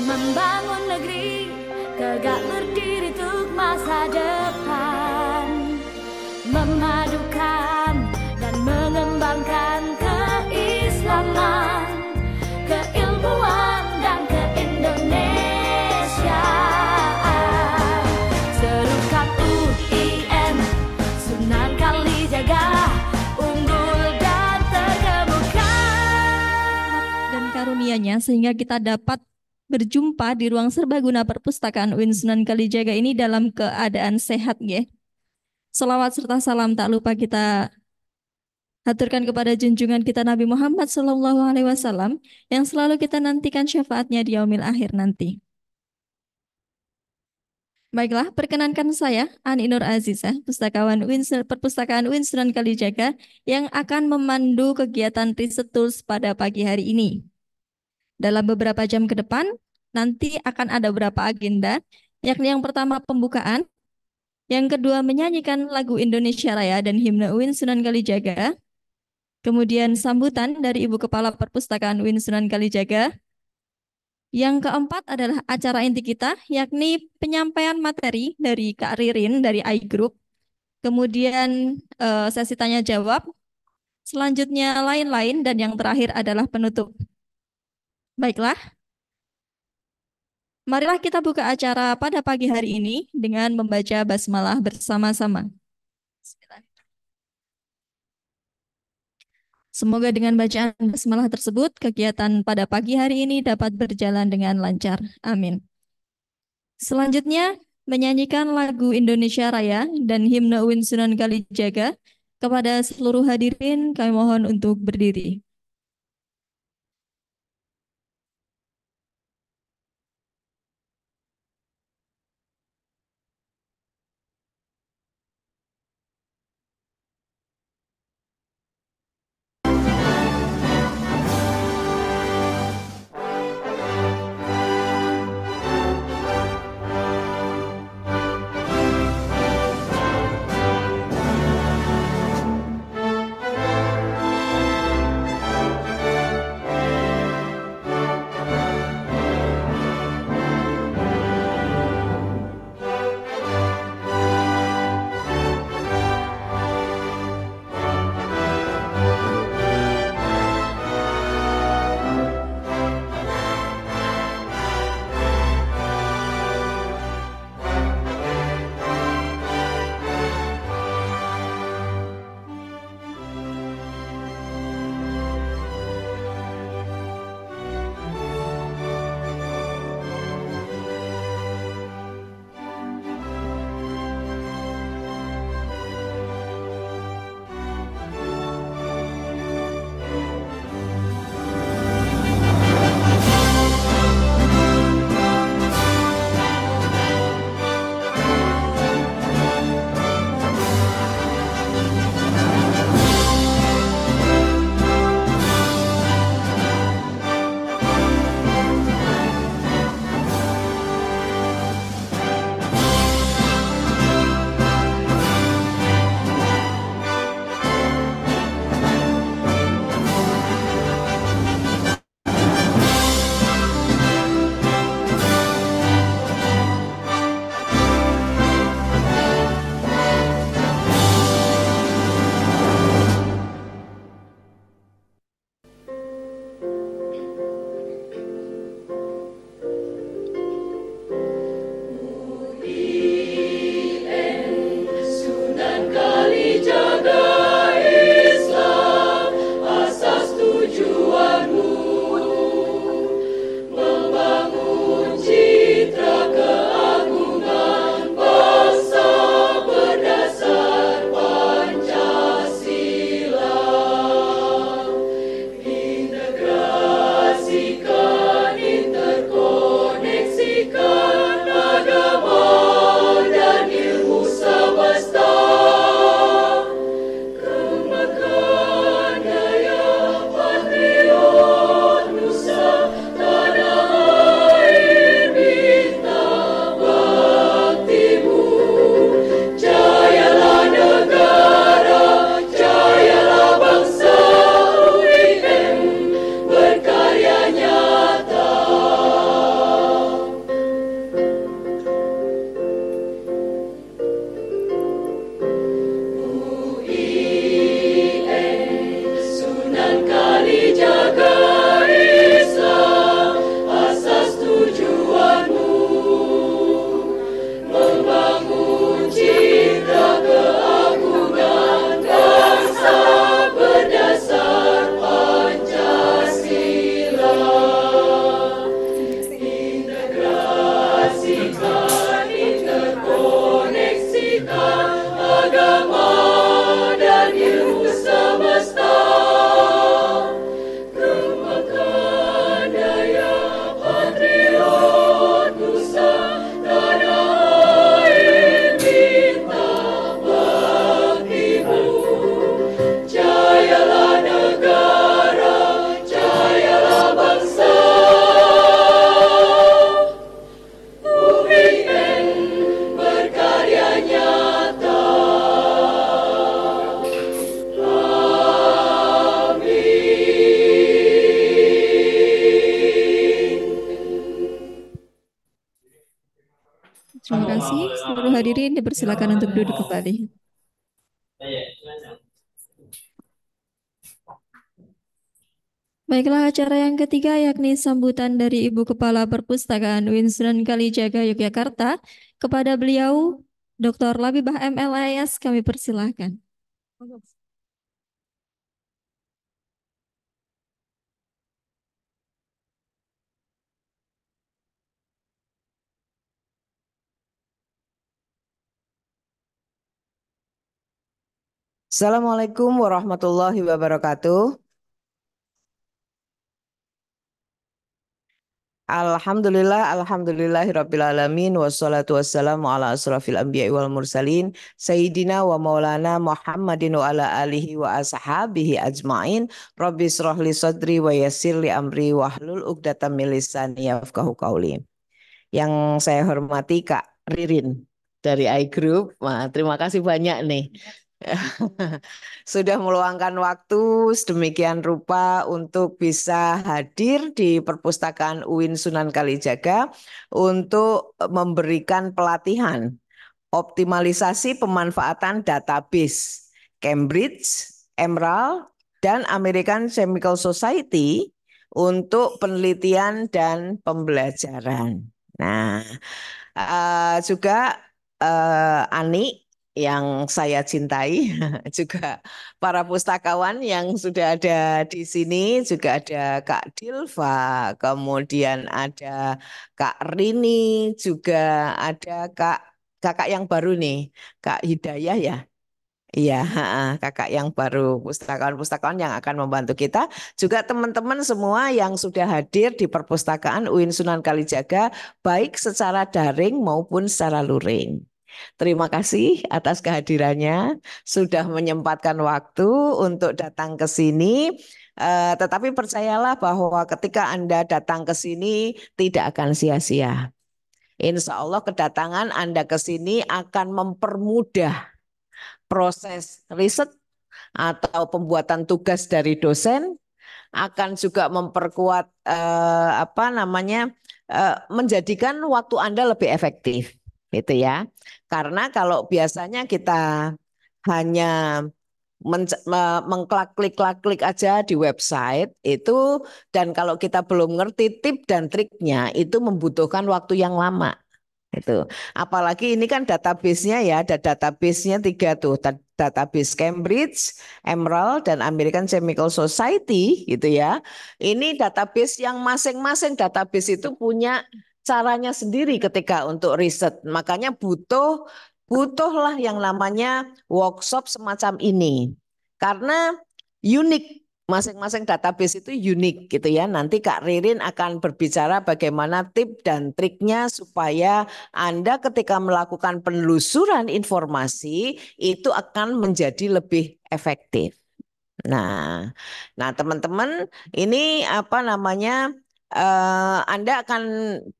Membangun negeri Tegak berdiri untuk masa depan Memadukan kepadanya sehingga kita dapat berjumpa di ruang serbaguna perpustakaan UIN Sunan Kalijaga ini dalam keadaan sehat ya. Selawat serta salam tak lupa kita haturkan kepada junjungan kita Nabi Muhammad Shallallahu Alaihi Wasallam yang selalu kita nantikan syafaatnya di yaumil akhir nanti. Baiklah, perkenankan saya, Ani Nur Azizah, pustakawan Windsor perpustakaan UIN Kalijaga, yang akan memandu kegiatan riset tools pada pagi hari ini. Dalam beberapa jam ke depan, nanti akan ada beberapa agenda, yakni yang pertama pembukaan, yang kedua menyanyikan lagu Indonesia Raya dan himne UIN Sunan Kalijaga, kemudian sambutan dari Ibu Kepala Perpustakaan UIN Sunan Kalijaga, yang keempat adalah acara inti kita, yakni penyampaian materi dari Kak Ririn dari iGroup. Kemudian eh, sesi tanya jawab. Selanjutnya lain-lain dan yang terakhir adalah penutup. Baiklah, marilah kita buka acara pada pagi hari ini dengan membaca basmalah bersama-sama. Semoga dengan bacaan basmalah tersebut, kegiatan pada pagi hari ini dapat berjalan dengan lancar. Amin. Selanjutnya, menyanyikan lagu Indonesia Raya dan himne Uin Sunan Kalijaga kepada seluruh hadirin, kami mohon untuk berdiri. silakan untuk duduk kembali. Baiklah acara yang ketiga yakni sambutan dari Ibu Kepala Perpustakaan Winston Kalijaga Yogyakarta kepada beliau Dr. Labibah MLIS kami persilahkan. Assalamualaikum warahmatullahi wabarakatuh. Alhamdulillah, alamin, wassalatu wassalamu ala asrafil anbiya wal mursalin, sayyidina wa maulana Muhammadin wa ala alihi wa ashabihi ajma'in, rabbi li sodri wa yasir li amri wa hlul uqdatan milisan yafkahu kauli. Yang saya hormati Kak Ririn dari iGroup, terima kasih banyak nih sudah meluangkan waktu sedemikian rupa untuk bisa hadir di perpustakaan UIN Sunan Kalijaga untuk memberikan pelatihan optimalisasi pemanfaatan database Cambridge, Emerald, dan American Chemical Society untuk penelitian dan pembelajaran. Nah, uh, juga uh, Ani yang saya cintai, juga para pustakawan yang sudah ada di sini, juga ada Kak Dilva, kemudian ada Kak Rini, juga ada Kak kakak yang baru nih, Kak Hidayah ya. Iya, kakak yang baru pustakawan-pustakawan yang akan membantu kita, juga teman-teman semua yang sudah hadir di perpustakaan UIN Sunan Kalijaga baik secara daring maupun secara luring. Terima kasih atas kehadirannya, sudah menyempatkan waktu untuk datang ke sini. Uh, tetapi percayalah bahwa ketika Anda datang ke sini tidak akan sia-sia. Insya Allah kedatangan Anda ke sini akan mempermudah proses riset atau pembuatan tugas dari dosen akan juga memperkuat uh, apa namanya uh, menjadikan waktu Anda lebih efektif gitu ya. Karena kalau biasanya kita hanya mengklik-klik klik aja di website itu dan kalau kita belum ngerti tip dan triknya itu membutuhkan waktu yang lama itu apalagi ini kan database-nya ya ada database-nya tiga tuh database Cambridge, Emerald dan American Chemical Society gitu ya ini database yang masing-masing database itu punya caranya sendiri ketika untuk riset. Makanya butuh butuhlah yang namanya workshop semacam ini. Karena unik masing-masing database itu unik gitu ya. Nanti Kak Ririn akan berbicara bagaimana tip dan triknya supaya Anda ketika melakukan penelusuran informasi itu akan menjadi lebih efektif. Nah, nah teman-teman ini apa namanya uh, Anda akan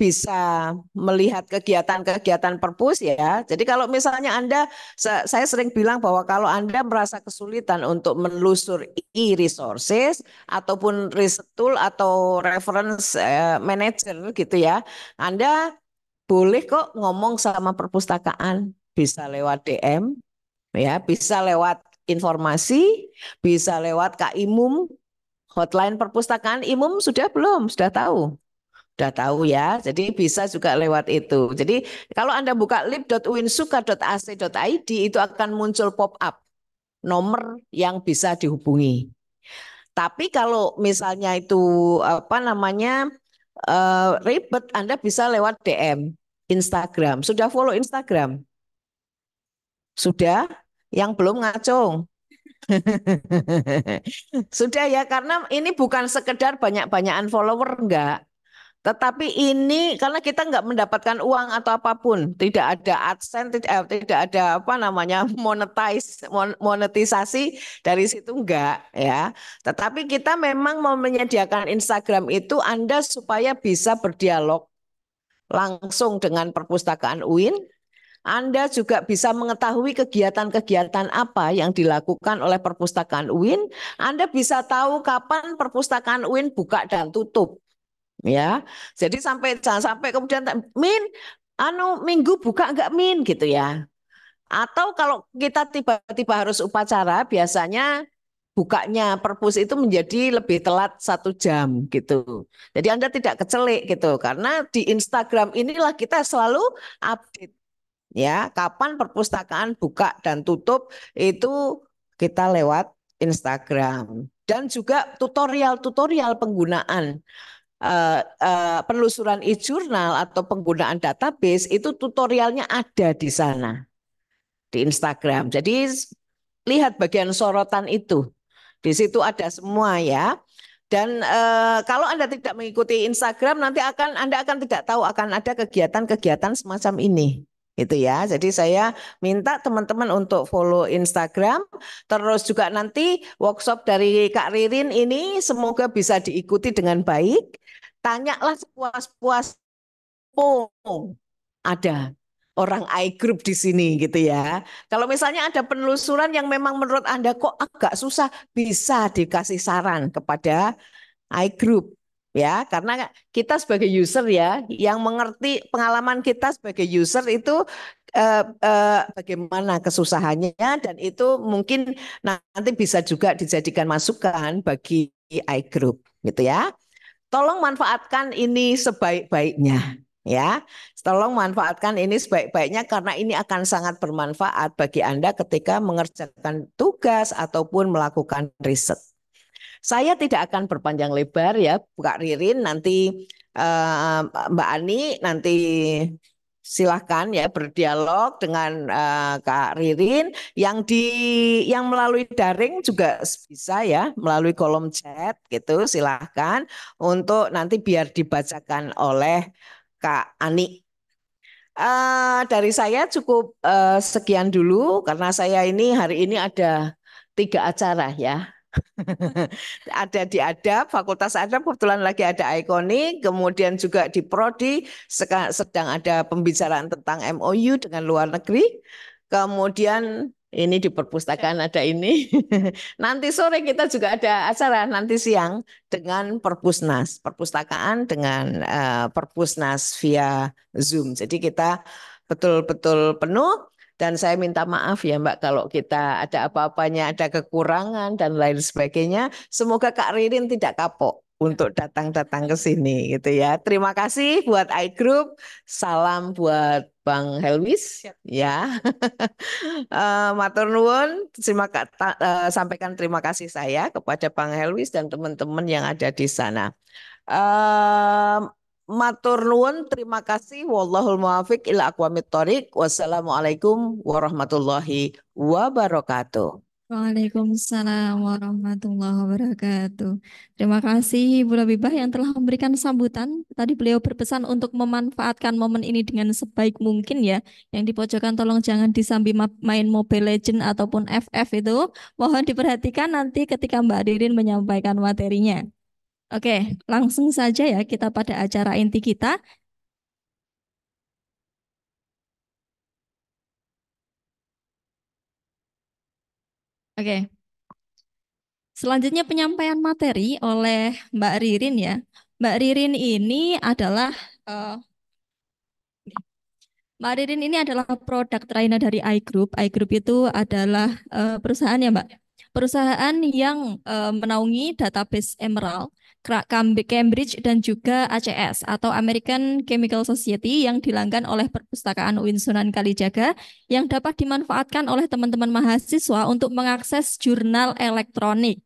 bisa melihat kegiatan-kegiatan perpus ya. Jadi kalau misalnya Anda, saya sering bilang bahwa kalau Anda merasa kesulitan untuk menelusur e-resources ataupun tool atau reference uh, manager gitu ya, Anda boleh kok ngomong sama perpustakaan bisa lewat DM ya bisa lewat informasi bisa lewat kaimum hotline perpustakaan imum sudah belum? Sudah tahu? Sudah tahu ya. Jadi bisa juga lewat itu. Jadi kalau Anda buka lib.winsuka.ac.id itu akan muncul pop-up nomor yang bisa dihubungi. Tapi kalau misalnya itu apa namanya uh, ribet, Anda bisa lewat DM Instagram. Sudah follow Instagram? Sudah? Yang belum ngacung. Sudah ya, karena ini bukan sekedar banyak-banyakan follower enggak. Tetapi ini karena kita nggak mendapatkan uang atau apapun, tidak ada adsense, tidak, eh, tidak ada apa namanya monetize, monetisasi dari situ enggak ya. Tetapi kita memang mau menyediakan Instagram itu Anda supaya bisa berdialog langsung dengan perpustakaan UIN, anda juga bisa mengetahui kegiatan-kegiatan apa yang dilakukan oleh perpustakaan UIN. Anda bisa tahu kapan perpustakaan UIN buka dan tutup. Ya, jadi sampai jangan sampai kemudian min anu minggu buka enggak min gitu ya. Atau kalau kita tiba-tiba harus upacara biasanya bukanya perpus itu menjadi lebih telat satu jam gitu. Jadi Anda tidak kecelik gitu karena di Instagram inilah kita selalu update ya kapan perpustakaan buka dan tutup itu kita lewat Instagram dan juga tutorial-tutorial penggunaan uh, uh, penelusuran e-jurnal atau penggunaan database itu tutorialnya ada di sana di Instagram. Jadi lihat bagian sorotan itu. Di situ ada semua ya. Dan e, kalau Anda tidak mengikuti Instagram, nanti akan Anda akan tidak tahu akan ada kegiatan-kegiatan semacam ini. Itu ya. Jadi saya minta teman-teman untuk follow Instagram. Terus juga nanti workshop dari Kak Ririn ini semoga bisa diikuti dengan baik. Tanyalah puas-puas ada orang I group di sini gitu ya. Kalau misalnya ada penelusuran yang memang menurut Anda kok agak susah, bisa dikasih saran kepada I group ya karena kita sebagai user ya yang mengerti pengalaman kita sebagai user itu eh, eh, bagaimana kesusahannya dan itu mungkin nanti bisa juga dijadikan masukan bagi iGroup gitu ya. Tolong manfaatkan ini sebaik-baiknya ya. Tolong manfaatkan ini sebaik-baiknya karena ini akan sangat bermanfaat bagi Anda ketika mengerjakan tugas ataupun melakukan riset. Saya tidak akan berpanjang lebar ya, Kak Ririn. Nanti uh, Mbak Ani nanti silahkan ya berdialog dengan uh, Kak Ririn yang di yang melalui daring juga bisa ya melalui kolom chat gitu silahkan untuk nanti biar dibacakan oleh Kak Ani. Uh, dari saya cukup uh, sekian dulu karena saya ini hari ini ada tiga acara ya ada di adab, fakultas adab kebetulan lagi ada ikonik, kemudian juga di prodi sedang ada pembicaraan tentang MOU dengan luar negeri. Kemudian ini di perpustakaan ya. ada ini. Nanti sore kita juga ada acara nanti siang dengan Perpusnas, perpustakaan dengan uh, Perpusnas via Zoom. Jadi kita betul-betul penuh dan saya minta maaf ya Mbak kalau kita ada apa-apanya, ada kekurangan dan lain sebagainya. Semoga Kak Ririn tidak kapok untuk datang-datang ke sini gitu ya. Terima kasih buat iGroup. Salam buat Bang Helwis ya. Eh, matur nuwun, terima kasih eh, sampaikan terima kasih saya kepada Bang Helwis dan teman-teman yang ada di sana. Matur nuwun, terima kasih. Wallahul muwafiq ila aqwamit thoriq. Wassalamualaikum warahmatullahi wabarakatuh. Waalaikumsalam warahmatullahi wabarakatuh. Terima kasih Ibu Labibah yang telah memberikan sambutan. Tadi beliau berpesan untuk memanfaatkan momen ini dengan sebaik mungkin ya. Yang di pojokan tolong jangan disambi main Mobile Legend ataupun FF itu. Mohon diperhatikan nanti ketika Mbak Dirin menyampaikan materinya. Oke, langsung saja ya kita pada acara inti kita. Oke. Selanjutnya penyampaian materi oleh Mbak Ririn ya. Mbak Ririn ini adalah uh, Mbak Ririn ini adalah produk trainer dari iGroup. iGroup itu adalah uh, perusahaan ya, Mbak. Perusahaan yang uh, menaungi database Emerald Cambridge dan juga ACS atau American Chemical Society yang dilanggan oleh perpustakaan UIN Kalijaga yang dapat dimanfaatkan oleh teman-teman mahasiswa untuk mengakses jurnal elektronik.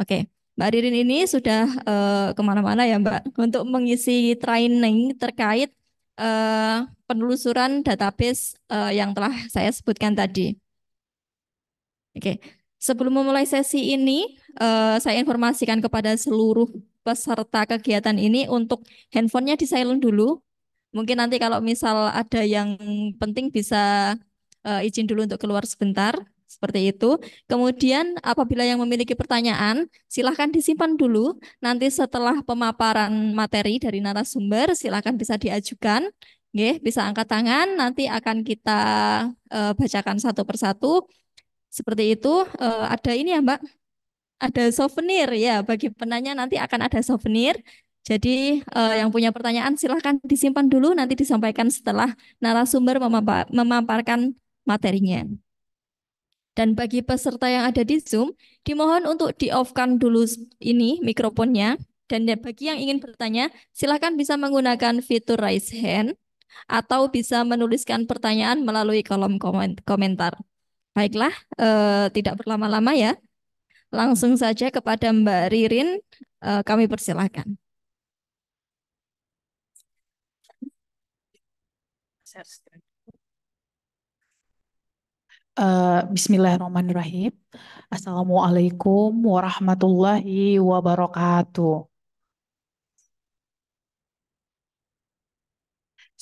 Oke, Mbak Ririn ini sudah uh, kemana-mana ya Mbak untuk mengisi training terkait uh, penelusuran database uh, yang telah saya sebutkan tadi. Oke, sebelum memulai sesi ini, uh, saya informasikan kepada seluruh peserta kegiatan ini untuk handphonenya di silent dulu. Mungkin nanti kalau misal ada yang penting bisa uh, izin dulu untuk keluar sebentar, seperti itu. Kemudian apabila yang memiliki pertanyaan, silahkan disimpan dulu. Nanti setelah pemaparan materi dari narasumber, silahkan bisa diajukan. Oke, bisa angkat tangan, nanti akan kita uh, bacakan satu persatu. Seperti itu, uh, ada ini ya Mbak, ada souvenir ya bagi penanya nanti akan ada souvenir. Jadi eh, yang punya pertanyaan silahkan disimpan dulu nanti disampaikan setelah narasumber memaparkan materinya. Dan bagi peserta yang ada di Zoom, dimohon untuk di-off-kan dulu ini mikrofonnya. Dan ya, bagi yang ingin bertanya, silahkan bisa menggunakan fitur raise hand atau bisa menuliskan pertanyaan melalui kolom komentar. Baiklah, eh, tidak berlama-lama ya. Langsung saja kepada Mbak Ririn, eh, kami persilahkan. Uh, Bismillahirrahmanirrahim. Assalamualaikum warahmatullahi wabarakatuh.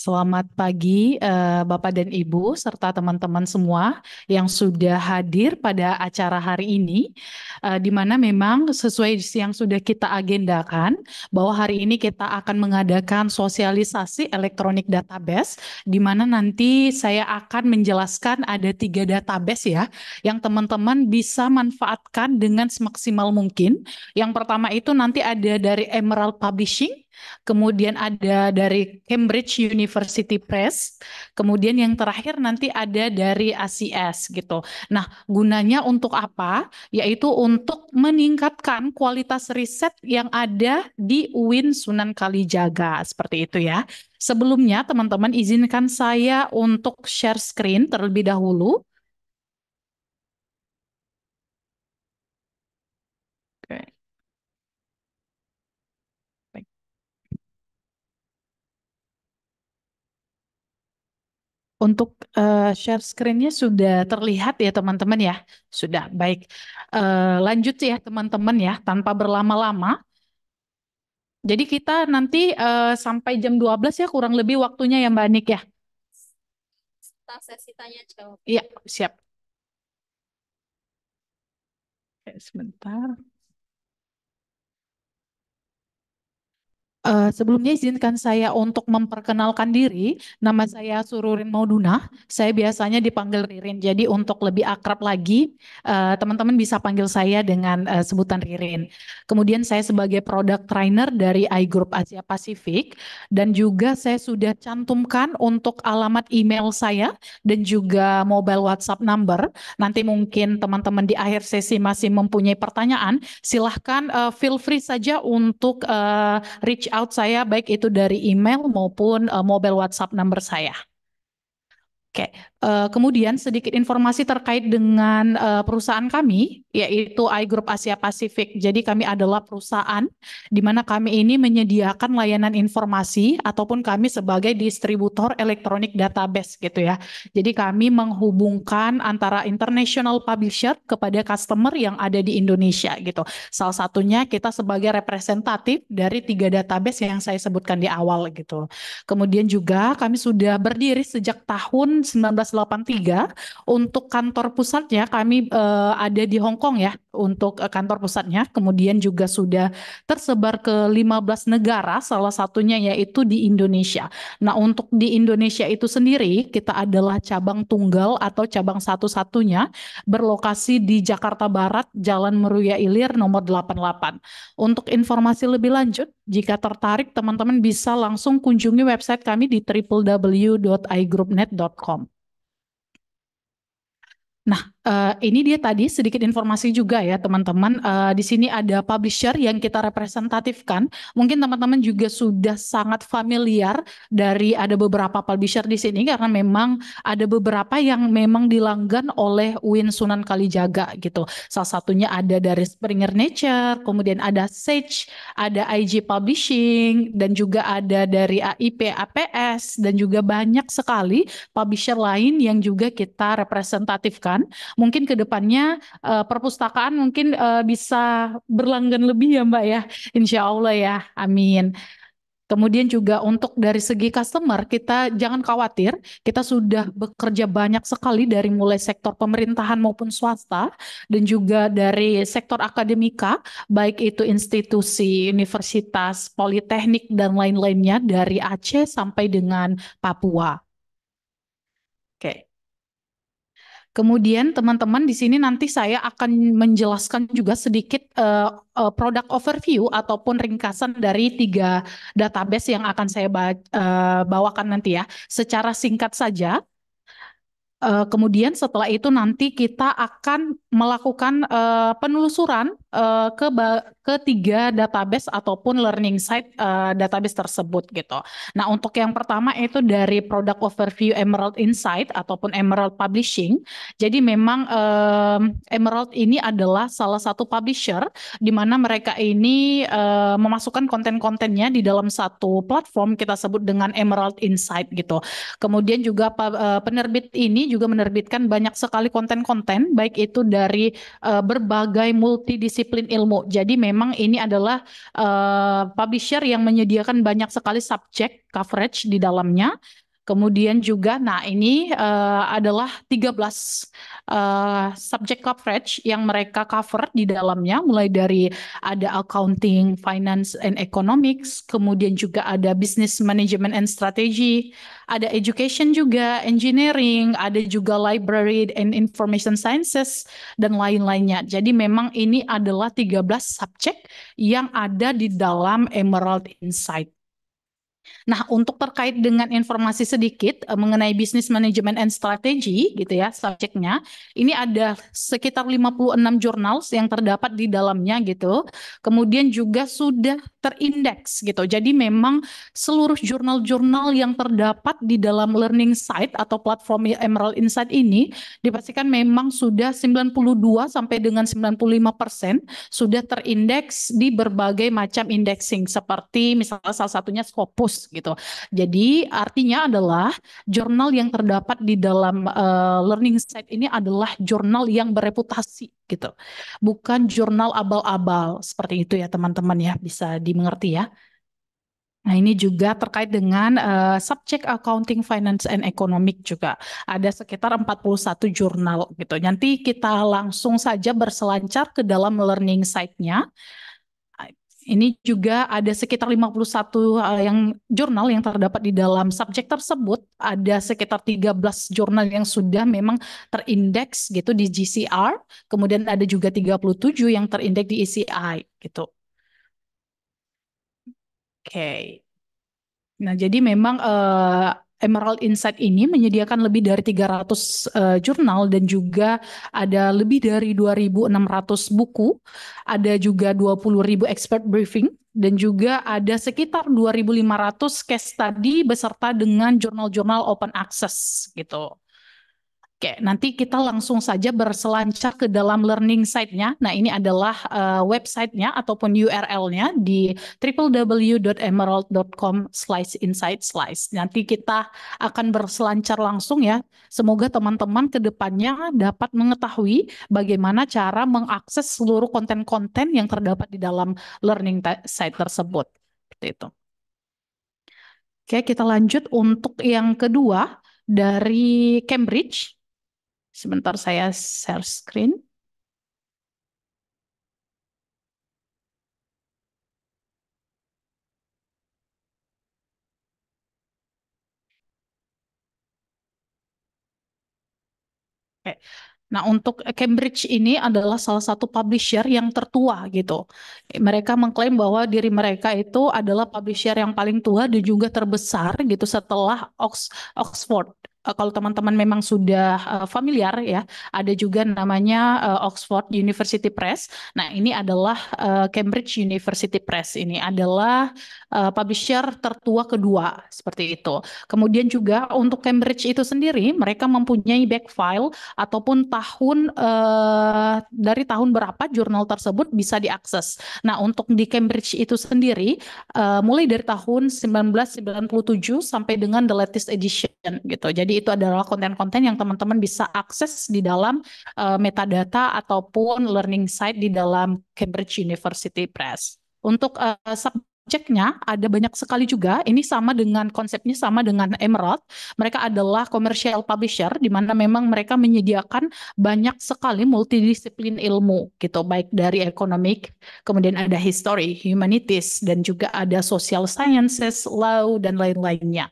Selamat pagi, uh, Bapak dan Ibu, serta teman-teman semua yang sudah hadir pada acara hari ini, uh, di mana memang sesuai yang sudah kita agendakan, bahwa hari ini kita akan mengadakan sosialisasi elektronik database, di mana nanti saya akan menjelaskan ada tiga database ya, yang teman-teman bisa manfaatkan dengan semaksimal mungkin. Yang pertama itu nanti ada dari Emerald Publishing, kemudian ada dari Cambridge University Press, kemudian yang terakhir nanti ada dari ACS gitu. Nah, gunanya untuk apa? Yaitu untuk meningkatkan kualitas riset yang ada di UIN Sunan Kalijaga, seperti itu ya. Sebelumnya, teman-teman izinkan saya untuk share screen terlebih dahulu. Untuk uh, share screen-nya sudah terlihat ya teman-teman ya. Sudah, baik. Uh, lanjut ya teman-teman ya, tanpa berlama-lama. Jadi kita nanti uh, sampai jam 12 ya kurang lebih waktunya ya Mbak Anik ya. Sesi tanya jawab. Iya, siap. Oke, sebentar. Uh, sebelumnya izinkan saya untuk memperkenalkan diri. Nama saya Sururin Mauduna. Saya biasanya dipanggil Ririn. Jadi untuk lebih akrab lagi, eh, teman-teman uh, bisa panggil saya dengan uh, sebutan Ririn. Kemudian saya sebagai product trainer dari I Group Asia Pasifik dan juga saya sudah cantumkan untuk alamat email saya dan juga mobile WhatsApp number. Nanti mungkin teman-teman di akhir sesi masih mempunyai pertanyaan, silahkan uh, feel free saja untuk uh, reach out saya baik itu dari email maupun uh, mobile WhatsApp number saya. Oke, okay. Uh, kemudian sedikit informasi terkait dengan uh, perusahaan kami, yaitu I Group Asia Pasifik. Jadi kami adalah perusahaan di mana kami ini menyediakan layanan informasi ataupun kami sebagai distributor elektronik database gitu ya. Jadi kami menghubungkan antara international publisher kepada customer yang ada di Indonesia gitu. Salah satunya kita sebagai representatif dari tiga database yang saya sebutkan di awal gitu. Kemudian juga kami sudah berdiri sejak tahun 19 1983 untuk kantor pusatnya kami uh, ada di Hong Kong ya untuk uh, kantor pusatnya kemudian juga sudah tersebar ke 15 negara salah satunya yaitu di Indonesia. Nah, untuk di Indonesia itu sendiri kita adalah cabang tunggal atau cabang satu-satunya berlokasi di Jakarta Barat Jalan Meruya Ilir nomor 88. Untuk informasi lebih lanjut jika tertarik teman-teman bisa langsung kunjungi website kami di www.igroupnet.com. Nah Uh, ini dia tadi sedikit informasi juga ya teman-teman. Uh, di sini ada publisher yang kita representatifkan. Mungkin teman-teman juga sudah sangat familiar dari ada beberapa publisher di sini karena memang ada beberapa yang memang dilanggan oleh Win Sunan Kalijaga gitu. Salah satunya ada dari Springer Nature, kemudian ada Sage, ada IG Publishing, dan juga ada dari AIP APS dan juga banyak sekali publisher lain yang juga kita representatifkan mungkin kedepannya uh, eh, perpustakaan mungkin uh, bisa berlanggan lebih ya Mbak ya, Insya Allah ya, Amin. Kemudian juga untuk dari segi customer kita jangan khawatir, kita sudah bekerja banyak sekali dari mulai sektor pemerintahan maupun swasta dan juga dari sektor akademika, baik itu institusi, universitas, politeknik dan lain-lainnya dari Aceh sampai dengan Papua. Kemudian teman-teman di sini nanti saya akan menjelaskan juga sedikit uh, uh, product overview ataupun ringkasan dari tiga database yang akan saya eh, bawakan nanti ya. Secara singkat saja, Uh, kemudian setelah itu nanti kita akan melakukan uh, penelusuran uh, ke ketiga database ataupun learning site uh, database tersebut gitu. Nah untuk yang pertama itu dari product overview Emerald Insight ataupun Emerald Publishing. Jadi memang uh, Emerald ini adalah salah satu publisher di mana mereka ini uh, memasukkan konten-kontennya di dalam satu platform kita sebut dengan Emerald Insight gitu. Kemudian juga uh, penerbit ini juga menerbitkan banyak sekali konten-konten baik itu dari uh, berbagai multidisiplin ilmu. Jadi memang ini adalah uh, publisher yang menyediakan banyak sekali subjek coverage di dalamnya. Kemudian juga nah ini uh, adalah 13 uh, eh, subject coverage yang mereka cover di dalamnya mulai dari ada accounting, finance and economics, kemudian juga ada business management and strategy, ada education juga, engineering, ada juga library and information sciences dan lain-lainnya. Jadi memang ini adalah 13 subjek yang ada di dalam Emerald Insight. Nah, untuk terkait dengan informasi sedikit uh, mengenai bisnis manajemen and strategy gitu ya subjeknya, ini ada sekitar 56 jurnal yang terdapat di dalamnya gitu. Kemudian juga sudah terindeks gitu. Jadi memang seluruh jurnal-jurnal yang terdapat di dalam learning site atau platform Emerald Insight ini dipastikan memang sudah 92 sampai dengan 95% sudah terindeks di berbagai macam indexing seperti misalnya salah satunya Scopus terus gitu. Jadi artinya adalah jurnal yang terdapat di dalam uh, learning site ini adalah jurnal yang bereputasi gitu. Bukan jurnal abal-abal seperti itu ya teman-teman ya bisa dimengerti ya. Nah, ini juga terkait dengan uh, subjek accounting, finance, and economic juga. Ada sekitar 41 jurnal gitu. Nanti kita langsung saja berselancar ke dalam learning site-nya. Ini juga ada sekitar 51 eh, yang jurnal yang terdapat di dalam subjek tersebut. Ada sekitar 13 jurnal yang sudah memang terindeks gitu di GCR. Kemudian ada juga 37 yang terindeks di ECI gitu. Oke. Okay. Nah, jadi memang uh, Emerald Insight ini menyediakan lebih dari 300 uh, eh, jurnal dan juga ada lebih dari 2.600 buku, ada juga 20.000 expert briefing dan juga ada sekitar 2.500 case study beserta dengan jurnal-jurnal open access gitu. Oke, nanti kita langsung saja berselancar ke dalam learning site-nya. Nah, ini adalah uh, website-nya ataupun URL-nya di www.emerald.com slice insight slice. Nanti kita akan berselancar langsung ya. Semoga teman-teman ke depannya dapat mengetahui bagaimana cara mengakses seluruh konten-konten yang terdapat di dalam learning site tersebut. Seperti itu. Oke, kita lanjut untuk yang kedua dari Cambridge. Sebentar saya share screen. Oke. Nah, untuk Cambridge ini adalah salah satu publisher yang tertua gitu. Mereka mengklaim bahwa diri mereka itu adalah publisher yang paling tua dan juga terbesar gitu setelah Oxford Eh, kalau teman-teman memang sudah eh, familiar ya, ada juga namanya eh, Oxford University Press. Nah, ini adalah Cambridge University Press. Ini adalah publisher tertua kedua seperti itu. Kemudian juga untuk Cambridge itu sendiri, mereka mempunyai back file ataupun tahun dari tahun berapa jurnal tersebut bisa diakses. Nah, untuk di Cambridge itu sendiri mulai dari tahun 1997 sampai dengan the latest edition gitu. Jadi jadi itu adalah konten-konten yang teman-teman bisa akses di dalam uh, metadata ataupun learning site di dalam Cambridge University Press. Untuk uh, subjeknya ada banyak sekali juga. Ini sama dengan konsepnya sama dengan Emerald. Mereka adalah commercial publisher di mana memang mereka menyediakan banyak sekali multidisiplin ilmu gitu, baik dari ekonomi, kemudian ada history, humanities dan juga ada social sciences, law dan lain-lainnya.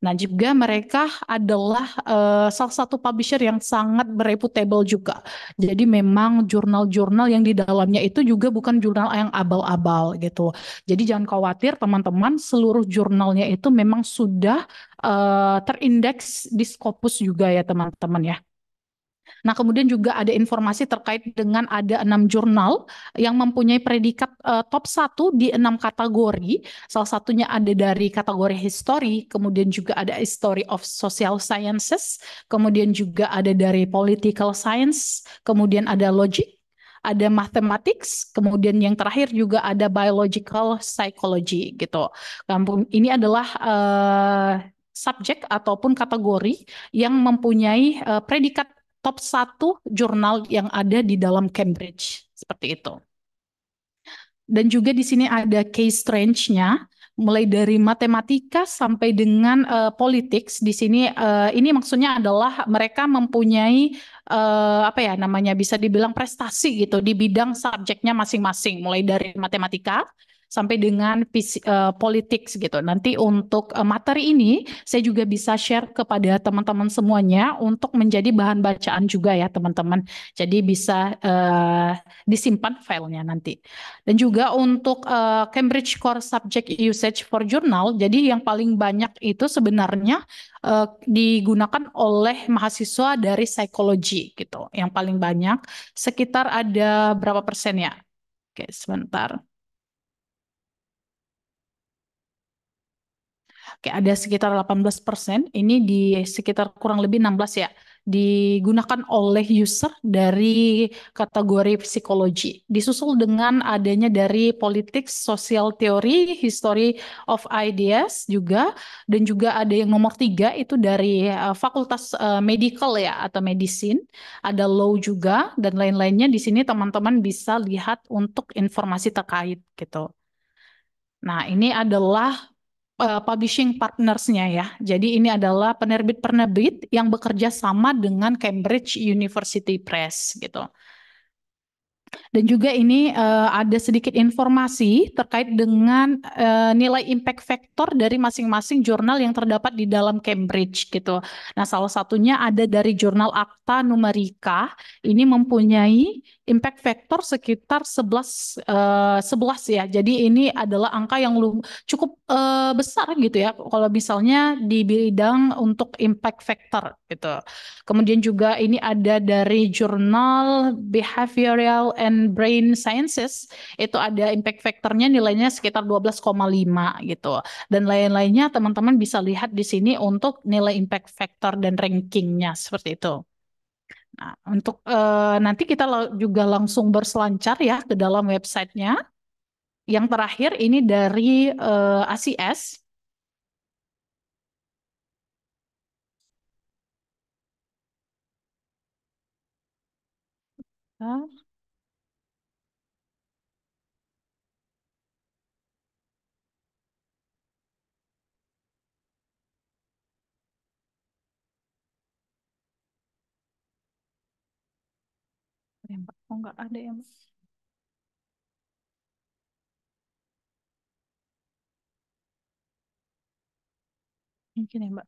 Nah, juga mereka adalah uh, salah satu publisher yang sangat bereputable juga. Jadi memang jurnal-jurnal yang di dalamnya itu juga bukan jurnal yang abal-abal gitu. Jadi jangan khawatir teman-teman, seluruh jurnalnya itu memang sudah uh, terindeks di Scopus juga ya teman-teman ya. Nah, kemudian juga ada informasi terkait dengan ada enam jurnal yang mempunyai predikat uh, top satu di enam kategori. Salah satunya ada dari kategori history, kemudian juga ada history of social sciences, kemudian juga ada dari political science, kemudian ada logic, ada mathematics, kemudian yang terakhir juga ada biological psychology gitu. Kampung ya ini adalah uh, subjek ataupun kategori yang mempunyai uh, predikat top satu jurnal yang ada di dalam Cambridge seperti itu. Dan juga di sini ada case range-nya mulai dari matematika sampai dengan uh, eh, politik di sini uh, ini maksudnya adalah mereka mempunyai uh, apa ya namanya bisa dibilang prestasi gitu di bidang subjeknya masing-masing mulai dari matematika sampai dengan uh, eh, politik gitu. Nanti untuk uh, materi ini saya juga bisa share kepada teman-teman semuanya untuk menjadi bahan bacaan juga ya teman-teman. Jadi bisa uh, disimpan filenya nanti. Dan juga untuk uh, Cambridge Core Subject Usage for Journal, jadi yang paling banyak itu sebenarnya digunakan oleh mahasiswa dari psikologi gitu. Yang paling banyak sekitar ada berapa persen ya? Oke, sebentar. kayak ada sekitar 18% ini di sekitar kurang lebih 16 ya digunakan oleh user dari kategori psikologi disusul dengan adanya dari politik, sosial teori, history of ideas juga dan juga ada yang nomor tiga itu dari uh, fakultas uh, medical ya atau medicine ada law juga dan lain-lainnya di sini teman-teman bisa lihat untuk informasi terkait gitu. Nah, ini adalah uh, publishing partnersnya ya. Jadi ini adalah penerbit-penerbit yang bekerja sama dengan Cambridge University Press gitu. Dan juga ini uh, ada sedikit informasi terkait dengan uh, nilai impact factor dari masing-masing jurnal yang terdapat di dalam Cambridge gitu. Nah, salah satunya ada dari jurnal Akta Numerica. Ini mempunyai impact factor sekitar 11 uh, 11 ya. Jadi ini adalah angka yang lum cukup uh, besar gitu ya kalau misalnya di bidang untuk impact factor gitu. Kemudian juga ini ada dari jurnal Behavioral and Brain Sciences itu ada impact factornya nilainya sekitar 12,5 gitu. Dan lain-lainnya teman-teman bisa lihat di sini untuk nilai impact factor dan rankingnya seperti itu. Nah, untuk uh, nanti kita juga langsung berselancar ya ke dalam websitenya. Yang terakhir ini dari uh, eh, ACS. Oh, enggak ada ya, Mas. Mungkin ya, Mbak.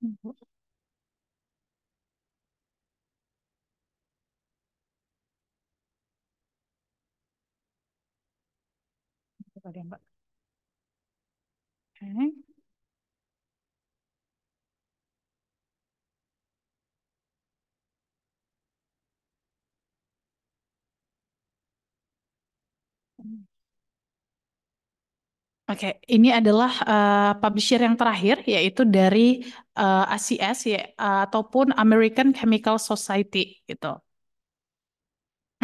Hmm, Bu. Mbak. Oke. Eh? Oke, ini adalah uh, publisher yang terakhir yaitu dari uh, eh, ACS ya, uh, ataupun American Chemical Society gitu.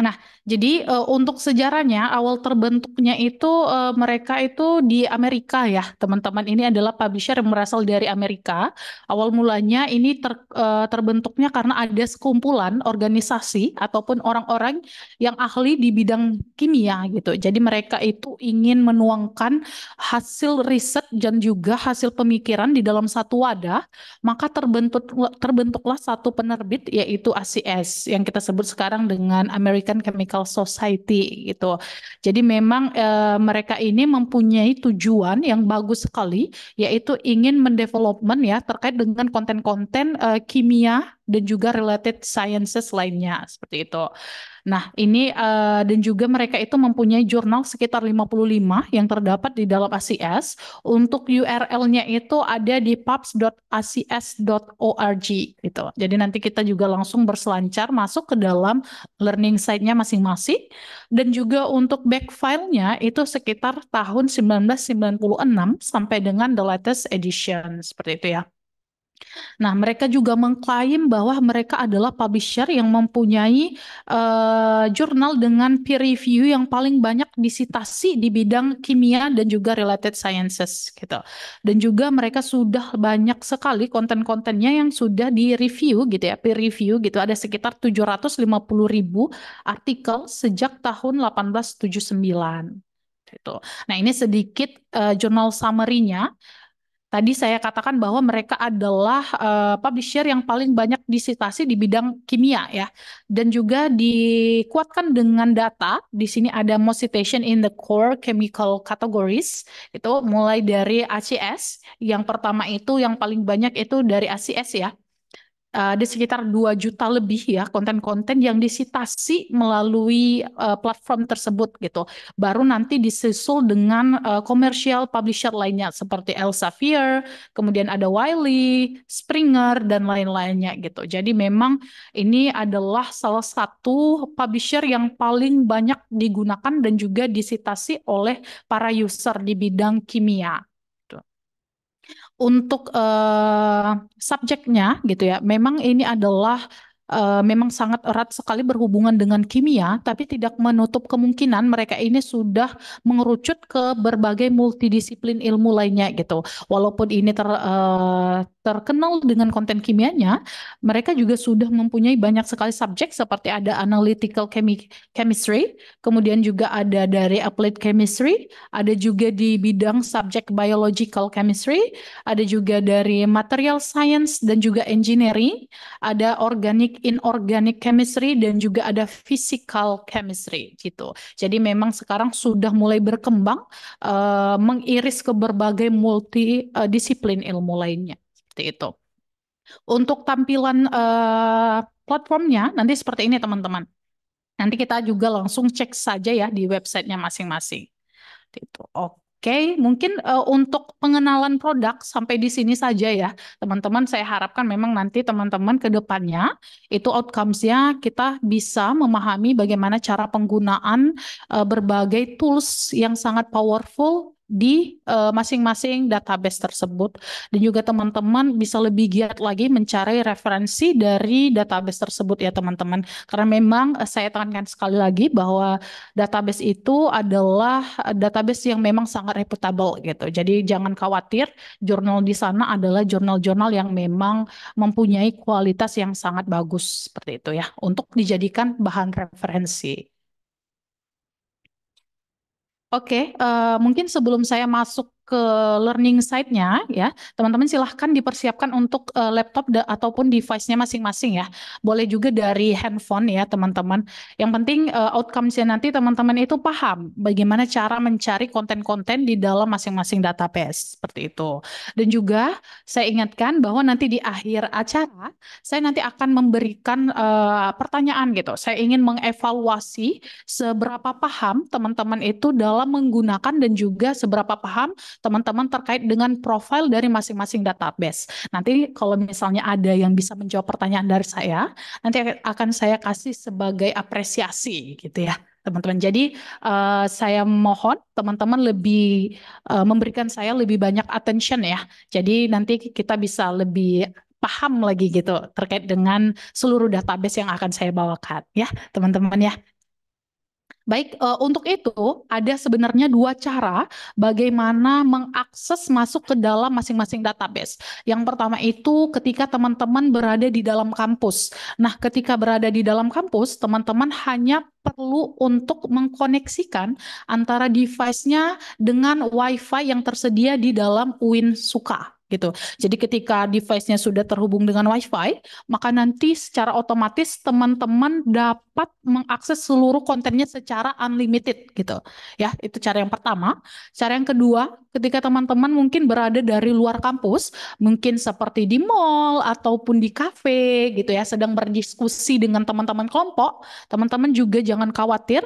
Nah, jadi uh, untuk sejarahnya awal terbentuknya itu uh, mereka itu di Amerika ya, teman-teman. Ini adalah publisher yang berasal dari Amerika. Awal mulanya ini ter, uh, terbentuknya karena ada sekumpulan organisasi ataupun orang-orang yang ahli di bidang kimia gitu. Jadi mereka itu ingin menuangkan hasil riset dan juga hasil pemikiran di dalam satu wadah, maka terbentuk terbentuklah satu penerbit yaitu ACS yang kita sebut sekarang dengan Amerika American Chemical Society gitu. Jadi memang e, mereka ini mempunyai tujuan yang bagus sekali yaitu ingin mendevelopment ya terkait dengan konten-konten e, kimia dan juga related sciences lainnya seperti itu. Nah, ini uh, dan juga mereka itu mempunyai jurnal sekitar 55 yang terdapat di dalam ACS. Untuk URL-nya itu ada di pubs.acs.org gitu. Jadi nanti kita juga langsung berselancar masuk ke dalam learning site-nya masing-masing dan juga untuk back file-nya itu sekitar tahun 1996 sampai dengan the latest edition seperti itu ya. Nah, mereka juga mengklaim bahwa mereka adalah publisher yang mempunyai uh, jurnal dengan peer review yang paling banyak disitasi di bidang kimia dan juga related sciences gitu. Dan juga mereka sudah banyak sekali konten-kontennya yang sudah di-review gitu ya, peer review gitu. Ada sekitar 750.000 artikel sejak tahun 1879 gitu. Nah, ini sedikit uh, jurnal summary-nya. Tadi saya katakan bahwa mereka adalah uh, publisher yang paling banyak disitasi di bidang kimia ya. Dan juga dikuatkan dengan data. Di sini ada most citation in the core chemical categories. Itu mulai dari ACS. Yang pertama itu yang paling banyak itu dari ACS ya ada eh, sekitar 2 juta lebih ya konten-konten yang disitasi melalui uh, platform tersebut gitu. Baru nanti disusul dengan uh, commercial publisher lainnya seperti Elsevier, kemudian ada Wiley, Springer dan lain-lainnya gitu. Jadi memang ini adalah salah satu publisher yang paling banyak digunakan dan juga disitasi oleh para user di bidang kimia untuk uh, subjeknya gitu ya memang ini adalah uh, memang sangat erat sekali berhubungan dengan kimia, tapi tidak menutup kemungkinan mereka ini sudah mengerucut ke berbagai multidisiplin ilmu lainnya gitu. Walaupun ini ter, uh, terkenal dengan konten kimianya, mereka juga sudah mempunyai banyak sekali subjek seperti ada analytical chemi chemistry, kemudian juga ada dari applied chemistry, ada juga di bidang subjek biological chemistry, ada juga dari material science dan juga engineering, ada organic inorganic chemistry dan juga ada physical chemistry gitu. Jadi memang sekarang sudah mulai berkembang uh, mengiris ke berbagai multi uh, disiplin ilmu lainnya seperti itu. Untuk tampilan uh, platformnya nanti seperti ini teman-teman. Nanti kita juga langsung cek saja ya di websitenya masing-masing. Itu. Oke. Oke, mungkin uh, untuk pengenalan produk sampai di sini saja ya, teman-teman. Saya harapkan memang nanti teman-teman ke depannya itu outcomes-nya kita bisa memahami bagaimana cara penggunaan uh, berbagai tools yang sangat powerful di eh, masing-masing uh, database tersebut dan juga teman-teman bisa lebih giat lagi mencari referensi dari database tersebut ya teman-teman karena memang uh, saya tekankan sekali lagi bahwa database itu adalah eh, database yang memang sangat reputable gitu jadi jangan khawatir jurnal di sana adalah jurnal-jurnal yang memang mempunyai kualitas yang sangat bagus seperti itu ya untuk dijadikan bahan referensi Oke, uh, mungkin sebelum saya masuk ke learning site nya ya. Teman-teman silahkan dipersiapkan untuk uh, laptop da ataupun device-nya masing-masing ya. Boleh juga dari handphone ya teman-teman. Yang penting uh, eh, outcome-nya nanti teman-teman itu paham bagaimana cara mencari konten-konten di dalam masing-masing database seperti itu. Dan juga saya ingatkan bahwa nanti di akhir acara saya nanti akan memberikan uh, pertanyaan gitu. Saya ingin mengevaluasi seberapa paham teman-teman itu dalam menggunakan dan juga seberapa paham teman-teman terkait dengan profil dari masing-masing database. Nanti kalau misalnya ada yang bisa menjawab pertanyaan dari saya, nanti akan saya kasih sebagai apresiasi gitu ya teman-teman. Jadi uh, saya mohon teman-teman lebih uh, memberikan saya lebih banyak attention ya. Jadi nanti kita bisa lebih paham lagi gitu terkait dengan seluruh database yang akan saya bawakan ya teman-teman ya. Baik, uh, untuk itu ada sebenarnya dua cara bagaimana mengakses masuk ke dalam masing-masing database. Yang pertama itu ketika teman-teman berada di dalam kampus. Nah, ketika berada di dalam kampus, teman-teman hanya perlu untuk mengkoneksikan antara device-nya dengan WiFi yang tersedia di dalam UIN Suka gitu. Jadi ketika device-nya sudah terhubung dengan WiFi, maka nanti secara otomatis teman-teman dapat mengakses seluruh kontennya secara unlimited gitu. Ya, itu cara yang pertama. Cara yang kedua, ketika teman-teman mungkin berada dari luar kampus, mungkin seperti di mall ataupun di kafe gitu ya, sedang berdiskusi dengan teman-teman kelompok, teman-teman juga jangan khawatir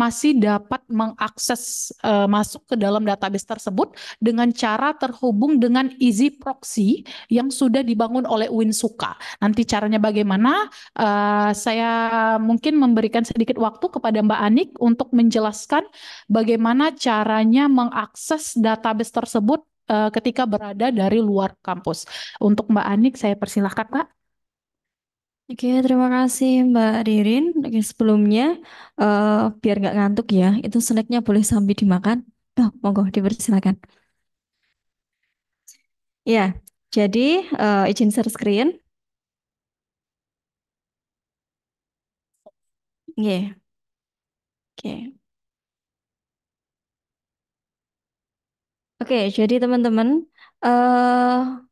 masih dapat mengakses uh, masuk ke dalam database tersebut dengan cara terhubung dengan easy proxy yang sudah dibangun oleh Winsuka. Nanti caranya bagaimana? Uh, saya mungkin memberikan sedikit waktu kepada Mbak Anik untuk menjelaskan bagaimana caranya mengakses database tersebut uh, ketika berada dari luar kampus. Untuk Mbak Anik saya persilahkan, Pak. Oke, terima kasih Mbak Ririn. Oke, sebelumnya uh, biar nggak ngantuk ya, itu snacknya boleh sambil dimakan. Oh, monggo dipersilakan. Ya, jadi uh, izin share screen. Yeah. Oke. Oke, jadi teman-teman, uh,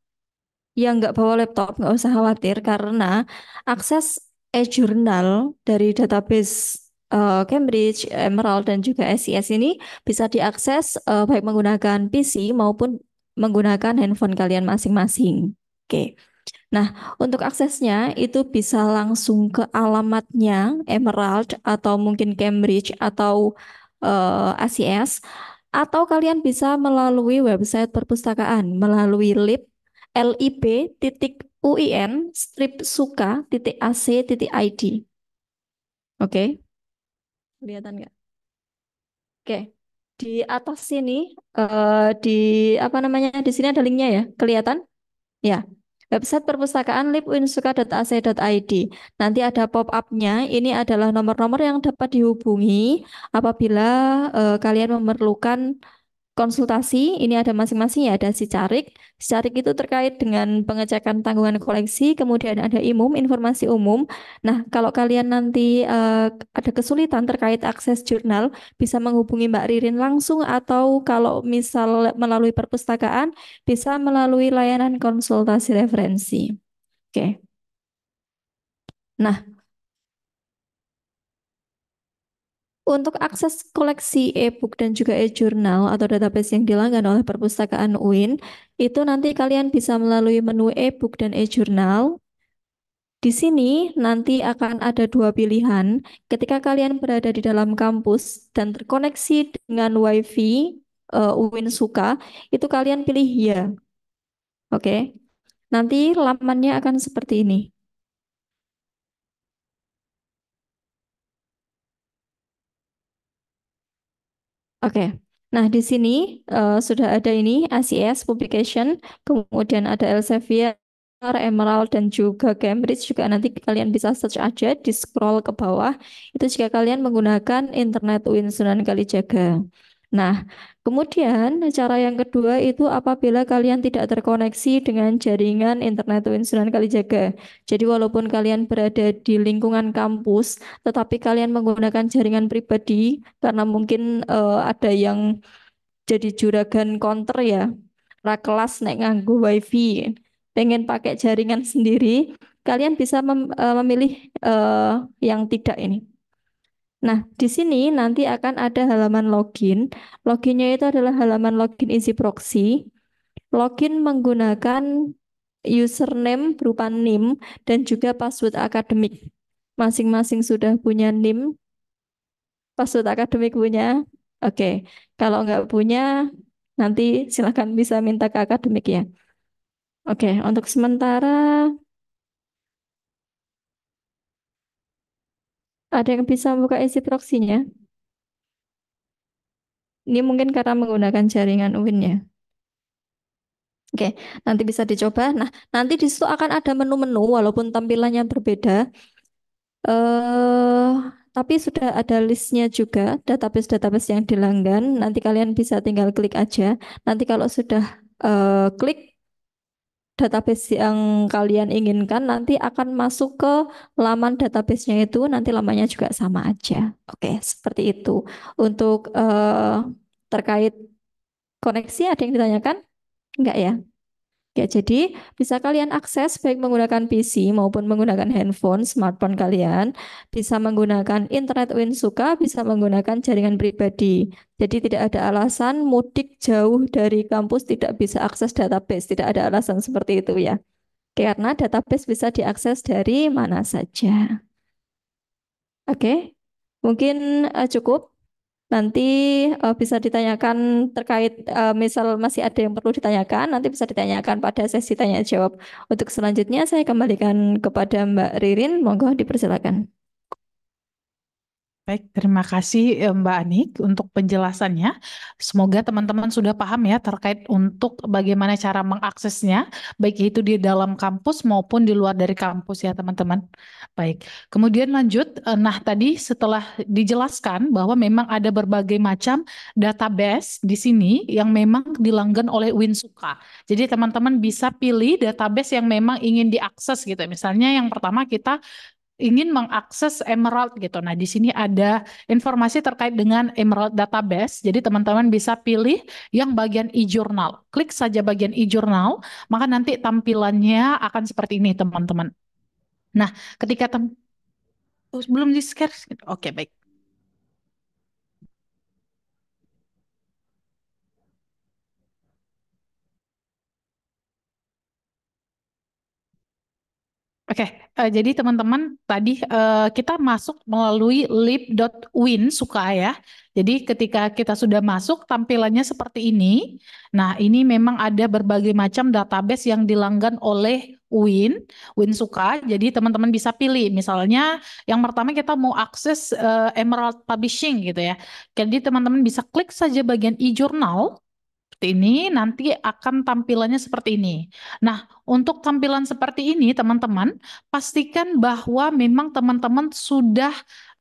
yang nggak bawa laptop nggak usah khawatir karena akses e-jurnal dari database uh, Cambridge, Emerald, dan juga SIS ini bisa diakses uh, baik menggunakan PC maupun menggunakan handphone kalian masing-masing. Oke. Nah, untuk aksesnya itu bisa langsung ke alamatnya Emerald atau mungkin Cambridge atau uh, atau kalian bisa melalui website perpustakaan melalui lib lib.uin strip suka titik titik ac id Oke. Okay. Kelihatan nggak? Oke. Okay. Di atas sini uh, di apa namanya? Di sini ada linknya ya. Kelihatan? Ya. website perpustakaan lipuinsuka.ac.id. Nanti ada pop-up-nya. Ini adalah nomor-nomor yang dapat dihubungi apabila uh, kalian memerlukan konsultasi, ini ada masing-masing ya, ada si si Carik itu terkait dengan pengecekan tanggungan koleksi, kemudian ada imum, informasi umum. Nah, kalau kalian nanti uh, ada kesulitan terkait akses jurnal, bisa menghubungi Mbak Ririn langsung atau kalau misal melalui perpustakaan, bisa melalui layanan konsultasi referensi. Oke. Okay. Nah, Untuk akses koleksi e-book dan juga e-jurnal atau database yang dilanggan oleh perpustakaan UIN, itu nanti kalian bisa melalui menu e-book dan e-jurnal. Di sini nanti akan ada dua pilihan. Ketika kalian berada di dalam kampus dan terkoneksi dengan WiFi uh, eh, UIN Suka, itu kalian pilih ya. Oke. Okay. Nanti lamannya akan seperti ini. Oke. Okay. Nah, di sini uh, sudah ada ini ACS publication, kemudian ada Elsevier, Emerald, dan juga Cambridge. Juga nanti kalian bisa search aja, di scroll ke bawah. Itu jika kalian menggunakan internet UIN Sunan Kalijaga. Nah, kemudian cara yang kedua itu apabila kalian tidak terkoneksi dengan jaringan internet UIN Sunan Kalijaga. Jadi walaupun kalian berada di lingkungan kampus, tetapi kalian menggunakan jaringan pribadi karena mungkin uh, ada yang jadi juragan konter ya, ra kelas naik nganggo wifi, pengen pakai jaringan sendiri, kalian bisa mem eh, memilih uh, yang tidak ini. Nah, di sini nanti akan ada halaman login. Loginnya itu adalah halaman login isi proxy. Login menggunakan username berupa NIM dan juga password akademik. Masing-masing sudah punya NIM, password akademik punya. Oke, kalau nggak punya, nanti silakan bisa minta ke akademik ya. Oke, untuk sementara Ada yang bisa buka isi proxy-nya? Ini mungkin karena menggunakan jaringan UIN ya. Oke, nanti bisa dicoba. Nah, nanti di situ akan ada menu-menu walaupun tampilannya berbeda. Eh, tapi sudah ada listnya juga, database-database yang dilanggan. Nanti kalian bisa tinggal klik aja. Nanti kalau sudah eh, klik, database yang kalian inginkan nanti akan masuk ke laman databasenya itu nanti lamanya juga sama aja. Oke, seperti itu. Untuk uh, terkait koneksi ada yang ditanyakan? Enggak ya? Ya, jadi bisa kalian akses baik menggunakan PC maupun menggunakan handphone, smartphone kalian, bisa menggunakan internet win suka bisa menggunakan jaringan pribadi. Jadi tidak ada alasan mudik jauh dari kampus tidak bisa akses database, tidak ada alasan seperti itu ya. Karena database bisa diakses dari mana saja. Oke, mungkin eh, cukup Nanti uh, bisa ditanyakan terkait uh, misal masih ada yang perlu ditanyakan, nanti bisa ditanyakan pada sesi tanya jawab. Untuk selanjutnya saya kembalikan kepada Mbak Ririn, monggo dipersilakan. Baik, terima kasih eh, Mbak Anik untuk penjelasannya. Semoga teman-teman sudah paham ya terkait untuk bagaimana cara mengaksesnya, baik itu di dalam kampus maupun di luar dari kampus ya teman-teman. Baik, kemudian lanjut. Eh, nah tadi setelah dijelaskan bahwa memang ada berbagai macam database di sini yang memang dilanggan oleh Winsuka. Jadi teman-teman bisa pilih database yang memang ingin diakses gitu. Misalnya yang pertama kita ingin mengakses Emerald gitu. Nah, di sini ada informasi terkait dengan Emerald Database. Jadi teman-teman bisa pilih yang bagian e-journal. Klik saja bagian e-journal, maka nanti tampilannya akan seperti ini, teman-teman. Nah, ketika tem oh, belum di scare gitu. Oke, baik. Oke, okay, uh, eh, jadi teman-teman tadi uh, kita masuk melalui lib.win suka ya. Jadi ketika kita sudah masuk tampilannya seperti ini. Nah, ini memang ada berbagai macam database yang dilanggan oleh Win, Win suka. Jadi teman-teman bisa pilih misalnya yang pertama kita mau akses uh, Emerald Publishing gitu ya. Jadi teman-teman bisa klik saja bagian e-journal seperti ini, nanti akan tampilannya seperti ini. Nah, untuk tampilan seperti ini, teman-teman, pastikan bahwa memang teman-teman sudah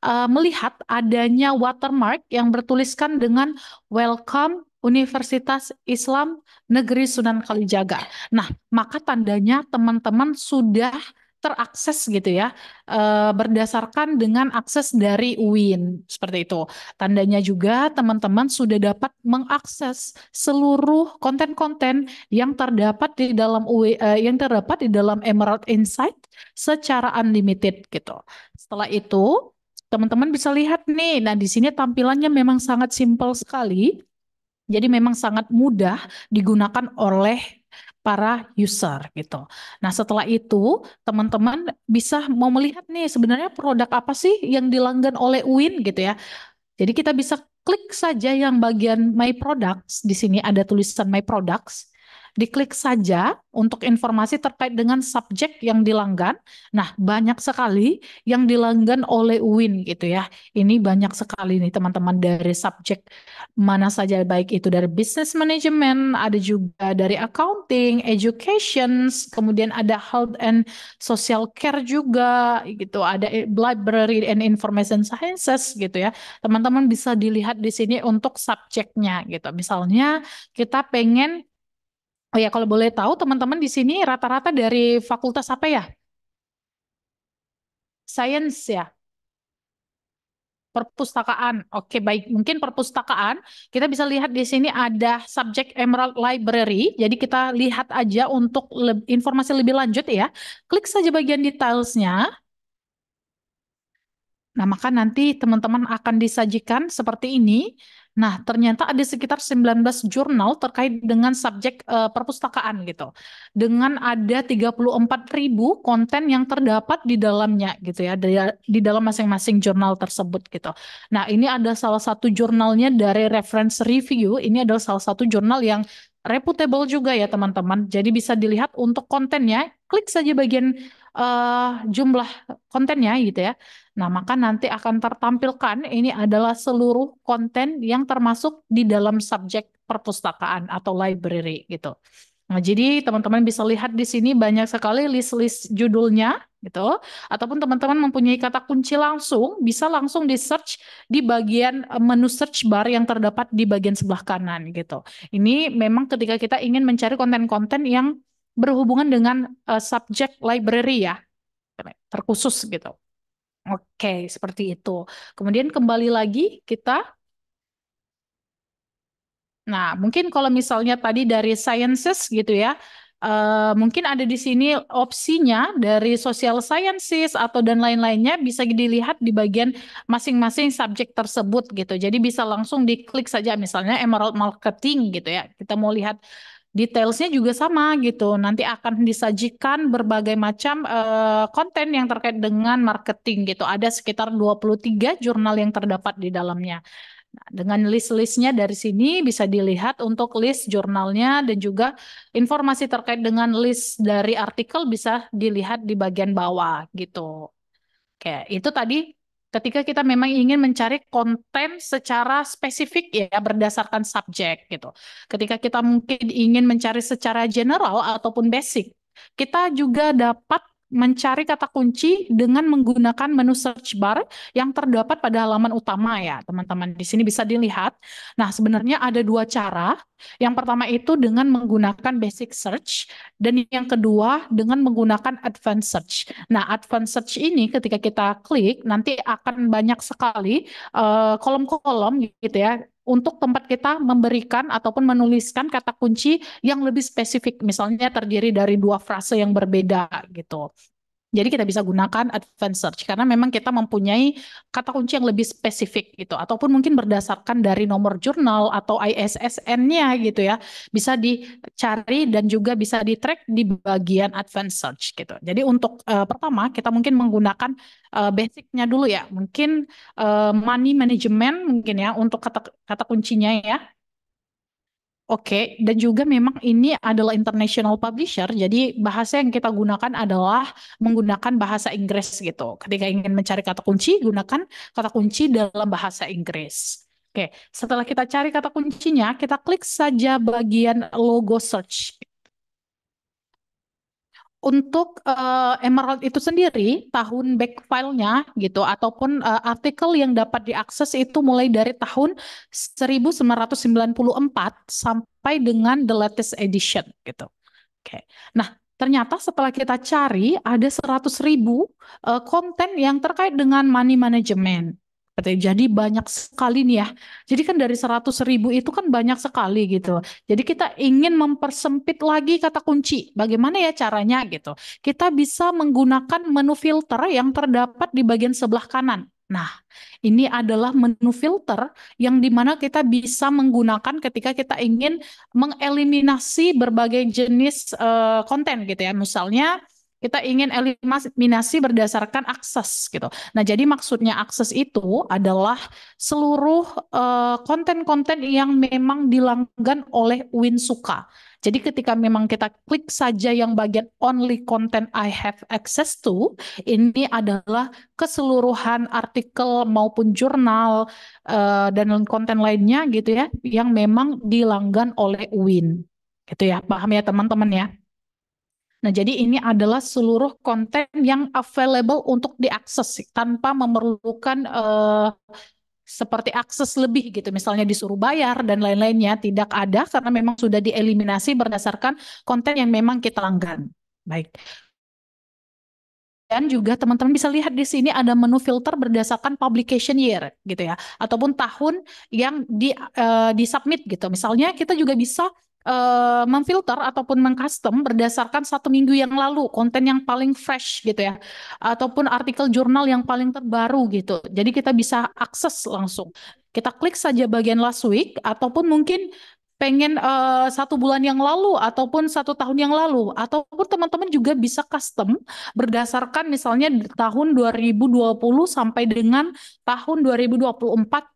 uh, melihat adanya watermark yang bertuliskan dengan welcome Universitas Islam Negeri Sunan Kalijaga. Nah, maka tandanya teman-teman sudah terakses gitu ya e, berdasarkan dengan akses dari UIN seperti itu. Tandanya juga teman-teman sudah dapat mengakses seluruh konten-konten yang terdapat di dalam UI, e, eh, yang terdapat di dalam Emerald Insight secara unlimited gitu. Setelah itu teman-teman bisa lihat nih. Nah, di sini tampilannya memang sangat simpel sekali. Jadi memang sangat mudah digunakan oleh para user gitu. Nah, setelah itu teman-teman bisa mau melihat nih sebenarnya produk apa sih yang dilanggan oleh UIN gitu ya. Jadi kita bisa klik saja yang bagian My Products. Di sini ada tulisan My Products. Diklik saja untuk informasi terkait dengan subjek yang dilanggan. Nah, banyak sekali yang dilanggan oleh UIN gitu ya. Ini banyak sekali nih teman-teman dari subjek mana saja baik itu dari business management, ada juga dari accounting, education, kemudian ada health and social care juga gitu, ada library and information sciences gitu ya. Teman-teman bisa dilihat di sini untuk subjeknya gitu. Misalnya kita pengen Oh ya, kalau boleh tahu teman-teman di sini rata-rata dari fakultas apa ya? Sains ya? Perpustakaan. Oke, baik. Mungkin perpustakaan, kita bisa lihat di sini ada subjek Emerald Library. Jadi kita lihat aja untuk le informasi lebih lanjut ya. Klik saja bagian detailsnya. Nah, maka nanti teman-teman akan disajikan seperti ini. Nah, ternyata ada sekitar 19 jurnal terkait dengan subjek uh, perpustakaan gitu. Dengan ada 34.000 konten yang terdapat di dalamnya gitu ya, di, di dalam masing-masing jurnal tersebut gitu. Nah, ini ada salah satu jurnalnya dari Reference Review, ini adalah salah satu jurnal yang reputable juga ya teman-teman. Jadi bisa dilihat untuk kontennya, klik saja bagian uh, jumlah kontennya gitu ya. Nah, maka nanti akan tertampilkan ini adalah seluruh konten yang termasuk di dalam subjek perpustakaan atau library gitu. Nah, jadi teman-teman bisa lihat di sini banyak sekali list-list judulnya gitu. Ataupun teman-teman mempunyai kata kunci langsung, bisa langsung di search di bagian eh, menu search bar yang terdapat di bagian sebelah kanan gitu. Ini memang ketika kita ingin mencari konten-konten yang berhubungan dengan uh, subjek library ya, terkhusus gitu. Oke, seperti itu. Kemudian kembali lagi kita. Nah, mungkin kalau misalnya tadi dari sciences gitu ya, uh, mungkin ada di sini opsinya dari social sciences atau dan lain-lainnya bisa dilihat di bagian masing-masing subjek tersebut gitu. Jadi bisa langsung diklik saja misalnya emerald marketing gitu ya. Kita mau lihat detailsnya juga sama gitu. Nanti akan disajikan berbagai macam uh, konten yang terkait dengan marketing gitu. Ada sekitar 23 jurnal yang terdapat di dalamnya. Nah, dengan list-listnya dari sini bisa dilihat untuk list jurnalnya dan juga informasi terkait dengan list dari artikel bisa dilihat di bagian bawah gitu. Oke, itu tadi ketika kita memang ingin mencari konten secara spesifik ya berdasarkan subjek gitu. Ketika kita mungkin ingin mencari secara general ataupun basic, kita juga dapat mencari kata kunci dengan menggunakan menu search bar yang terdapat pada halaman utama ya, teman-teman. Di sini bisa dilihat. Nah, sebenarnya ada dua cara. Yang pertama itu dengan menggunakan basic search dan yang kedua dengan menggunakan advanced search. Nah, advanced search ini ketika kita klik nanti akan banyak sekali eh, kolom-kolom uh, gitu ya untuk tempat kita memberikan ataupun menuliskan kata kunci yang lebih spesifik misalnya terdiri dari dua frase yang berbeda gitu jadi kita bisa gunakan advanced search karena memang kita mempunyai kata kunci yang lebih spesifik gitu ataupun mungkin berdasarkan dari nomor jurnal atau ISSN-nya gitu ya. Bisa dicari dan juga bisa di-track di bagian advanced search gitu. Jadi untuk uh, pertama kita mungkin menggunakan uh, basicnya dulu ya. Mungkin uh, money management mungkin ya untuk kata kata kuncinya ya Oke, okay. dan juga memang ini adalah international publisher, jadi bahasa yang kita gunakan adalah menggunakan bahasa Inggris gitu. Ketika ingin mencari kata kunci, gunakan kata kunci dalam bahasa Inggris. Oke, okay. setelah kita cari kata kuncinya, kita klik saja bagian logo search untuk uh, Emerald itu sendiri tahun back filenya gitu ataupun uh, artikel yang dapat diakses itu mulai dari tahun 1994 sampai dengan the latest edition gitu. Oke. Okay. Nah, ternyata setelah kita cari ada 100.000 ribu uh, konten yang terkait dengan money management Katanya, jadi banyak sekali nih ya. Jadi kan dari 100 ribu itu kan banyak sekali gitu. Jadi kita ingin mempersempit lagi kata kunci. Bagaimana ya caranya gitu. Kita bisa menggunakan menu filter yang terdapat di bagian sebelah kanan. Nah, ini adalah menu filter yang dimana kita bisa menggunakan ketika kita ingin mengeliminasi berbagai jenis uh, konten gitu ya. Misalnya kita ingin eliminasi berdasarkan akses gitu. Nah, jadi maksudnya akses itu adalah seluruh eh, konten-konten uh, yang memang dilanggan oleh Win suka. Jadi ketika memang kita klik saja yang bagian only content I have access to, ini adalah keseluruhan artikel maupun jurnal uh, dan konten lainnya gitu ya yang memang dilanggan oleh Win. Gitu ya, paham ya teman-teman ya? Nah, jadi ini adalah seluruh konten yang available untuk diakses tanpa memerlukan uh, seperti akses lebih gitu misalnya disuruh bayar dan lain-lainnya tidak ada karena memang sudah dieliminasi berdasarkan konten yang memang kita langgan. Baik. Dan juga teman-teman bisa lihat di sini ada menu filter berdasarkan publication year gitu ya ataupun tahun yang di uh, eh, submit gitu. Misalnya kita juga bisa uh, memfilter ataupun mengcustom berdasarkan satu minggu yang lalu konten yang paling fresh gitu ya ataupun artikel jurnal yang paling terbaru gitu jadi kita bisa akses langsung kita klik saja bagian last week ataupun mungkin pengen uh, satu bulan yang lalu ataupun satu tahun yang lalu ataupun teman-teman juga bisa custom berdasarkan misalnya tahun 2020 sampai dengan tahun 2024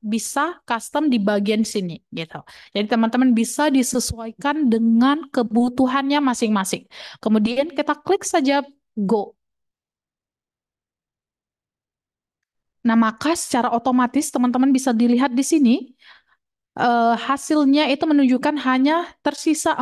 bisa custom di bagian sini gitu. Jadi teman-teman bisa disesuaikan dengan kebutuhannya masing-masing. Kemudian kita klik saja go. Nah, maka secara otomatis teman-teman bisa dilihat di sini uh, hasilnya itu menunjukkan hanya tersisa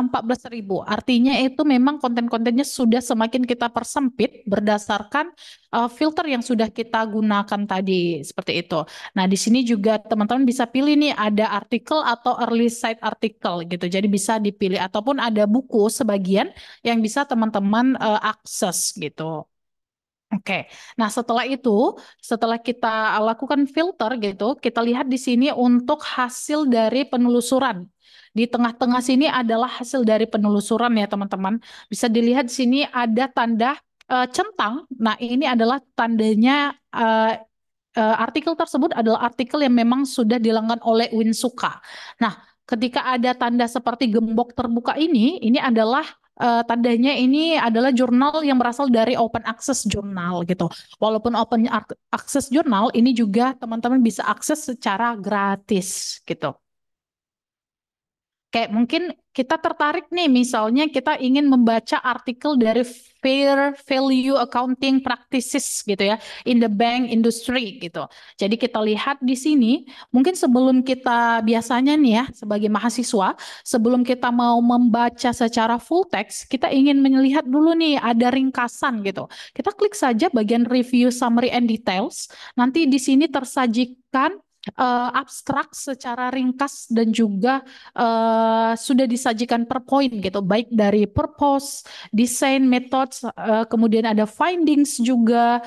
ribu. Artinya itu memang konten-kontennya sudah semakin kita persempit berdasarkan uh, filter yang sudah kita gunakan tadi seperti itu. Nah, di sini juga teman-teman bisa pilih nih ada artikel atau early site artikel gitu. Jadi bisa dipilih ataupun ada buku sebagian yang bisa teman-teman uh, akses gitu. Oke, nah setelah itu, setelah kita lakukan filter gitu, kita lihat di sini untuk hasil dari penelusuran. Di tengah-tengah sini adalah hasil dari penelusuran ya teman-teman. Bisa dilihat di sini ada tanda uh, centang. Nah ini adalah tandanya uh, uh, artikel tersebut adalah artikel yang memang sudah dilanggan oleh Winsuka. Nah ketika ada tanda seperti gembok terbuka ini, ini adalah uh, tandanya ini adalah jurnal yang berasal dari open access jurnal gitu. Walaupun open access jurnal ini juga teman-teman bisa akses secara gratis gitu. Kayak mungkin kita tertarik nih misalnya kita ingin membaca artikel dari Fair Value Accounting Practices gitu ya in the bank industry gitu. Jadi kita lihat di sini mungkin sebelum kita biasanya nih ya sebagai mahasiswa sebelum kita mau membaca secara full text kita ingin melihat dulu nih ada ringkasan gitu. Kita klik saja bagian review summary and details. Nanti di sini tersajikan uh, abstrak secara ringkas dan juga uh, sudah disajikan per poin gitu baik dari purpose, design methods, uh, kemudian ada findings juga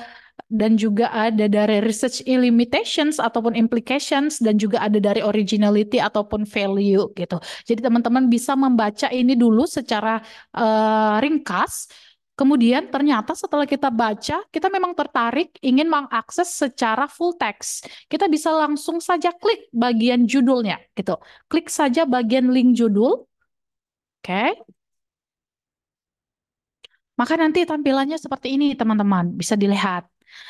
dan juga ada dari research limitations ataupun implications dan juga ada dari originality ataupun value gitu. Jadi teman-teman bisa membaca ini dulu secara uh, ringkas Kemudian ternyata setelah kita baca, kita memang tertarik ingin mengakses secara full text. Kita bisa langsung saja klik bagian judulnya gitu. Klik saja bagian link judul. Oke. Maka nanti tampilannya seperti ini teman-teman, bisa dilihat.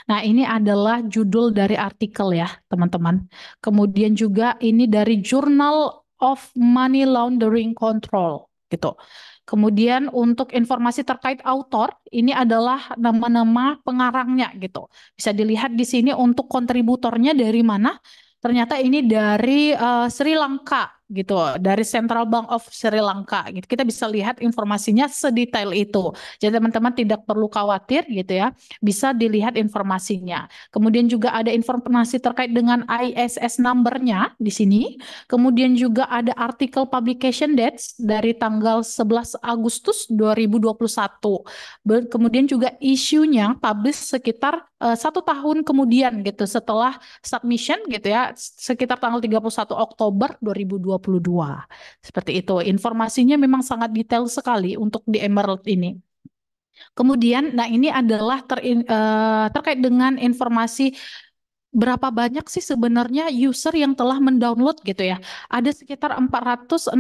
Nah, ini adalah judul dari artikel ya, teman-teman. Kemudian juga ini dari Journal of Money Laundering Control gitu. Kemudian untuk informasi terkait autor, ini adalah nama-nama pengarangnya gitu. Bisa dilihat di sini untuk kontributornya dari mana. Ternyata ini dari uh, Sri Lanka gitu dari Central Bank of Sri Lanka gitu. Kita bisa lihat informasinya sedetail itu. Jadi teman-teman tidak perlu khawatir gitu ya. Bisa dilihat informasinya. Kemudian juga ada informasi terkait dengan ISS numbernya di sini. Kemudian juga ada artikel publication dates dari tanggal 11 Agustus 2021. Kemudian juga isunya publish sekitar eh, satu tahun kemudian gitu setelah submission gitu ya sekitar tanggal 31 Oktober 2020 2022. Seperti itu. Informasinya memang sangat detail sekali untuk di Emerald ini. Kemudian, nah ini adalah ter, uh, terkait dengan informasi berapa banyak sih sebenarnya user yang telah mendownload gitu ya. Ada sekitar 463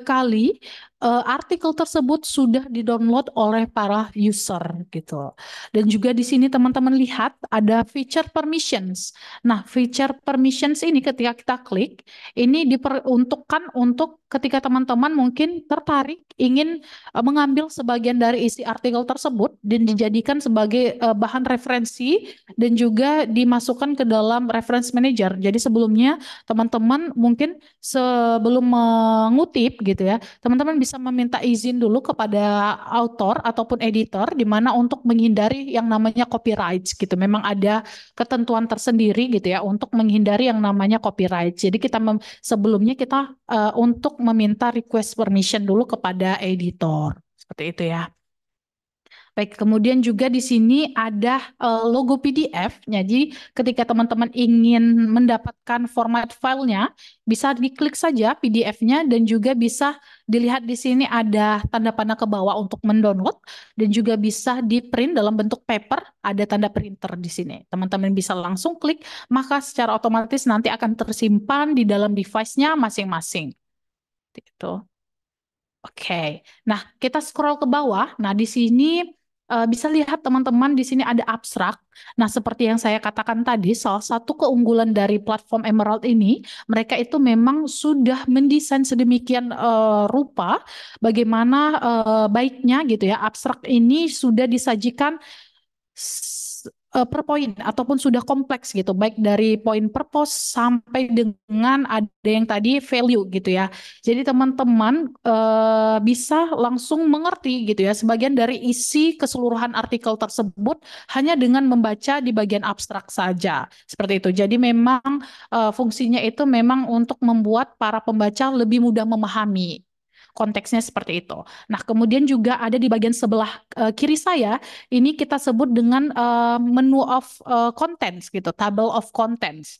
kali uh, artikel tersebut sudah didownload oleh para user gitu. Dan juga di sini teman-teman lihat ada feature permissions. Nah, feature permissions ini ketika kita klik, ini diperuntukkan untuk ketika teman-teman mungkin tertarik ingin uh, mengambil sebagian dari isi artikel tersebut dan dijadikan sebagai uh, bahan referensi dan juga dimasukkan ke dalam reference manager. Jadi sebelumnya teman-teman mungkin sebelum mengutip gitu ya, teman-teman bisa bisa meminta izin dulu kepada author ataupun editor di mana untuk menghindari yang namanya copyright gitu. Memang ada ketentuan tersendiri gitu ya untuk menghindari yang namanya copyright. Jadi kita sebelumnya kita uh, untuk meminta request permission dulu kepada editor. Seperti itu ya. Baik, kemudian juga di sini ada eh, logo PDF. Jadi ketika teman-teman ingin mendapatkan format filenya, bisa diklik saja PDF-nya dan juga bisa dilihat di sini ada tanda panah ke bawah untuk mendownload dan juga bisa di print dalam bentuk paper. Ada tanda printer di sini. Teman-teman bisa langsung klik, maka secara otomatis nanti akan tersimpan di dalam device-nya masing-masing. Itu. Oke, okay. nah kita scroll ke bawah. Nah di sini uh, bisa lihat teman-teman di sini ada abstrak. Nah, seperti yang saya katakan tadi, salah satu keunggulan dari platform Emerald ini, mereka itu memang sudah mendesain sedemikian uh, rupa bagaimana uh, baiknya gitu ya abstrak ini sudah disajikan uh, per poin ataupun sudah kompleks gitu baik dari poin per sampai dengan ada yang tadi value gitu ya jadi teman-teman uh, bisa langsung mengerti gitu ya sebagian dari isi keseluruhan artikel tersebut hanya dengan membaca di bagian abstrak saja seperti itu jadi memang uh, fungsinya itu memang untuk membuat para pembaca lebih mudah memahami konteksnya seperti itu. Nah, kemudian juga ada di bagian sebelah uh, kiri saya, ini kita sebut dengan uh, menu of uh, contents gitu, table of contents.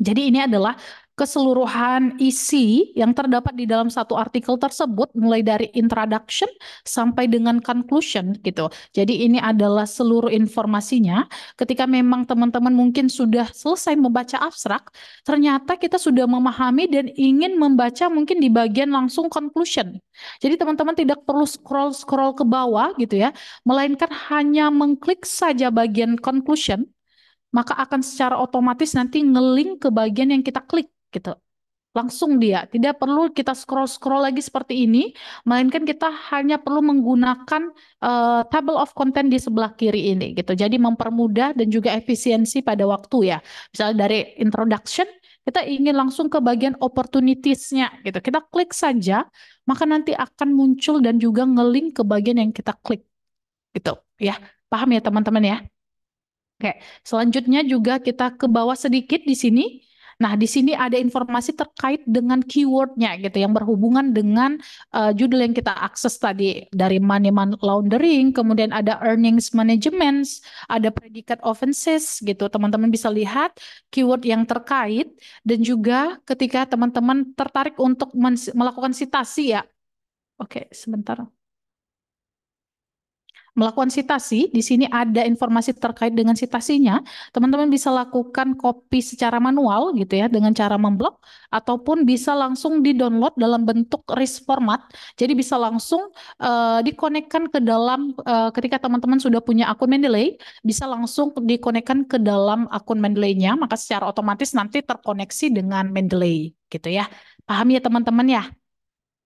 Jadi ini adalah keseluruhan isi yang terdapat di dalam satu artikel tersebut mulai dari introduction sampai dengan conclusion gitu. Jadi ini adalah seluruh informasinya. Ketika memang teman-teman mungkin sudah selesai membaca abstrak, ternyata kita sudah memahami dan ingin membaca mungkin di bagian langsung conclusion. Jadi teman-teman tidak perlu scroll-scroll ke bawah gitu ya, melainkan hanya mengklik saja bagian conclusion maka akan secara otomatis nanti ngelink ke bagian yang kita klik gitu. Langsung dia, tidak perlu kita scroll-scroll lagi seperti ini, melainkan kita hanya perlu menggunakan uh, table of content di sebelah kiri ini gitu. Jadi mempermudah dan juga efisiensi pada waktu ya. Misalnya dari introduction kita ingin langsung ke bagian opportunities-nya gitu. Kita klik saja, maka nanti akan muncul dan juga ngelink ke bagian yang kita klik. Gitu ya. Paham ya teman-teman ya? Oke, selanjutnya juga kita ke bawah sedikit di sini. Nah, di sini ada informasi terkait dengan keywordnya gitu yang berhubungan dengan uh, judul yang kita akses tadi dari money laundering, kemudian ada earnings management, ada predicate offenses gitu. Teman-teman bisa lihat keyword yang terkait dan juga ketika teman-teman tertarik untuk melakukan sitasi ya. Oke, sebentar melakukan sitasi, di sini ada informasi terkait dengan sitasinya. Teman-teman bisa lakukan copy secara manual gitu ya dengan cara memblok ataupun bisa langsung di-download dalam bentuk RIS format. Jadi bisa langsung uh, dikonekkan ke dalam uh, ketika teman-teman sudah punya akun Mendeley, bisa langsung dikonekkan ke dalam akun Mendeley-nya, maka secara otomatis nanti terkoneksi dengan Mendeley gitu ya. Paham ya teman-teman ya?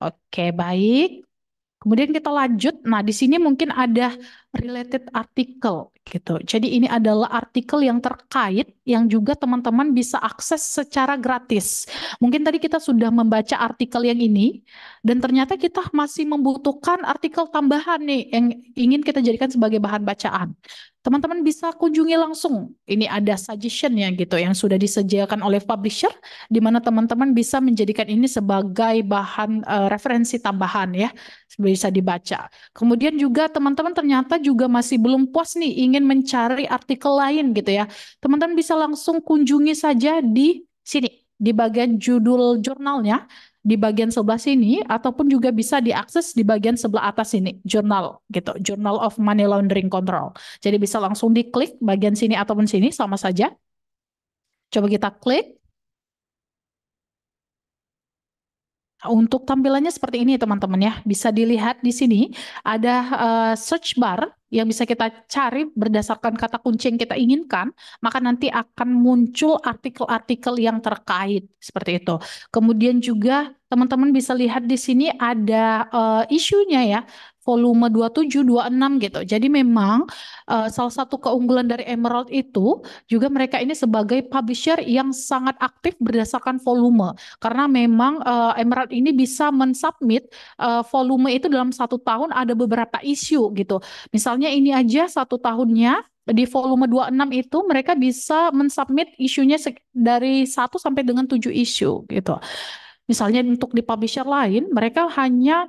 Oke, baik. Kemudian kita lanjut. Nah, di sini mungkin ada related artikel gitu. Jadi ini adalah artikel yang terkait yang juga teman-teman bisa akses secara gratis. Mungkin tadi kita sudah membaca artikel yang ini dan ternyata kita masih membutuhkan artikel tambahan nih yang ingin kita jadikan sebagai bahan bacaan. Teman-teman bisa kunjungi langsung. Ini ada suggestion ya gitu yang sudah disediakan oleh publisher di mana teman-teman bisa menjadikan ini sebagai bahan uh, referensi tambahan ya bisa dibaca. Kemudian juga teman-teman ternyata juga masih belum puas nih ingin ingin mencari artikel lain gitu ya, teman-teman bisa langsung kunjungi saja di sini di bagian judul jurnalnya di bagian sebelah sini ataupun juga bisa diakses di bagian sebelah atas sini jurnal gitu Journal of Money Laundering Control jadi bisa langsung diklik bagian sini ataupun sini sama saja coba kita klik untuk tampilannya seperti ini teman-teman ya. Bisa dilihat di sini ada uh, search bar yang bisa kita cari berdasarkan kata kunci yang kita inginkan, maka nanti akan muncul artikel-artikel yang terkait seperti itu. Kemudian juga teman-teman bisa lihat di sini ada uh, isunya ya volume 27, gitu. Jadi memang uh, salah satu keunggulan dari Emerald itu juga mereka ini sebagai publisher yang sangat aktif berdasarkan volume. Karena memang uh, Emerald ini bisa mensubmit uh, volume itu dalam satu tahun ada beberapa isu gitu. Misalnya ini aja satu tahunnya di volume 26 itu mereka bisa mensubmit isunya dari 1 sampai dengan 7 isu gitu. Misalnya untuk di publisher lain mereka hanya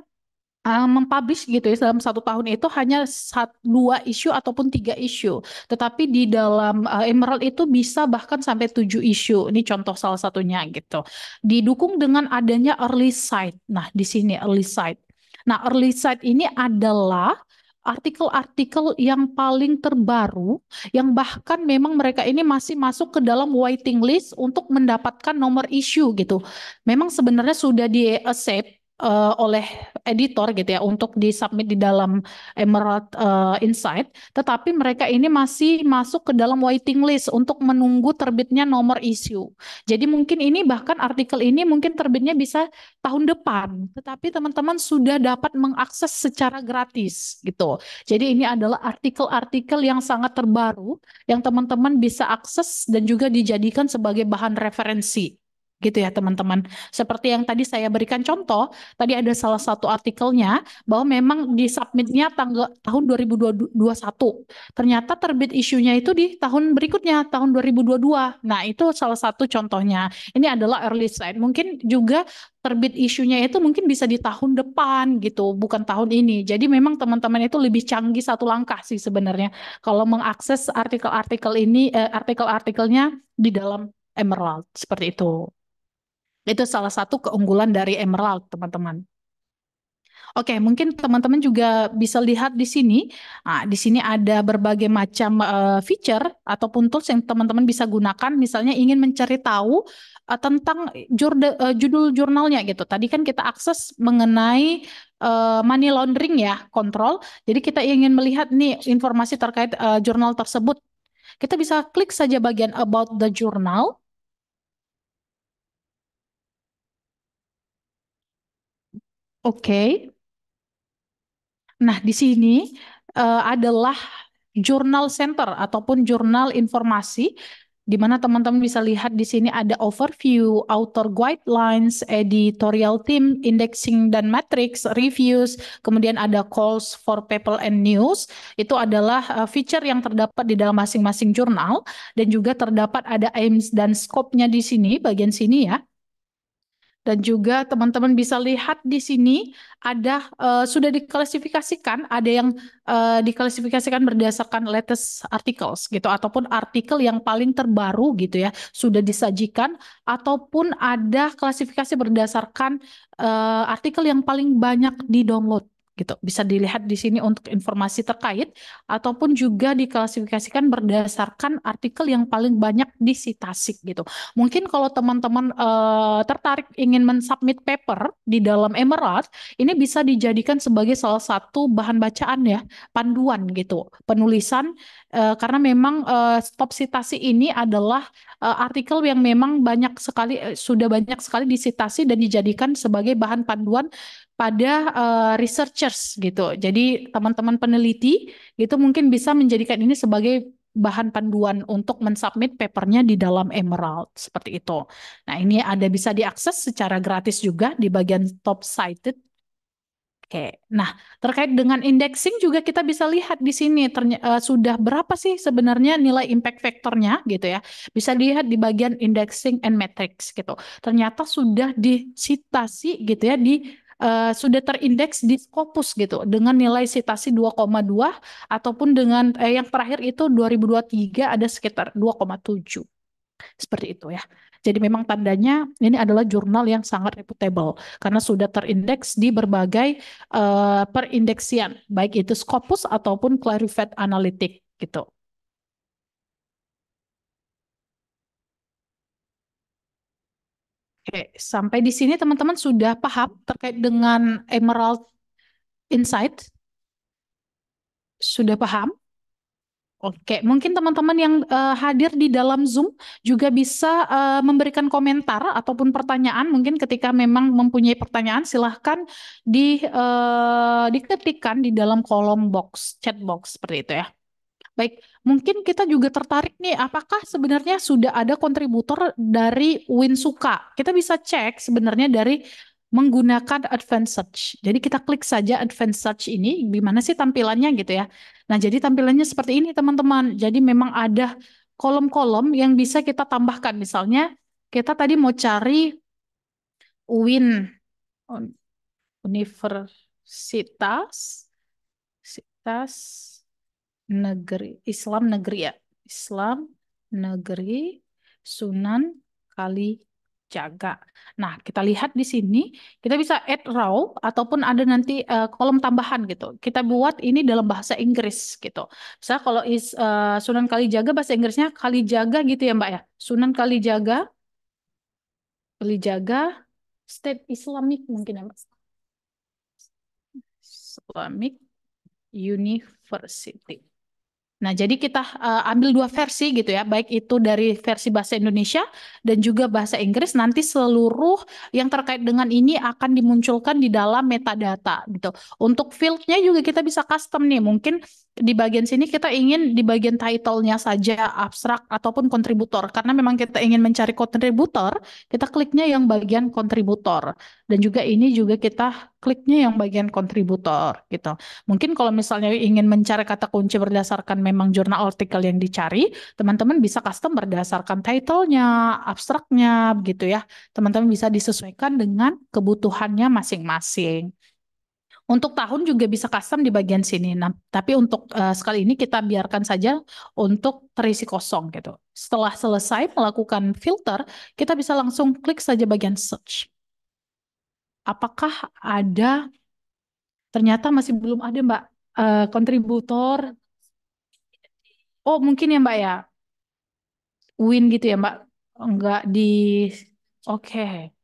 Eh, mempublish gitu ya dalam satu tahun itu hanya sat, dua isu ataupun tiga isu tetapi di dalam uh, Emerald itu bisa bahkan sampai tujuh isu ini contoh salah satunya gitu didukung dengan adanya early site nah di sini early site nah early site ini adalah artikel-artikel yang paling terbaru yang bahkan memang mereka ini masih masuk ke dalam waiting list untuk mendapatkan nomor issue gitu. Memang sebenarnya sudah di accept uh, oleh editor gitu ya untuk disubmit di dalam Emerald uh, eh, Insight, tetapi mereka ini masih masuk ke dalam waiting list untuk menunggu terbitnya nomor issue. Jadi mungkin ini bahkan artikel ini mungkin terbitnya bisa tahun depan, tetapi teman-teman sudah dapat mengakses secara gratis gitu. Jadi ini adalah artikel-artikel yang sangat terbaru yang teman-teman bisa akses dan juga dijadikan sebagai bahan referensi gitu ya teman-teman. Seperti yang tadi saya berikan contoh, tadi ada salah satu artikelnya bahwa memang di submitnya tanggal tahun 2021. Ternyata terbit isunya itu di tahun berikutnya, tahun 2022. Nah, itu salah satu contohnya. Ini adalah early sign. Mungkin juga terbit isunya itu mungkin bisa di tahun depan gitu, bukan tahun ini. Jadi memang teman-teman itu lebih canggih satu langkah sih sebenarnya kalau mengakses artikel-artikel ini eh, artikel-artikelnya di dalam Emerald seperti itu. Itu salah satu keunggulan dari emerald, teman-teman. Oke, mungkin teman-teman juga bisa lihat di sini. Nah, di sini ada berbagai macam uh, feature ataupun tools yang teman-teman bisa gunakan. Misalnya ingin mencari tahu uh, tentang jurde, uh, judul jurnalnya gitu. Tadi kan kita akses mengenai uh, money laundering ya, kontrol. Jadi kita ingin melihat nih informasi terkait uh, jurnal tersebut. Kita bisa klik saja bagian about the journal. Oke. Nah, di sini uh, adalah journal center ataupun jurnal informasi di mana teman-teman bisa lihat di sini ada overview, author guidelines, editorial team, indexing dan matrix, reviews, kemudian ada calls for people and news. Itu adalah eh, feature yang terdapat di dalam masing-masing jurnal dan juga terdapat ada aims dan scope-nya di sini bagian sini ya dan juga teman-teman bisa lihat di sini ada uh, sudah diklasifikasikan, ada yang uh, diklasifikasikan berdasarkan latest articles gitu ataupun artikel yang paling terbaru gitu ya, sudah disajikan ataupun ada klasifikasi berdasarkan uh, artikel yang paling banyak di-download gitu. Bisa dilihat di sini untuk informasi terkait ataupun juga diklasifikasikan berdasarkan artikel yang paling banyak disitasi gitu. Mungkin kalau teman-teman uh, tertarik ingin mensubmit paper di dalam Emerald, ini bisa dijadikan sebagai salah satu bahan bacaan ya, panduan gitu. Penulisan uh, karena memang uh, stop sitasi ini adalah uh, artikel yang memang banyak sekali uh, sudah banyak sekali disitasi dan dijadikan sebagai bahan panduan pada uh, researchers gitu. Jadi teman-teman peneliti gitu mungkin bisa menjadikan ini sebagai bahan panduan untuk mensubmit papernya di dalam Emerald seperti itu. Nah ini ada bisa diakses secara gratis juga di bagian top cited. Oke, nah terkait dengan indexing juga kita bisa lihat di sini ternyata, uh, eh, sudah berapa sih sebenarnya nilai impact faktornya gitu ya. Bisa dilihat di bagian indexing and metrics gitu. Ternyata sudah disitasi gitu ya di uh, sudah terindeks di Scopus gitu dengan nilai sitasi 2,2 ataupun dengan eh, yang terakhir itu 2023 ada sekitar 2,7. Seperti itu ya. Jadi memang tandanya ini adalah jurnal yang sangat reputable karena sudah terindeks di berbagai uh, eh, perindeksian, baik itu Scopus ataupun Clarivate Analytics gitu. Oke, sampai di sini teman-teman sudah paham terkait dengan Emerald Insight? Sudah paham? Oke, mungkin teman-teman yang uh, hadir di dalam Zoom juga bisa uh, memberikan komentar ataupun pertanyaan. Mungkin ketika memang mempunyai pertanyaan, silahkan di, uh, diketikkan di dalam kolom box, chat box seperti itu ya. Baik, mungkin kita juga tertarik nih, apakah sebenarnya sudah ada kontributor dari Winsuka? Kita bisa cek sebenarnya dari menggunakan advanced search. Jadi kita klik saja advanced search ini, gimana sih tampilannya gitu ya. Nah, jadi tampilannya seperti ini teman-teman. Jadi memang ada kolom-kolom yang bisa kita tambahkan. Misalnya kita tadi mau cari Win Universitas Universitas negeri Islam negeri ya Islam negeri Sunan Kali Jaga. Nah kita lihat di sini kita bisa add row ataupun ada nanti uh, kolom tambahan gitu. Kita buat ini dalam bahasa Inggris gitu. Misalnya kalau uh, Sunan Kalijaga bahasa Inggrisnya Kalijaga gitu ya Mbak ya. Sunan Kalijaga Kalijaga State Islamic mungkin ya Mbak. Islamic University. Nah, jadi kita uh, ambil dua versi gitu ya, baik itu dari versi bahasa Indonesia dan juga bahasa Inggris. Nanti seluruh yang terkait dengan ini akan dimunculkan di dalam metadata gitu. Untuk fieldnya juga kita bisa custom nih, mungkin di bagian sini kita ingin di bagian title-nya saja abstrak ataupun kontributor. Karena memang kita ingin mencari kontributor, kita kliknya yang bagian kontributor. Dan juga ini juga kita kliknya yang bagian kontributor gitu. Mungkin kalau misalnya ingin mencari kata kunci berdasarkan memang jurnal artikel yang dicari, teman-teman bisa custom berdasarkan title-nya, abstraknya begitu ya. Teman-teman bisa disesuaikan dengan kebutuhannya masing-masing. Untuk tahun juga bisa custom di bagian sini. Nah, tapi untuk uh, sekali ini kita biarkan saja untuk terisi kosong gitu. Setelah selesai melakukan filter, kita bisa langsung klik saja bagian search. Apakah ada ternyata masih belum ada Mbak uh, kontributor Oh, mungkin ya Mbak ya. Win gitu ya Mbak. Enggak di Oke. Okay.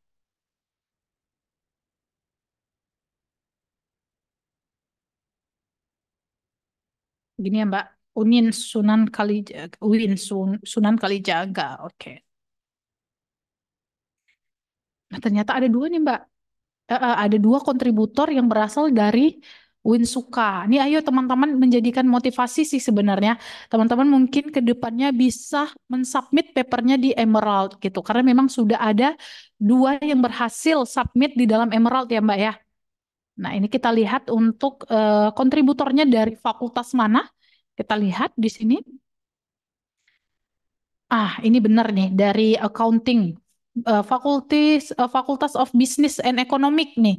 gini ya Mbak, Unin Sunan Kalijaga, Uin Sun, Sunan Kalijaga, oke. Okay. Nah ternyata ada dua nih Mbak, uh, ada dua kontributor yang berasal dari Winsuka. Ini ayo teman-teman menjadikan motivasi sih sebenarnya. Teman-teman mungkin ke depannya bisa mensubmit papernya di Emerald gitu. Karena memang sudah ada dua yang berhasil submit di dalam Emerald ya Mbak ya. Nah, ini kita lihat untuk uh, kontributornya dari fakultas mana. Kita lihat di sini. Ah, ini benar nih, dari accounting. Uh, eh, fakultas, uh, eh, fakultas of Business and Economic nih,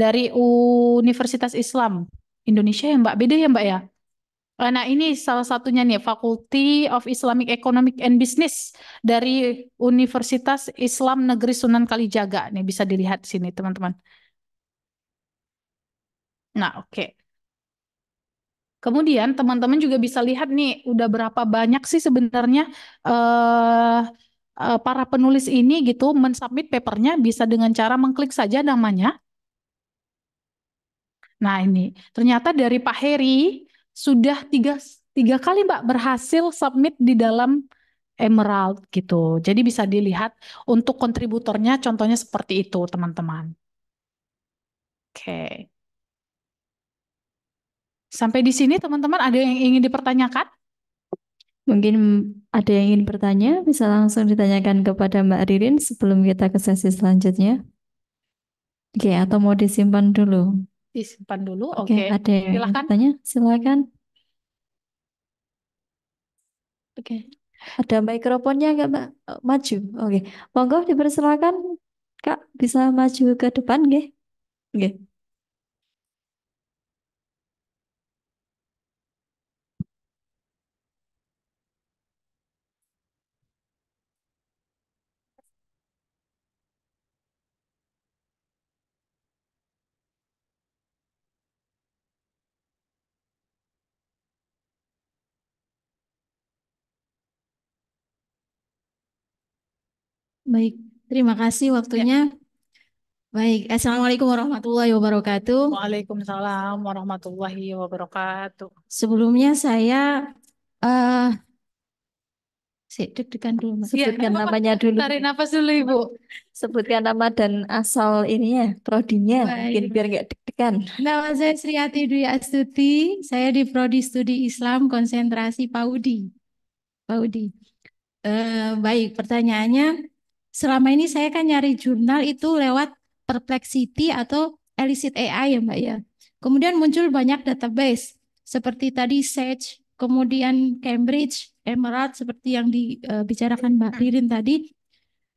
dari Universitas Islam. Indonesia ya Mbak, beda ya Mbak ya? Nah, ini salah satunya nih, Faculty of Islamic Economic and Business dari Universitas Islam Negeri Sunan Kalijaga. Nih bisa dilihat di sini, teman-teman. Nah, oke. Kemudian teman-teman juga bisa lihat nih, udah berapa banyak sih sebenarnya eh, uh, para penulis ini gitu mensubmit papernya bisa dengan cara mengklik saja namanya. Nah ini, ternyata dari Pak Heri sudah tiga, tiga kali Mbak berhasil submit di dalam Emerald gitu. Jadi bisa dilihat untuk kontributornya contohnya seperti itu teman-teman. Oke. Okay. Sampai di sini teman-teman ada yang ingin dipertanyakan? Mungkin ada yang ingin bertanya, bisa langsung ditanyakan kepada Mbak Ririn sebelum kita ke sesi selanjutnya. Oke, atau mau disimpan dulu? Disimpan dulu, oke. Okay. Ada yang silakan. Tanya, silakan. Oke. Okay. Ada mikrofonnya nggak, Mbak? Oh, maju. Oke. Okay. Monggo dipersilakan, Kak, bisa maju ke depan, nggih? Nggih. Baik, terima kasih waktunya. Ya. Baik, Assalamualaikum warahmatullahi wabarakatuh. Waalaikumsalam warahmatullahi wabarakatuh. Sebelumnya saya uh, si, dulu, ya, sebutkan ya, namanya apa, dulu. Tarik nafas dulu Ibu. Sebutkan nama dan asal ininya, prodinya, mungkin biar nggak deg Nama saya Sriati Dwi Astuti, saya di Prodi Studi Islam Konsentrasi PAUDI. PAUDI. Uh, baik, pertanyaannya selama ini saya kan nyari jurnal itu lewat Perplexity atau Elicit AI ya Mbak ya. Kemudian muncul banyak database seperti tadi Sage, kemudian Cambridge, Emerald seperti yang dibicarakan e, Mbak Ririn tadi.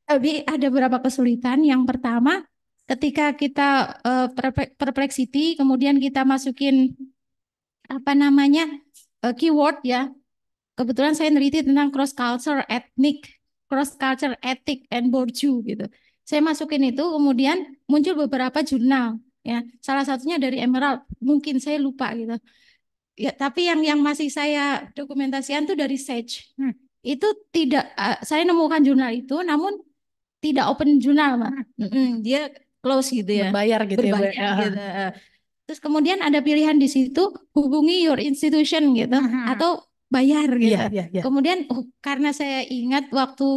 Tapi ada beberapa kesulitan. Yang pertama, ketika kita e, perplexity, kemudian kita masukin apa namanya e, keyword ya. Kebetulan saya neliti tentang cross culture etnik cross culture ethic and borju gitu. Saya masukin itu kemudian muncul beberapa jurnal ya. Salah satunya dari Emerald, mungkin saya lupa gitu. Ya, tapi yang yang masih saya dokumentasikan tuh dari Sage. Hmm. Itu tidak uh, saya nemukan jurnal itu namun tidak open jurnal, mah Hmm. dia close gitu ya. Bayar gitu ya, Berbayar, ya. Gitu. Eh. Terus kemudian ada pilihan di situ hubungi your institution gitu uh hmm. -huh. atau bayar gitu. Yeah, yeah, yeah. Kemudian oh, karena saya ingat waktu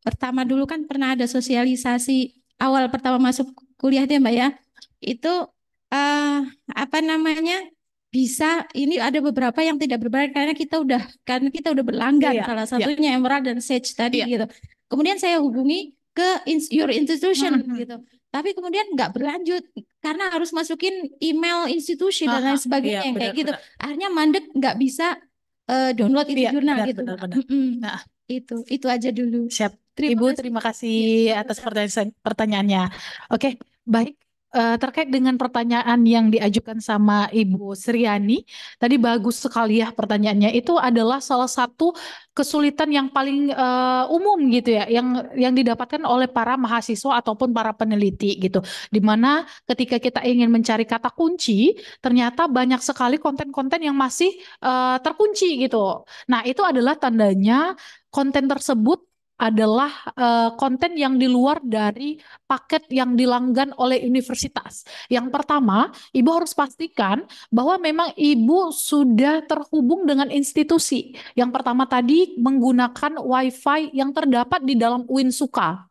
pertama dulu kan pernah ada sosialisasi awal pertama masuk kuliah deh Mbak ya. Itu uh, apa namanya? bisa ini ada beberapa yang tidak berbayar karena kita udah karena kita udah berlanggan yeah, salah iya. satunya yeah. Emerald dan Sage tadi yeah. gitu. Kemudian saya hubungi ke your institution mm -hmm. gitu. Tapi kemudian nggak berlanjut karena harus masukin email institusi dan lain iya, sebagainya iya, yang kayak gitu. Benar. Akhirnya mandek nggak bisa uh, download itu Iya, jurnal benar gitu, benar Kak. benar. Mhm, Heeh. Nah. itu itu aja dulu. Siap. Terima Ibu, kasih terima banyak, kasih iya, atas pertanyaan pertanyaannya. Oke, okay, baik uh, terkait dengan pertanyaan yang diajukan sama Ibu Sriani, tadi bagus sekali ya pertanyaannya. Itu adalah salah satu kesulitan yang paling uh, umum gitu ya, yang yang didapatkan oleh para mahasiswa ataupun para peneliti gitu. Dimana ketika kita ingin mencari kata kunci, ternyata banyak sekali konten-konten yang masih uh, terkunci gitu. Nah itu adalah tandanya konten tersebut adalah uh, konten yang di luar dari paket yang dilanggan oleh universitas. Yang pertama, Ibu harus pastikan bahwa memang Ibu sudah terhubung dengan institusi. Yang pertama tadi menggunakan WiFi yang terdapat di dalam Winsuka.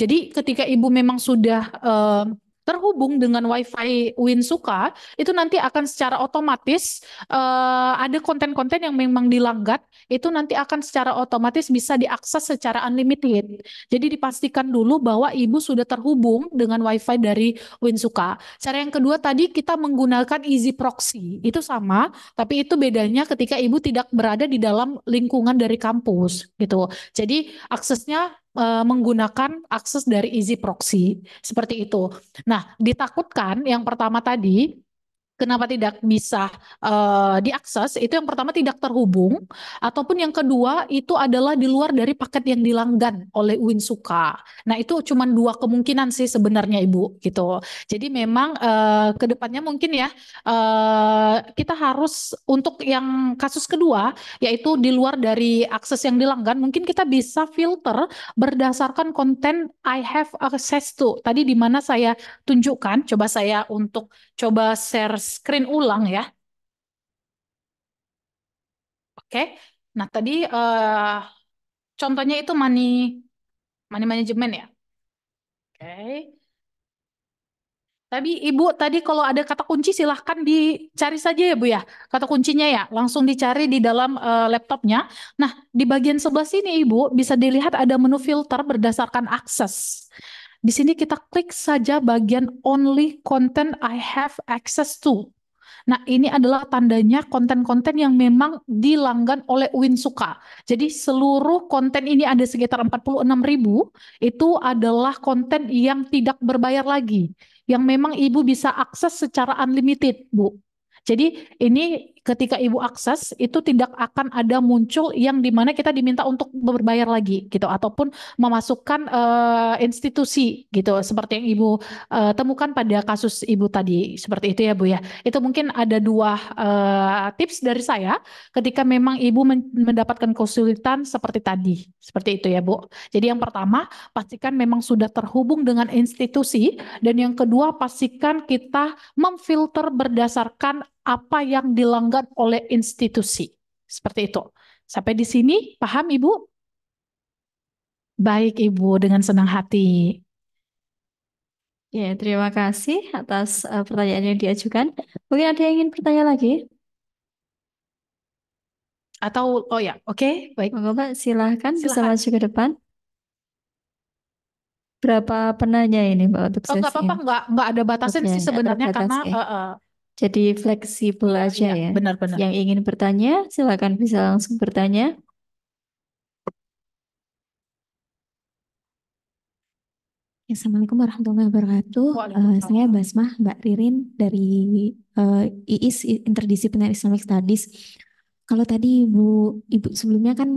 Jadi ketika Ibu memang sudah uh, terhubung dengan WiFi Winsuka itu nanti akan secara otomatis uh, ada konten-konten yang memang dilanggat itu nanti akan secara otomatis bisa diakses secara unlimited. Jadi dipastikan dulu bahwa ibu sudah terhubung dengan WiFi dari Winsuka. Cara yang kedua tadi kita menggunakan easy proxy. Itu sama, tapi itu bedanya ketika ibu tidak berada di dalam lingkungan dari kampus gitu. Jadi aksesnya uh, menggunakan akses dari easy proxy seperti itu. Nah, ditakutkan yang pertama tadi kenapa tidak bisa uh, diakses itu yang pertama tidak terhubung ataupun yang kedua itu adalah di luar dari paket yang dilanggan oleh Suka. Nah itu cuma dua kemungkinan sih sebenarnya ibu gitu. Jadi memang uh, eh, kedepannya mungkin ya uh, kita harus untuk yang kasus kedua yaitu di luar dari akses yang dilanggan mungkin kita bisa filter berdasarkan konten I have access to tadi di mana saya tunjukkan coba saya untuk coba share screen ulang ya. Oke, nah tadi uh, contohnya itu money money management ya. Oke. Tapi Ibu tadi kalau ada kata kunci silahkan dicari saja ya Bu ya. Kata kuncinya ya, langsung dicari di dalam uh, laptopnya. Nah, di bagian sebelah sini Ibu bisa dilihat ada menu filter berdasarkan akses. Di sini kita klik saja bagian only content I have access to. Nah, ini adalah tandanya konten-konten yang memang dilanggan oleh Suka. Jadi seluruh konten ini ada sekitar 46 ribu, itu adalah konten yang tidak berbayar lagi. Yang memang Ibu bisa akses secara unlimited, Bu. Jadi ini ketika ibu akses itu tidak akan ada muncul yang dimana kita diminta untuk berbayar lagi gitu ataupun memasukkan uh, institusi gitu seperti yang ibu uh, temukan pada kasus ibu tadi seperti itu ya bu ya itu mungkin ada dua uh, tips dari saya ketika memang ibu men mendapatkan kesulitan seperti tadi seperti itu ya bu jadi yang pertama pastikan memang sudah terhubung dengan institusi dan yang kedua pastikan kita memfilter berdasarkan apa yang dilanggar oleh institusi. Seperti itu. Sampai di sini paham Ibu? Baik Ibu, dengan senang hati. Ya, terima kasih atas uh, pertanyaan yang diajukan. Mungkin ada yang ingin bertanya lagi? Atau, oh ya, oke, okay, baik. Monggo Mbak, silahkan, silahkan bisa maju ke depan. Berapa penanya ini Mbak untuk sesi? Oh, nggak apa-apa, nggak, nggak ada batasan okay, sih sebenarnya batas, karena... ya. Uh, uh, jadi fleksibel aja iya, ya. Benar-benar. Yang ingin bertanya, silakan bisa langsung bertanya. Assalamualaikum warahmatullahi wabarakatuh. Uh, saya Basmah Mbak Ririn dari uh, eh, IIS Interdisipliner Islamic Studies. Kalau tadi Ibu Ibu sebelumnya kan